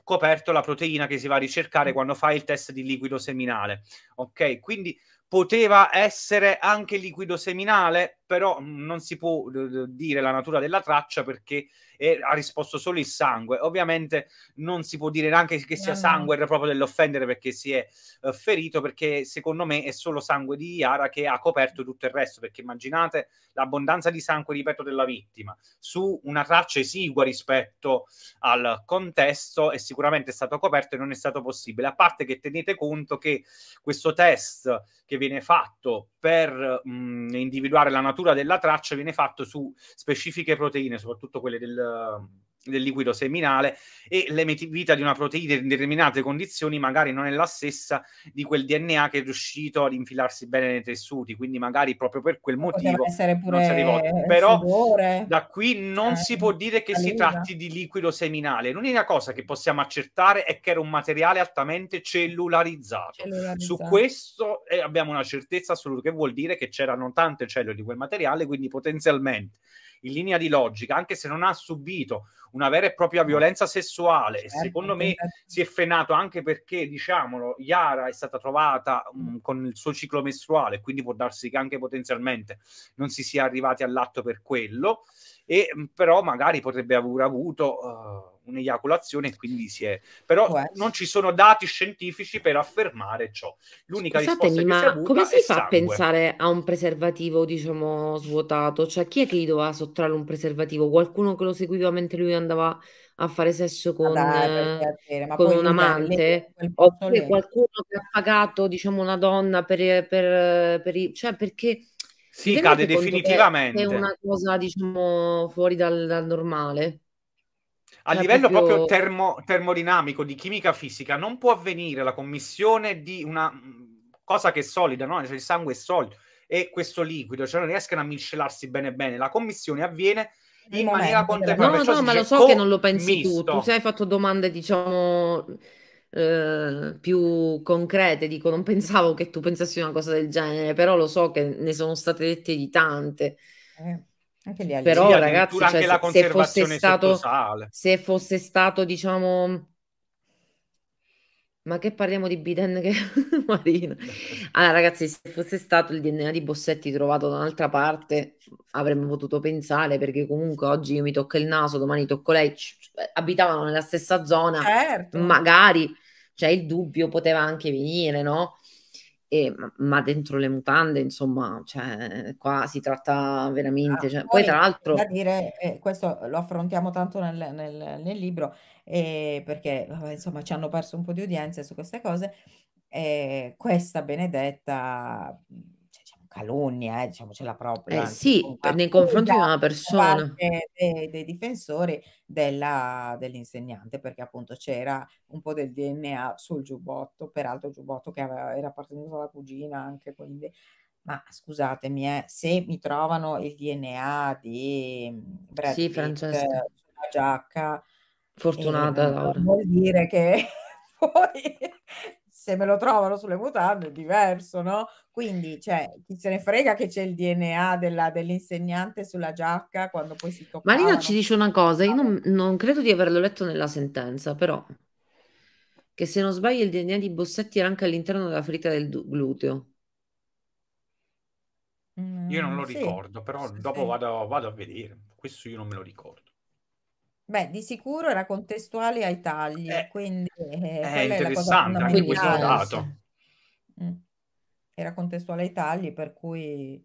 Speaker 2: coperto la proteina che si va a ricercare mm. quando fai il test di liquido seminale. Ok, quindi poteva essere anche liquido seminale? però non si può eh, dire la natura della traccia perché è, ha risposto solo il sangue. Ovviamente non si può dire neanche che sia sangue proprio dell'offendere perché si è uh, ferito, perché secondo me è solo sangue di Iara che ha coperto tutto il resto, perché immaginate l'abbondanza di sangue, ripeto, della vittima su una traccia esigua rispetto al contesto è sicuramente stato coperto e non è stato possibile. A parte che tenete conto che questo test che viene fatto per mh, mm, individuare la natura dell'armatura della traccia viene fatto su specifiche proteine, soprattutto quelle del, del liquido seminale e l'emitività di una proteina in determinate condizioni magari non è la stessa di quel DNA che è riuscito ad infilarsi bene nei tessuti, quindi magari proprio per quel motivo non si è Però sudore, da qui non eh, si può dire che si tratti di liquido seminale. L'unica cosa che possiamo accertare è che era un materiale altamente cellularizzato. cellularizzato. Su questo eh, abbiamo una certezza assoluta che vuol dire che c'erano tante cellule di quel materiale, quindi potenzialmente in linea di logica, anche se non ha subito una vera e propria ah, violenza sessuale, e certo, secondo me certo. si è frenato anche perché, diciamolo, Yara è stata trovata mh, mm, mm. con il suo ciclo mestruale, quindi può darsi che anche potenzialmente non si sia arrivati all'atto per quello e però magari potrebbe aver avuto uh, un'eiaculazione quindi si è... Però Beh. non ci sono dati scientifici per affermare ciò. L'unica Scusatemi, risposta ma come si fa sangue. a pensare
Speaker 1: a un preservativo, diciamo, svuotato? Cioè, chi è che gli doveva sottrarre un preservativo? Qualcuno che lo seguiva mentre lui andava a fare sesso ah, con, ah, dai, eh, con un amante? Oppure qualcuno che ha pagato, diciamo, una donna per... per, per, per cioè, perché sì, Sembra cade definitivamente. È una cosa, diciamo, fuori dal, dal normale.
Speaker 2: A cioè, livello proprio, proprio termo, termodinamico, di chimica fisica, non può avvenire la commissione di una mm, cosa che è solida, no? Cioè il sangue è solido e questo liquido, cioè non riescono a miscelarsi bene bene. La commissione avviene in maniera contemporanea. No, no, ma lo so che oh, non lo pensi misto. tu. Tu
Speaker 1: sei fatto domande, diciamo, eh, più concrete, dico non pensavo che tu pensassi una cosa del genere, però lo so che ne sono state dette di tante. Eh, anche anche lì però sì, ragazzi, cioè, se, se, fosse stato, se fosse stato, diciamo, ma che parliamo di Biden che Marina? Allora, ragazzi, se fosse stato il DNA di Bossetti trovato da un'altra parte, avremmo potuto pensare, perché comunque oggi io mi tocco il naso, domani tocco lei, abitavano nella stessa zona, certo. magari cioè il dubbio poteva anche venire, no? E, ma dentro le mutande, insomma, cioè, qua si tratta veramente. Ah, cioè, poi, poi, tra l'altro. Da
Speaker 3: dire, eh, questo lo affrontiamo tanto nel, nel, nel libro, eh, perché insomma ci hanno perso un po' di udienze su queste cose. Eh, questa benedetta calunnia, eh, diciamocela proprio. Eh sì, confronti nei confronti di una persona. Dei, dei difensori della, dell'insegnante, perché appunto c'era un po' del DNA sul giubbotto, peraltro il giubbotto che aveva, era appartenuto alla cugina anche, quindi... Ma scusatemi, eh, se mi trovano il DNA di mm, Brad sì, Pitt sulla giacca... Fortunata, eh, Laura. Vuol dire che poi se me lo trovano sulle mutande è diverso, no? Quindi, cioè, chi se ne frega che c'è il DNA della, dell'insegnante sulla giacca quando poi si tocca. Marina
Speaker 1: ci dice una cosa, io non, ah, non, credo di averlo letto nella sentenza, però, che se non sbaglio il DNA di Bossetti era anche all'interno della ferita del gluteo.
Speaker 2: Mm, io non lo sì. ricordo, però sì, dopo sì. Vado, vado, a vedere, questo io non me lo ricordo.
Speaker 3: Beh, di sicuro era contestuale ai tagli, Eh, quindi eh, è quella è la cosa interessante anche questo fondamentale.
Speaker 2: dato.
Speaker 3: Mm. Era contestuale ai tagli, per cui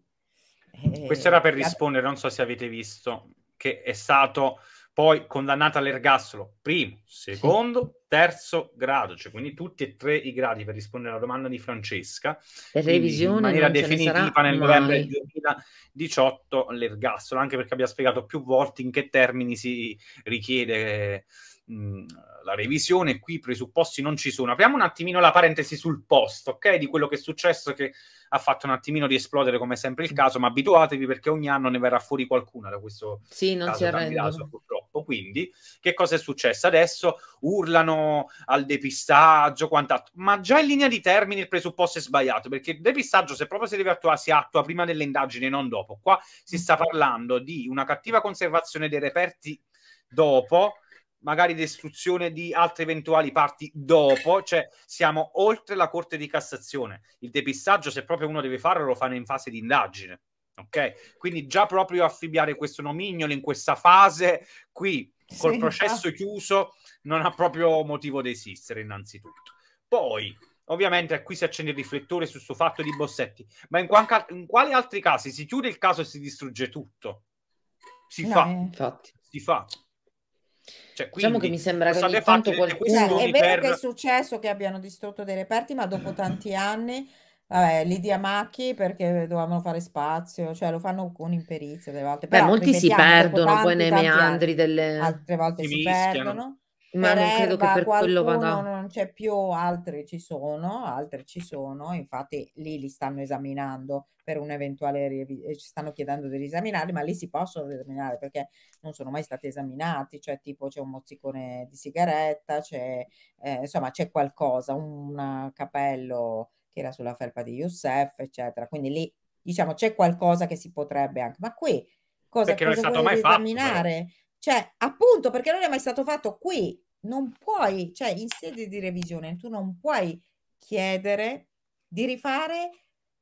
Speaker 3: Questo era per eh, rispondere,
Speaker 2: non so se avete visto, che è stato poi condannata all'ergastolo, primo, secondo, terzo grado, cioè quindi tutti e tre i gradi per rispondere alla domanda di Francesca. Per revisione in maniera definitiva nel novembre 2018 l'ergastolo, anche perché abbia spiegato più volte in che termini si richiede mh, la revisione, qui i presupposti non ci sono. Apriamo un attimino la parentesi sul posto, ok? Di quello che è successo che ha fatto un attimino di esplodere come sempre il caso, ma abituatevi perché ogni anno ne verrà fuori qualcuna da questo Sì, non caso, si purtroppo. Quindi, che cosa è successo adesso? Urlano al depistaggio, quant'altro. Ma già in linea di termine il presupposto è sbagliato, perché il depistaggio, se proprio si deve attuare, si attua prima delle indagini non dopo. Qua si sta parlando di una cattiva conservazione dei reperti dopo magari distruzione di altre eventuali parti dopo, cioè siamo oltre la Corte di Cassazione. Il depistaggio, se proprio uno deve farlo, lo fanno in fase di indagine. Ok, quindi già proprio affibbiare questo nomignolo in questa fase qui col sì, processo chiuso non ha proprio motivo di esistere, innanzitutto. Poi, ovviamente, qui si accende il riflettore su questo fatto di Bossetti, ma in, quanca, in, quali altri casi si chiude il caso e si distrugge tutto? Si no, fa, eh. infatti. Si fa. Cioè, quindi, diciamo che mi sembra che ogni tanto cioè, qualcuno... Beh, è vero per... che è
Speaker 3: successo che abbiano distrutto dei reperti, ma dopo tanti anni Vabbè, Lidia Macchi perché dovevano fare spazio, cioè lo fanno con imperizia delle volte, Beh, però molti si ripetiamo, dopo perdono tanti, poi nei tanti meandri
Speaker 1: delle... altre volte si si mischiano. perdono. Ma non credo che Erba per quello qualcuno vada...
Speaker 3: non c'è più, altri ci sono, altri ci sono, infatti lì li stanno esaminando per un eventuale eh, ci stanno chiedendo di riesaminarli, ma lì si possono esaminare perché non sono mai stati esaminati, cioè tipo c'è un mozzicone di sigaretta, c'è eh, insomma c'è qualcosa, un capello che era sulla felpa di Youssef, eccetera. Quindi lì diciamo c'è qualcosa che si potrebbe anche, ma qui
Speaker 2: cosa, perché cosa non è stato mai determinare? Fatto,
Speaker 3: cioè, appunto, perché non è mai stato fatto qui, non puoi, cioè in sede di revisione tu non puoi chiedere di rifare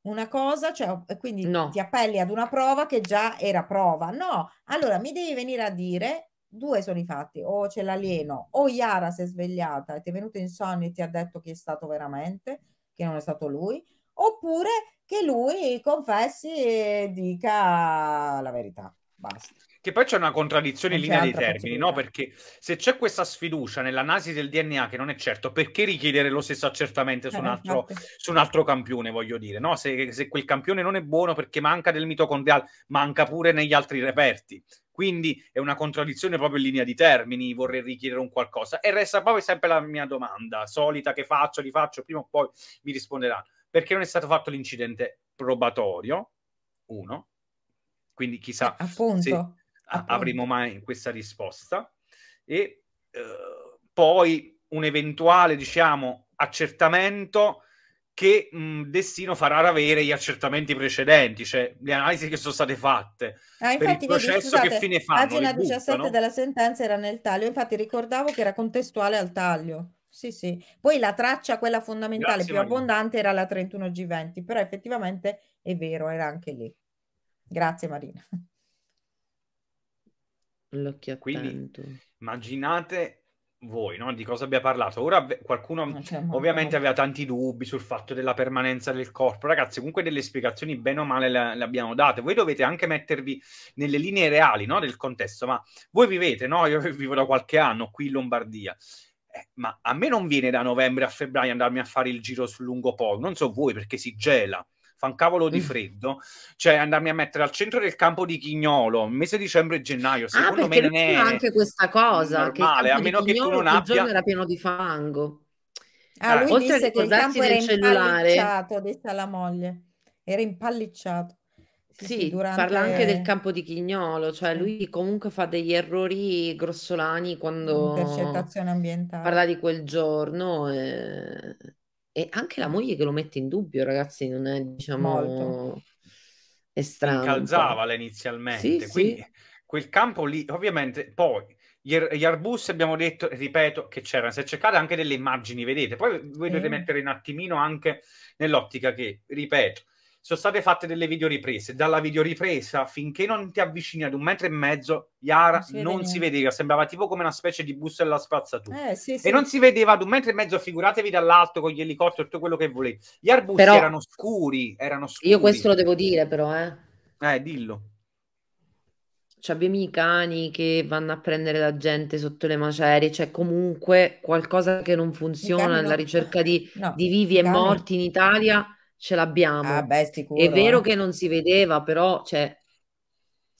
Speaker 3: una cosa, cioè, quindi no. ti appelli ad una prova che già era prova. No, allora mi devi venire a dire, due sono i fatti, o c'è l'alieno, o Iara si è svegliata e ti è venuto in sonno e ti ha detto chi è stato veramente, che non è stato lui, oppure che lui confessi e dica la verità. Basta.
Speaker 2: Che poi c'è una contraddizione in linea dei termini, no? Perché se c'è questa sfiducia nell'analisi del DNA, che non è certo, perché richiedere lo stesso accertamento su un eh, altro, su un altro campione, voglio dire, no? Se, se, quel campione non è buono perché manca del mitocondriale, manca pure negli altri reperti. Quindi è una contraddizione proprio in linea di termini, vorrei richiedere un qualcosa. E resta proprio sempre la mia domanda, solita che faccio, rifaccio, prima o poi mi risponderanno. Perché non è stato fatto l'incidente probatorio? Uno. Quindi chissà... Eh, appunto. Se avremo mai questa risposta. E eh, poi un eventuale, diciamo, accertamento che mh, mm, Destino farà avere gli accertamenti precedenti, cioè le analisi che sono state fatte ah, infatti, per il processo vedi, scusate, che fine fanno. Pagina 17 no? della
Speaker 3: sentenza era nel taglio, infatti ricordavo che era contestuale al taglio. Sì, sì. Poi la traccia, quella fondamentale Grazie, più Maria. abbondante, era la 31G20, però effettivamente è vero, era anche lì. Grazie Marina.
Speaker 2: L'occhio Quindi immaginate voi no? di cosa abbia parlato. Ora qualcuno eh, cioè, ovviamente aveva tanti dubbi sul fatto della permanenza del corpo. Ragazzi, comunque delle spiegazioni bene o male le, le abbiamo date. Voi dovete anche mettervi nelle linee reali no? del contesto. Ma voi vivete, no? Io vivo da qualche anno qui in Lombardia. Eh, ma a me non viene da novembre a febbraio andarmi a fare il giro sul lungo polo. Non so voi perché si gela fa un cavolo di mm. freddo, cioè andarmi a mettere al centro del campo di Chignolo, mese dicembre e gennaio, ah, secondo ah, me non è anche
Speaker 1: questa cosa, normale, a meno che tu non abbia... era pieno di fango. Ah, allora, lui oltre disse che il campo era cellulare...
Speaker 3: impallicciato, detta la moglie, era impallicciato. Sì, sì durante... parla anche del
Speaker 1: campo di Chignolo, cioè lui comunque fa degli errori grossolani quando parla di quel giorno. E e anche la moglie che lo mette in dubbio, ragazzi, non è diciamo Molto. estraneo. strano.
Speaker 2: inizialmente, sì, quindi sì. quel campo lì, ovviamente, poi gli, er-, gli arbusti abbiamo detto, ripeto, che c'erano. Se cercate anche delle immagini, vedete, poi voi dovete eh. mettere un attimino anche nell'ottica che, ripeto, sono state fatte delle videoriprese. Dalla videoripresa, finché non ti avvicini ad un metro e mezzo, Yara non si, non si vedeva, sembrava tipo come una specie di bus della spazzatura.
Speaker 4: Eh, sì, sì. E non si
Speaker 2: vedeva ad un metro e mezzo, figuratevi dall'alto con gli elicotteri, tutto quello che volete. Gli arbusti però, erano, scuri, erano scuri, Io questo lo devo
Speaker 1: dire però, eh.
Speaker 2: Eh, dillo. Abbiamo i
Speaker 1: cani che vanno a prendere la gente sotto le macerie, c'è cioè comunque qualcosa che non funziona nella ricerca di, no, di vivi e morti in Italia ce l'abbiamo. Ah, beh, sicuro, È vero eh. che non si vedeva, però cioè,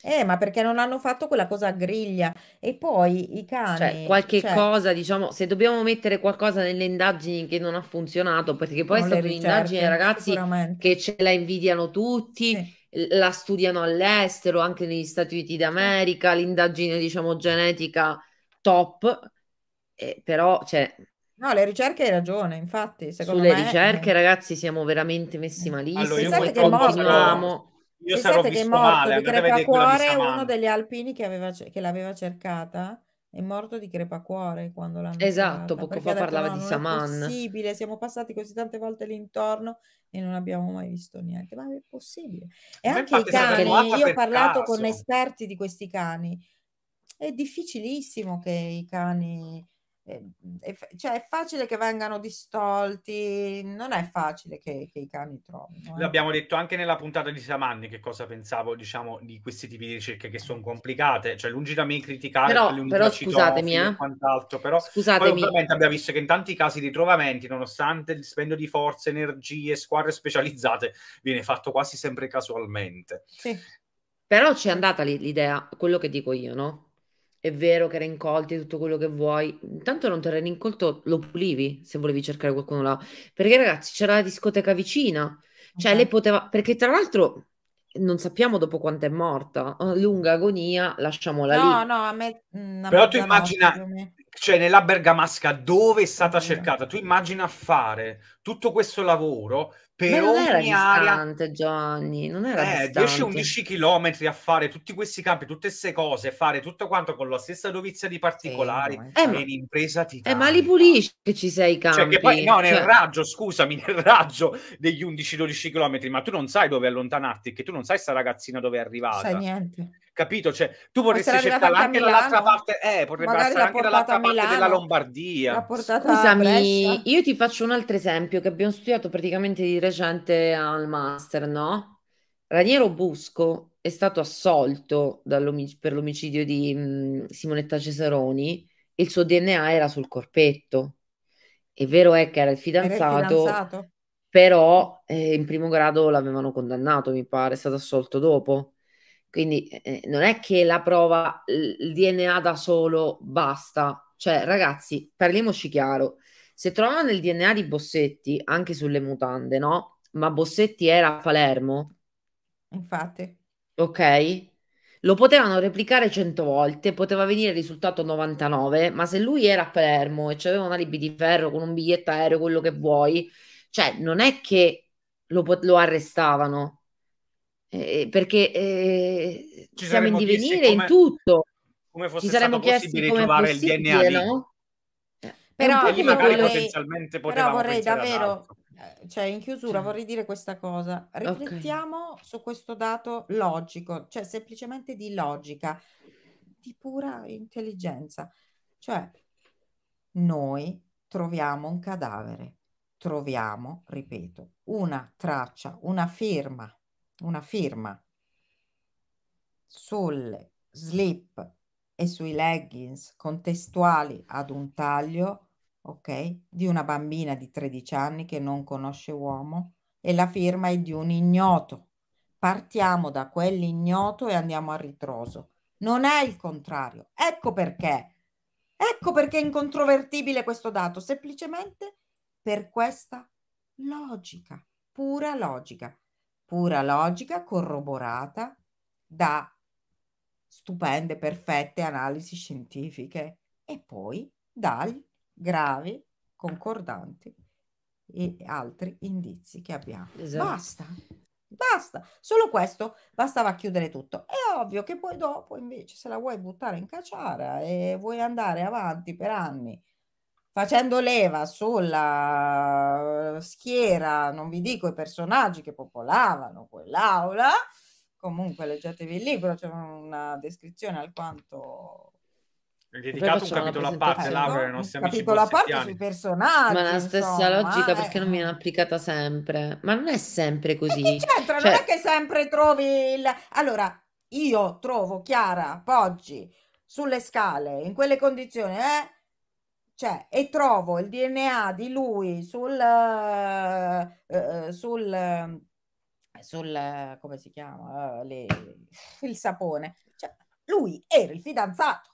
Speaker 1: eh, ma perché non hanno fatto
Speaker 3: quella cosa a griglia? E poi i cioè, cani, cioè, qualche cioè, cosa,
Speaker 1: diciamo, se dobbiamo mettere qualcosa nelle indagini che non ha funzionato, perché poi è stata un'indagine, ragazzi, che ce la invidiano tutti, sì. la studiano all'estero, anche negli Stati Uniti d'America, l'indagine, diciamo, genetica top, eh, però, cioè,
Speaker 3: No, le ricerche hai ragione, infatti, secondo Sulle me... ricerche,
Speaker 1: eh, ragazzi, siamo veramente messi eh. malissimo. Allora, io Pensate poi continuiamo... Io sarò che è morto male, di crepacuore uno
Speaker 3: degli alpini che, aveva, che l'aveva cercata è morto di crepacuore quando l'hanno Esatto, poco fa parlava detto, no, di Saman. È possibile, siamo passati così tante volte l'intorno e non abbiamo mai visto niente, ma è possibile. E ma anche i cani, io ho parlato caso. con esperti di questi cani, è difficilissimo che i cani eh, è, cioè è facile che vengano distolti, non è facile che, che i cani trovino. Eh.
Speaker 2: L'abbiamo detto anche nella puntata di Samanni che cosa pensavo diciamo, di questi tipi di ricerche che sono complicate, cioè lungi da me criticare però, però scusatemi, eh. quant'altro, però scusatemi. Poi, abbiamo visto che in tanti casi di trovamenti, nonostante il spendo di forze, energie, squadre specializzate, viene fatto quasi sempre casualmente.
Speaker 1: Sì. Però c'è andata l'idea, quello che dico io, no? è vero che era incolti e tutto quello che vuoi, intanto non te terreno incolto lo pulivi se volevi cercare qualcuno là, perché ragazzi c'era la discoteca vicina, cioè okay. lei poteva, perché tra l'altro non sappiamo dopo quanto è morta, oh, lunga agonia, lasciamola
Speaker 2: no, lì. No,
Speaker 3: no, a me... Mm, Però
Speaker 2: tu immagina, cioè nella Bergamasca dove è stata cercata, tu immagina fare tutto questo lavoro per Ma non era distante,
Speaker 1: area... Johnny, non era eh, 10-11
Speaker 2: km a fare tutti questi campi, tutte queste cose, fare tutto quanto con la stessa dovizia di particolari eh, eh l'impresa ti Eh,
Speaker 1: ma li pulisci che ci sei i campi. Cioè, che poi, no, nel cioè...
Speaker 2: raggio, scusami, nel raggio degli 11-12 km, ma tu non sai dove allontanarti, che tu non sai sta ragazzina dove è arrivata. Sai niente capito? Cioè, tu vorresti cercare anche dall'altra parte, eh, potrebbe essere anche dall'altra parte della Lombardia.
Speaker 1: Scusami, io ti faccio un altro esempio che abbiamo studiato praticamente di recente al master, no? Raniero Busco è stato assolto per l'omicidio di mh, Simonetta Cesaroni e il suo DNA era sul corpetto. È vero è eh, che era il fidanzato, era il fidanzato. però eh, in primo grado l'avevano condannato, mi pare, è stato assolto dopo. Quindi eh, eh, non è che la prova, il DNA da solo basta. Cioè, ragazzi, parliamoci chiaro. Se trovano il DNA di Bossetti anche sulle mutande, no? Ma Bossetti era a Palermo.
Speaker 3: Infatti.
Speaker 1: Ok? Lo potevano replicare 100 volte, poteva venire il risultato 99, ma se lui era a Palermo e c'aveva un alibi di ferro con un biglietto aereo, quello che vuoi, cioè non è che lo, lo arrestavano. Eh, eh, perché eh, ci siamo in divenire come, in tutto.
Speaker 4: Come fosse Ci saremmo chiesti come trovare il DNA no? Eh,
Speaker 1: però, io magari
Speaker 3: vorrei, potenzialmente però vorrei davvero, eh, cioè in chiusura sì. vorrei dire questa cosa, riflettiamo okay. su questo dato logico, cioè semplicemente di logica, di pura intelligenza. Cioè, noi troviamo un cadavere, troviamo, ripeto, una traccia, una firma una firma sulle slip e sui leggings contestuali ad un taglio, ok, di una bambina di 13 anni che non conosce uomo e la firma è di un ignoto. Partiamo da quell'ignoto e andiamo a ritroso. Non è il contrario. Ecco perché. Ecco perché è incontrovertibile questo dato, semplicemente per questa logica, pura logica pura logica corroborata da stupende, perfette analisi scientifiche e poi dagli gravi, concordanti e altri indizi che abbiamo. Esatto. Basta, basta, solo questo bastava a chiudere tutto. È ovvio che poi dopo invece se la vuoi buttare in cacciara e vuoi andare avanti per anni facendo leva sulla eh, schiera, non vi dico i personaggi che popolavano quell'aula, comunque leggetevi il libro, c'è una descrizione alquanto...
Speaker 4: È dedicato un capitolo a parte, Laura, no? Un
Speaker 3: capitolo a parte sui
Speaker 1: personaggi. Ma la stessa insomma, logica eh. perché non viene applicata sempre? Ma non è sempre così. E c'entra?
Speaker 3: Cioè... Non è che sempre trovi il... Allora, io trovo Chiara Poggi sulle scale, in quelle condizioni, eh? cioè, e trovo il DNA di lui sul, uh, sul, sul come si chiama, uh, le, il sapone. Cioè, lui era il fidanzato.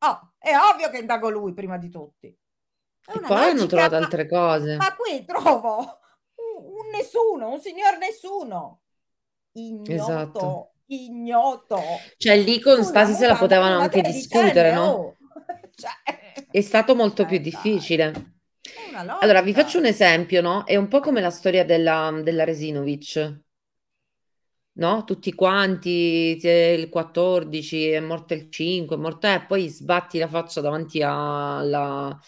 Speaker 3: Oh, è ovvio che indago lui prima di tutti. E
Speaker 1: poi hanno trovato altre cose. Ma,
Speaker 3: qui trovo un, un, nessuno, un signor nessuno. Ignoto. Esatto. Ignoto.
Speaker 1: Cioè lì con Stasi se la potevano anche discutere, no? Oh. cioè, eh, è stato molto più eh, difficile. Allora, vi faccio un esempio, no? È un po' come la storia della, della Resinovic, no? Tutti quanti, il 14, è morto il 5, è morto, e eh, poi sbatti la faccia davanti alla,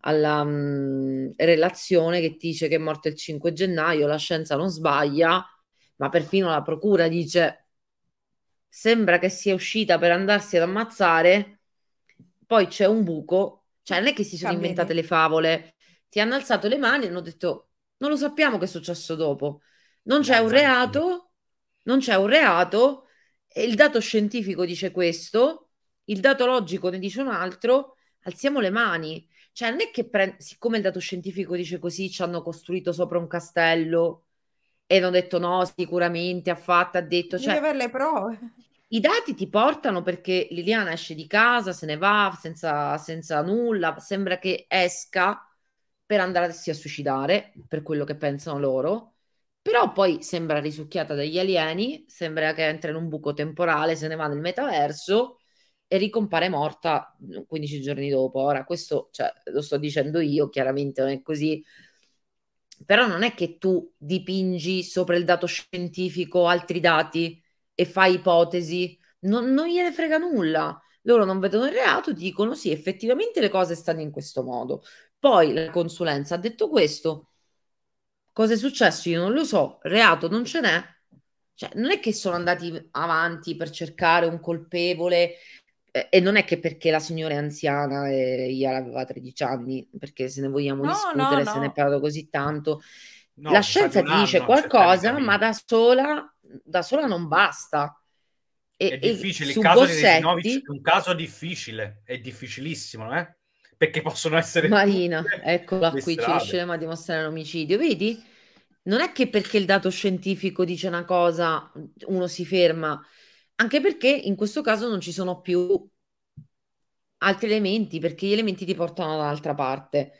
Speaker 1: alla mh, mm, relazione che dice che è morto il 5 gennaio, la scienza non sbaglia, ma perfino la procura dice sembra che sia uscita per andarsi ad ammazzare poi c'è un buco, cioè non è che si sono inventate le favole, ti hanno alzato le mani e hanno detto non lo sappiamo che è successo dopo, non c'è un reato, non c'è un reato, il dato scientifico dice questo, il dato logico ne dice un altro, alziamo le mani. Cioè, non è che pre- siccome il dato scientifico dice così, ci hanno costruito sopra un castello e hanno detto no, sicuramente ha fatto, ha detto. Cioè, deve avere le prove. I dati ti portano perché Liliana esce di casa, se ne va senza, senza nulla, sembra che esca per andarsi a suicidare, per quello che pensano loro, però poi sembra risucchiata dagli alieni, sembra che entra in un buco temporale, se ne va nel metaverso e ricompare morta 15 giorni dopo. Ora, questo cioè, lo sto dicendo io, chiaramente non è così, però non è che tu dipingi sopra il dato scientifico altri dati e fa ipotesi, non, non gliene frega nulla. Loro non vedono il reato, dicono sì, effettivamente le cose stanno in questo modo. Poi la consulenza ha detto questo, cosa è successo io non lo so, reato non ce n'è. Cioè, non è che sono andati avanti per cercare un colpevole eh, e non è che perché la signora è anziana e eh, gliela aveva 13 anni, perché se ne vogliamo no, discutere, no, no. se ne è parlato così tanto. No, la scienza ti dice anno, qualcosa, ma da sola, da sola, non basta. E, è difficile, il caso Bossetti, di Resinovic
Speaker 2: è un caso difficile, è difficilissimo, eh? perché possono essere... Marina,
Speaker 1: eccola qui, ci riusciremo a dimostrare un omicidio. vedi? Non è che perché il dato scientifico dice una cosa uno si ferma, anche perché in questo caso non ci sono più altri elementi, perché gli elementi ti portano dall'altra parte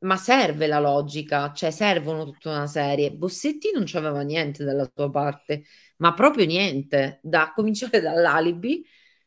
Speaker 1: ma serve la logica, cioè servono tutta una serie. Bossetti non c'aveva niente dalla sua parte, ma proprio niente, da cominciare dall'alibi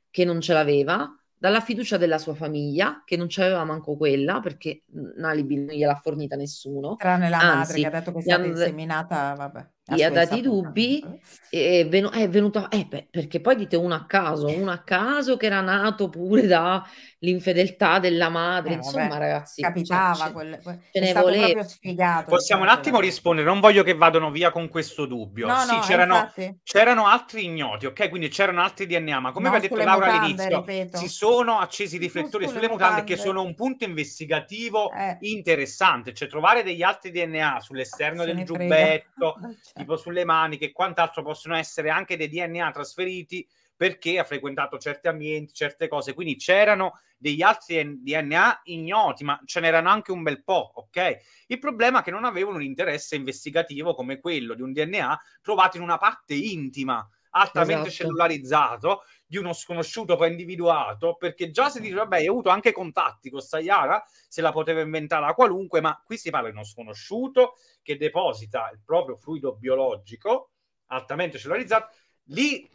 Speaker 1: che non ce l'aveva, dalla fiducia della sua famiglia che non c'aveva manco quella perché un alibi non gliel'ha fornita nessuno. Tranne la Anzi, madre che ha detto che è stata inseminata, vabbè gli ha dati i dubbi, è, venu- è venuto, eh, beh, perché poi dite uno a caso, uno a caso che era nato pure dall'infedeltà della madre, eh, insomma vabbè, ragazzi, cioè, capitava, cioè, quel, quel, ce ne voleva. Sfigato,
Speaker 2: Possiamo un attimo rispondere, non voglio che vadano via con questo dubbio. No, sì, no, c'erano, c'erano, altri ignoti, ok? Quindi c'erano altri DNA, ma come no, aveva detto Laura mutande, all'inizio, ripeto. si sono accesi i riflettori sulle, sulle mutande, mutande, che sono un punto investigativo eh. interessante, cioè trovare degli altri DNA sull'esterno Se del giubbetto. Cioè, tipo sulle maniche e quant'altro possono essere anche dei DNA trasferiti perché ha frequentato certi ambienti, certe cose. Quindi c'erano degli altri DNA ignoti, ma ce n'erano anche un bel po', ok? Il problema è che non avevano un interesse investigativo come quello di un DNA trovato in una parte intima altamente esatto. cellularizzato di uno sconosciuto poi individuato, perché già si dice, vabbè, hai avuto anche contatti con Sayara, se la poteva inventare a qualunque, ma qui si parla di uno sconosciuto che deposita il proprio fluido biologico altamente cellularizzato lì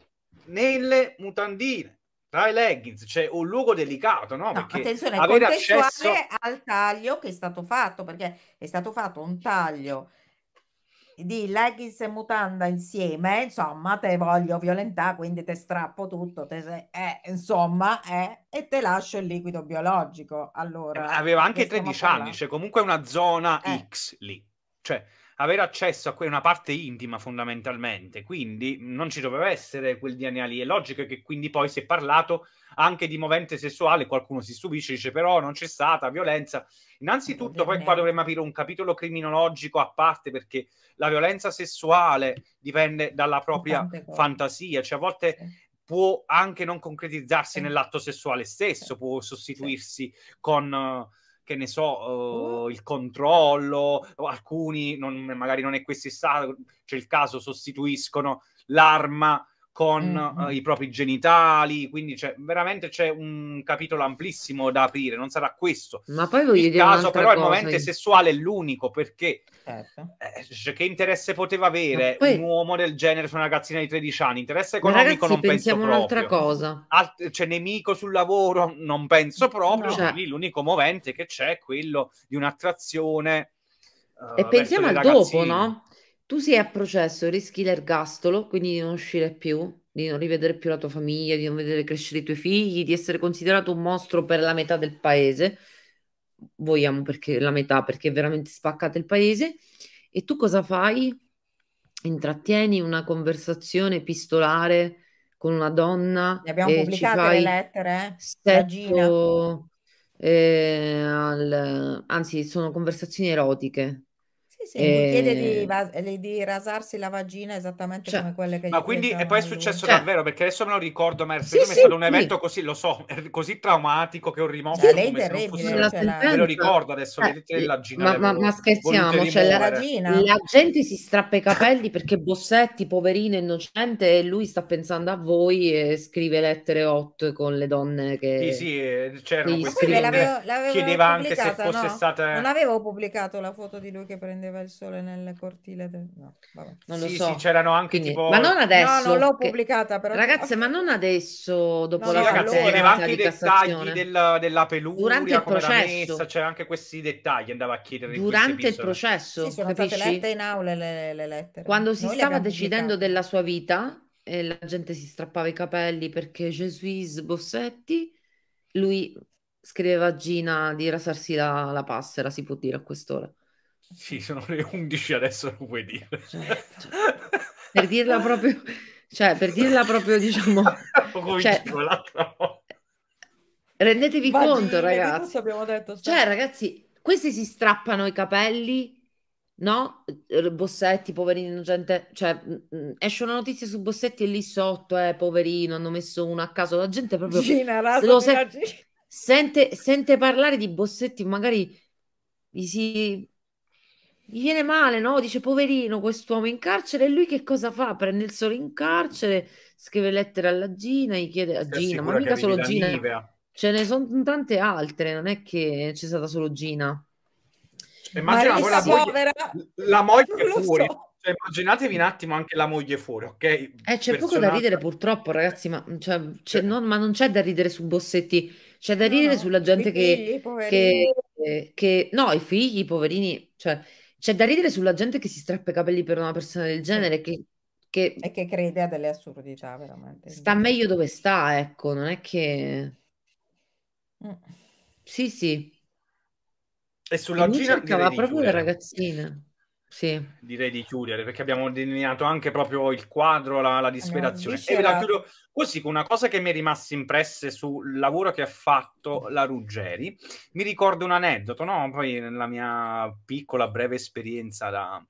Speaker 2: nelle mutandine tra i leggings c'è un luogo delicato, no? no attenzione, avere accesso
Speaker 3: al taglio che è stato fatto, perché è stato fatto un taglio di leggings e mutanda insieme, insomma, te voglio violentare, quindi te strappo tutto, te se, eh, insomma, eh, e te lascio il liquido biologico. Allora, aveva anche 13 anni, c'è
Speaker 2: cioè comunque una zona eh. X lì. Cioè, avere accesso a una parte intima fondamentalmente, quindi non ci doveva essere quel DNA lì. È logico che quindi poi si è parlato anche di movente sessuale, qualcuno si stupisce, dice però non c'è stata violenza. Innanzitutto poi qua dovremmo aprire un capitolo criminologico a parte perché la violenza sessuale dipende dalla propria fantasia, cioè a volte può anche non concretizzarsi nell'atto sessuale stesso, può sostituirsi con eh, che ne so, uh, il controllo, alcuni non, magari non è questo il stato, c'è il caso, sostituiscono l'arma con mm-hmm. uh, i propri genitali, quindi c'è, veramente c'è un capitolo amplissimo da aprire, non sarà questo.
Speaker 1: Ma poi voglio il dire caso però cosa, il momento io...
Speaker 2: sessuale è l'unico perché certo. eh, che interesse poteva avere poi... un uomo del genere su una ragazzina di 13 anni? Interesse economico ragazzi, non penso proprio. un'altra cosa. Alt- c'è nemico sul lavoro, non penso proprio, no. cioè... l'unico movente che c'è è quello di un'attrazione e eh, pensiamo al dopo, no?
Speaker 1: tu sei a processo, rischi l'ergastolo, quindi di non uscire più, di non rivedere più la tua famiglia, di non vedere crescere i tuoi figli, di essere considerato un mostro per la metà del paese. Vogliamo perché la metà, perché è veramente spaccato il paese. E tu cosa fai? Intrattieni una conversazione epistolare con una donna. Ne abbiamo pubblicate le lettere, eh? Setto, eh, al, anzi, sono conversazioni erotiche
Speaker 3: sì, chiede ehm di, di, rasarsi la vagina esattamente Cioè, come quelle che Ma quindi, e
Speaker 2: poi è a lui. successo cioè davvero, perché adesso me lo ricordo, ma è Sì, secondo me è sì, stato un evento così, lo so, eh, così traumatico che ho rimosso Cioè, lei come è terribile, la- Me lo ricordo adesso, le Eh, laggine ma, le ma- avevo ma scherziamo, cioè, la, la
Speaker 1: gente si strappa i capelli perché Bossetti, poverino, innocente, e lui sta pensando a voi e scrive lettere hot con le donne
Speaker 2: che... Sì, sì, eh, c'erano queste Ma l'avevo, l'avevo chiedeva anche se fosse no? stata... Non avevo
Speaker 3: pubblicato la foto di lui che prendeva prendeva il sole nel cortile. Del... No,
Speaker 2: non lo sì, so. Sì, c'erano anche Quindi, tipo... Ma non adesso. No, non l'ho
Speaker 1: pubblicata però. Ragazze, ma non adesso, dopo no, la sì, ragazzi, vedeva anche i dettagli
Speaker 2: della, della peluria, Durante il processo. c'era anche questi dettagli, andava a chiedere Durante il processo, sì, sono
Speaker 3: capisci? state lette in aula le, le lettere. Quando si Noi stava decidendo
Speaker 1: della sua vita, e la gente si strappava i capelli perché Gesù Bossetti, lui scriveva a Gina di rasarsi la, la passera, si può dire a quest'ora.
Speaker 2: Sì, sono le 11 adesso, lo puoi dire. Cioè,
Speaker 1: per dirla proprio, cioè, per dirla proprio, diciamo... cioè, rendetevi Vagine, conto, ragazzi. Abbiamo detto, cioè. ragazzi, questi si strappano i capelli no? Bossetti, poverino gente... cioè mm, mm, esce una notizia su Bossetti e lì sotto, eh, poverino, hanno messo uno a caso, la gente proprio Gina, se- sente, sente, parlare di Bossetti, magari gli si gli viene male, no? Dice poverino quest'uomo in carcere e lui che cosa fa? Prende il sole in carcere, scrive lettere alla Gina, gli chiede a Gina, ma mica solo Gina, Nivea. ce ne sono tante altre, non è che c'è stata solo Gina.
Speaker 2: Cioè, immagina la povera... moglie, la moglie fuori. So. Cioè, immaginatevi un attimo anche la moglie fuori, ok? Eh, c'è Personata. poco da ridere
Speaker 1: purtroppo, ragazzi, ma, cioè, c'è, non, ma, non, c'è da ridere su Bossetti, c'è da ridere no, sulla gente figli, che, che, che, No, i figli, i poverini, cioè c'è da ridere sulla gente che si strappa i capelli per una persona del genere che, che e che crede a delle assurdità veramente. Sta meglio dove sta, ecco, non è che... Mm. Sì, sì.
Speaker 2: E sulla Gina cercava proprio le
Speaker 1: ragazzine sì.
Speaker 2: direi di chiudere perché abbiamo delineato anche proprio il quadro, la, la disperazione. Allora, e la chiudo così con una cosa che mi è rimasta impressa sul lavoro che ha fatto la Ruggeri. Mi ricordo un aneddoto, no? Poi nella mia piccola, breve esperienza da,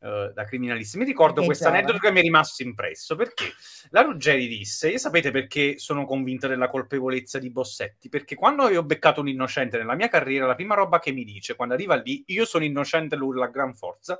Speaker 2: uh, da criminalista, mi ricordo questo aneddoto che mi è rimasto impresso perché la Ruggeri disse: E sapete perché sono convinta della colpevolezza di Bossetti? Perché quando io ho beccato un innocente nella mia carriera, la prima roba che mi dice quando arriva lì, io sono innocente, lui la gran forza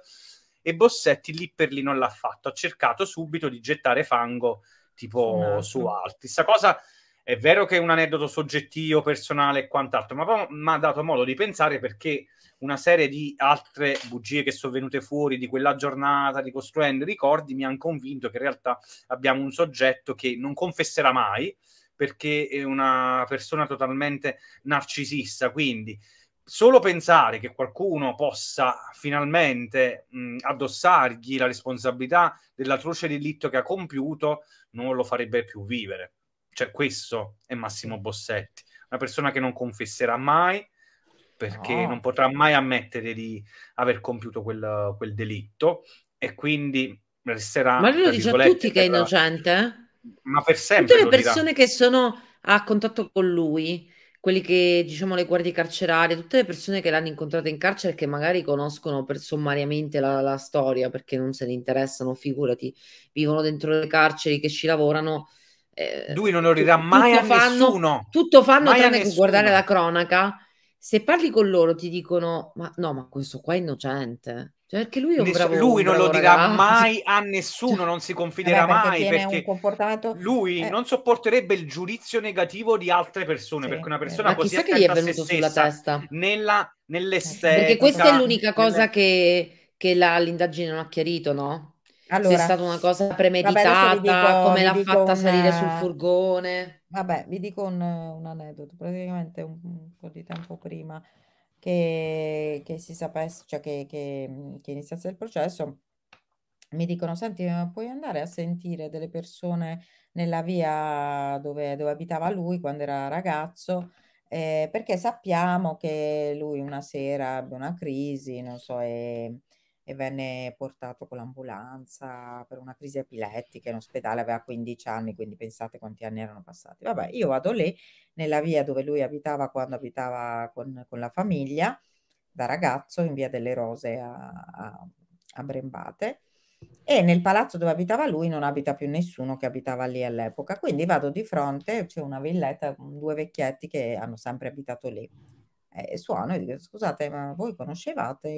Speaker 2: e Bossetti lì per lì non l'ha fatto, ha cercato subito di gettare fango tipo no. su altri. Sta cosa è vero che è un aneddoto soggettivo, personale e quant'altro, ma mi ha dato modo di pensare perché una serie di altre bugie che sono venute fuori di quella giornata, ricostruendo i ricordi, mi hanno convinto che in realtà abbiamo un soggetto che non confesserà mai perché è una persona totalmente narcisista, quindi solo pensare che qualcuno possa finalmente mh, addossargli la responsabilità dell'atroce delitto che ha compiuto non lo farebbe più vivere. Cioè, questo è Massimo Bossetti, una persona che non confesserà mai perché no. non potrà mai ammettere di aver compiuto quel, quel delitto e quindi resterà. Ma lui lo dice a tutti che è
Speaker 1: innocente?
Speaker 2: Ma per sempre. Tutte le persone
Speaker 1: dirà. che sono a contatto con lui quelli che diciamo le guardie carcerarie, tutte le persone che l'hanno incontrata in carcere che magari conoscono per sommariamente la, la, storia perché non se ne interessano, figurati, vivono dentro le carceri che ci lavorano. Eh, Lui
Speaker 2: non orirà mai a fanno, nessuno.
Speaker 1: Tutto fanno mai tranne che guardare la cronaca. Se parli con loro ti dicono: Ma no, ma questo qua è innocente. Cioè, perché lui, bravo, lui non lo dirà ragazzo. mai
Speaker 2: a nessuno, non si confiderà Vabbè, perché mai perché comportato... lui eh. non sopporterebbe il giudizio negativo di altre persone. Sì, perché una persona eh. così attenta che gli è venuto sulla testa nella, nell'estetica. Perché questa è l'unica cosa nelle...
Speaker 1: che, che la, l'indagine non ha chiarito, no? Allora, Se è stata una cosa premeditata, dico, come l'ha fatta una... salire sul
Speaker 3: furgone. Vabbè, vi dico un, un aneddoto, praticamente un, un po' di tempo prima che, che si sapesse, cioè che, che, mhmm, che iniziasse il processo, mi dicono, senti, puoi andare a sentire delle persone nella via dove, dove abitava lui quando era ragazzo, eh, perché sappiamo che lui una sera ebbe una crisi, non so, e, e venne portato con l'ambulanza per una crisi epilettica in ospedale, aveva 15 anni, quindi pensate quanti anni erano passati. Vabbè, io vado lì, nella via dove lui abitava quando abitava con, con la famiglia, da ragazzo, in via delle Rose a, a, a Brembate, e nel palazzo dove abitava lui non abita più nessuno che abitava lì all'epoca. Quindi vado di fronte, c'è una villetta, con due vecchietti che hanno sempre abitato lì e suono e dico scusate ma voi conoscevate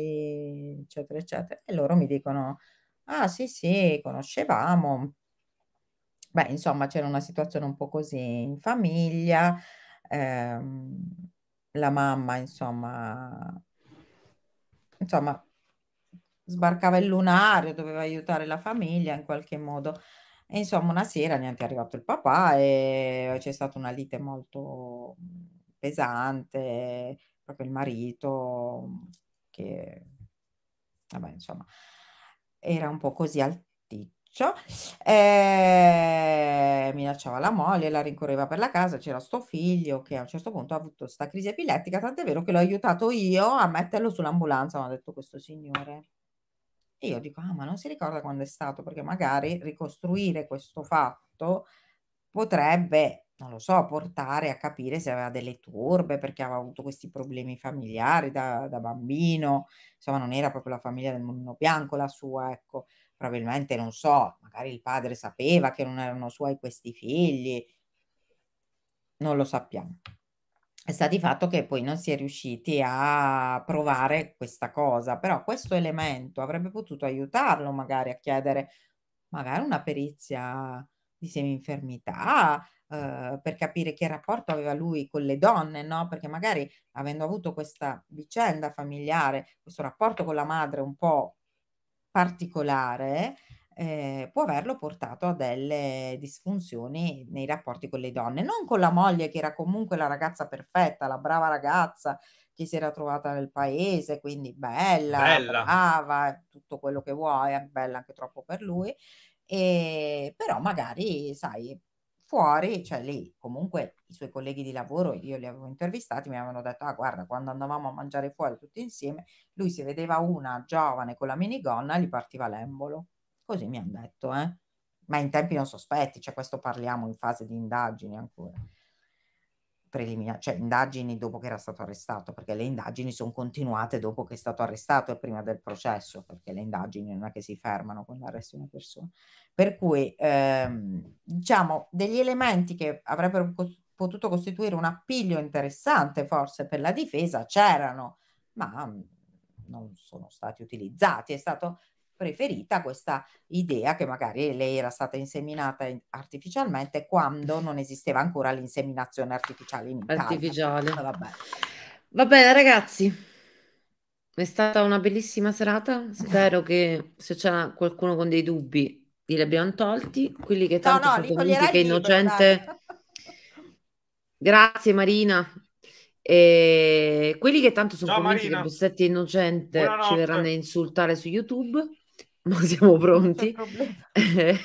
Speaker 3: eccetera eccetera e loro mi dicono ah sì sì conoscevamo beh insomma c'era una situazione un po' così in famiglia ehm, la mamma insomma insomma sbarcava il lunario doveva aiutare la famiglia in qualche modo e insomma una sera neanche è arrivato il papà e c'è stata una lite molto pesante, proprio il marito mm, che, vabbè, insomma, era un po' così alticcio, eh, minacciava la moglie, la rincorreva per la casa, c'era sto figlio che a un certo punto ha avuto questa crisi epilettica, tant'è vero che l'ho aiutato io a metterlo sull'ambulanza, mi ha detto questo signore. E io dico, ah, ma non si ricorda quando è stato, perché magari ricostruire questo fatto potrebbe non lo so, portare a capire se aveva delle turbe perché aveva avuto questi problemi familiari da, da bambino, insomma non era proprio la famiglia del mondo bianco la sua, ecco, probabilmente non so, magari il padre sapeva che non erano suoi questi figli, non lo sappiamo. E sta di fatto che poi non si è riusciti a provare questa cosa, però questo elemento avrebbe potuto aiutarlo magari a chiedere magari una perizia di seminfermità, Uhm, per capire che rapporto aveva lui con le donne, no? Perché magari avendo avuto questa vicenda familiare, questo rapporto con la madre un po' particolare, eh, può averlo portato a delle disfunzioni nei rapporti con le donne, non con la moglie che era comunque la ragazza perfetta, la brava ragazza che si era trovata nel paese, quindi bella, bella. brava, tutto quello che vuoi, bella anche troppo per lui, e, però magari, sai, fuori, cioè lì comunque i suoi colleghi di lavoro, io li avevo intervistati, mi avevano detto, ah guarda, quando andavamo a mangiare fuori tutti insieme, lui si vedeva una giovane con la minigonna e gli partiva l'embolo. Così mi hanno detto, eh? ma in tempi non sospetti, cioè questo parliamo in fase di indagini ancora preliminari, cioè indagini dopo che era stato arrestato, perché le indagini sono continuate dopo che è stato arrestato e prima del processo, perché le indagini non è che si fermano con l'arresto di una persona. Per cui, ehm, diciamo, degli elementi che avrebbero potuto costituire un appiglio interessante forse per la difesa c'erano, ma non sono stati utilizzati. È stato preferita questa idea che magari lei era stata inseminata artificialmente quando non esisteva ancora l'inseminazione artificiale
Speaker 1: in Italia. Artificiale. Vabbè. Va bene ragazzi, è stata una bellissima serata, spero che se c'è qualcuno con dei dubbi li abbiamo tolti, quelli che tanto no, no, sono convinti che è innocente... Grazie Marina, e quelli che tanto sono Ciao, convinti Marina. che Bossetti è innocente Buonanotte. ci verranno a insultare su YouTube ma siamo pronti. Eh,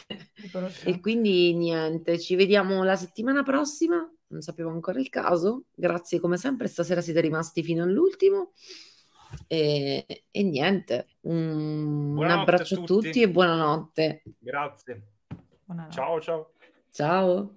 Speaker 1: e quindi niente, ci vediamo la settimana prossima. Non sapevo ancora il caso. Grazie come sempre, stasera siete rimasti fino all'ultimo. E, e niente, un, un abbraccio a tutti. tutti. e buonanotte.
Speaker 2: Grazie. Buonanotte. Ciao ciao.
Speaker 1: Ciao.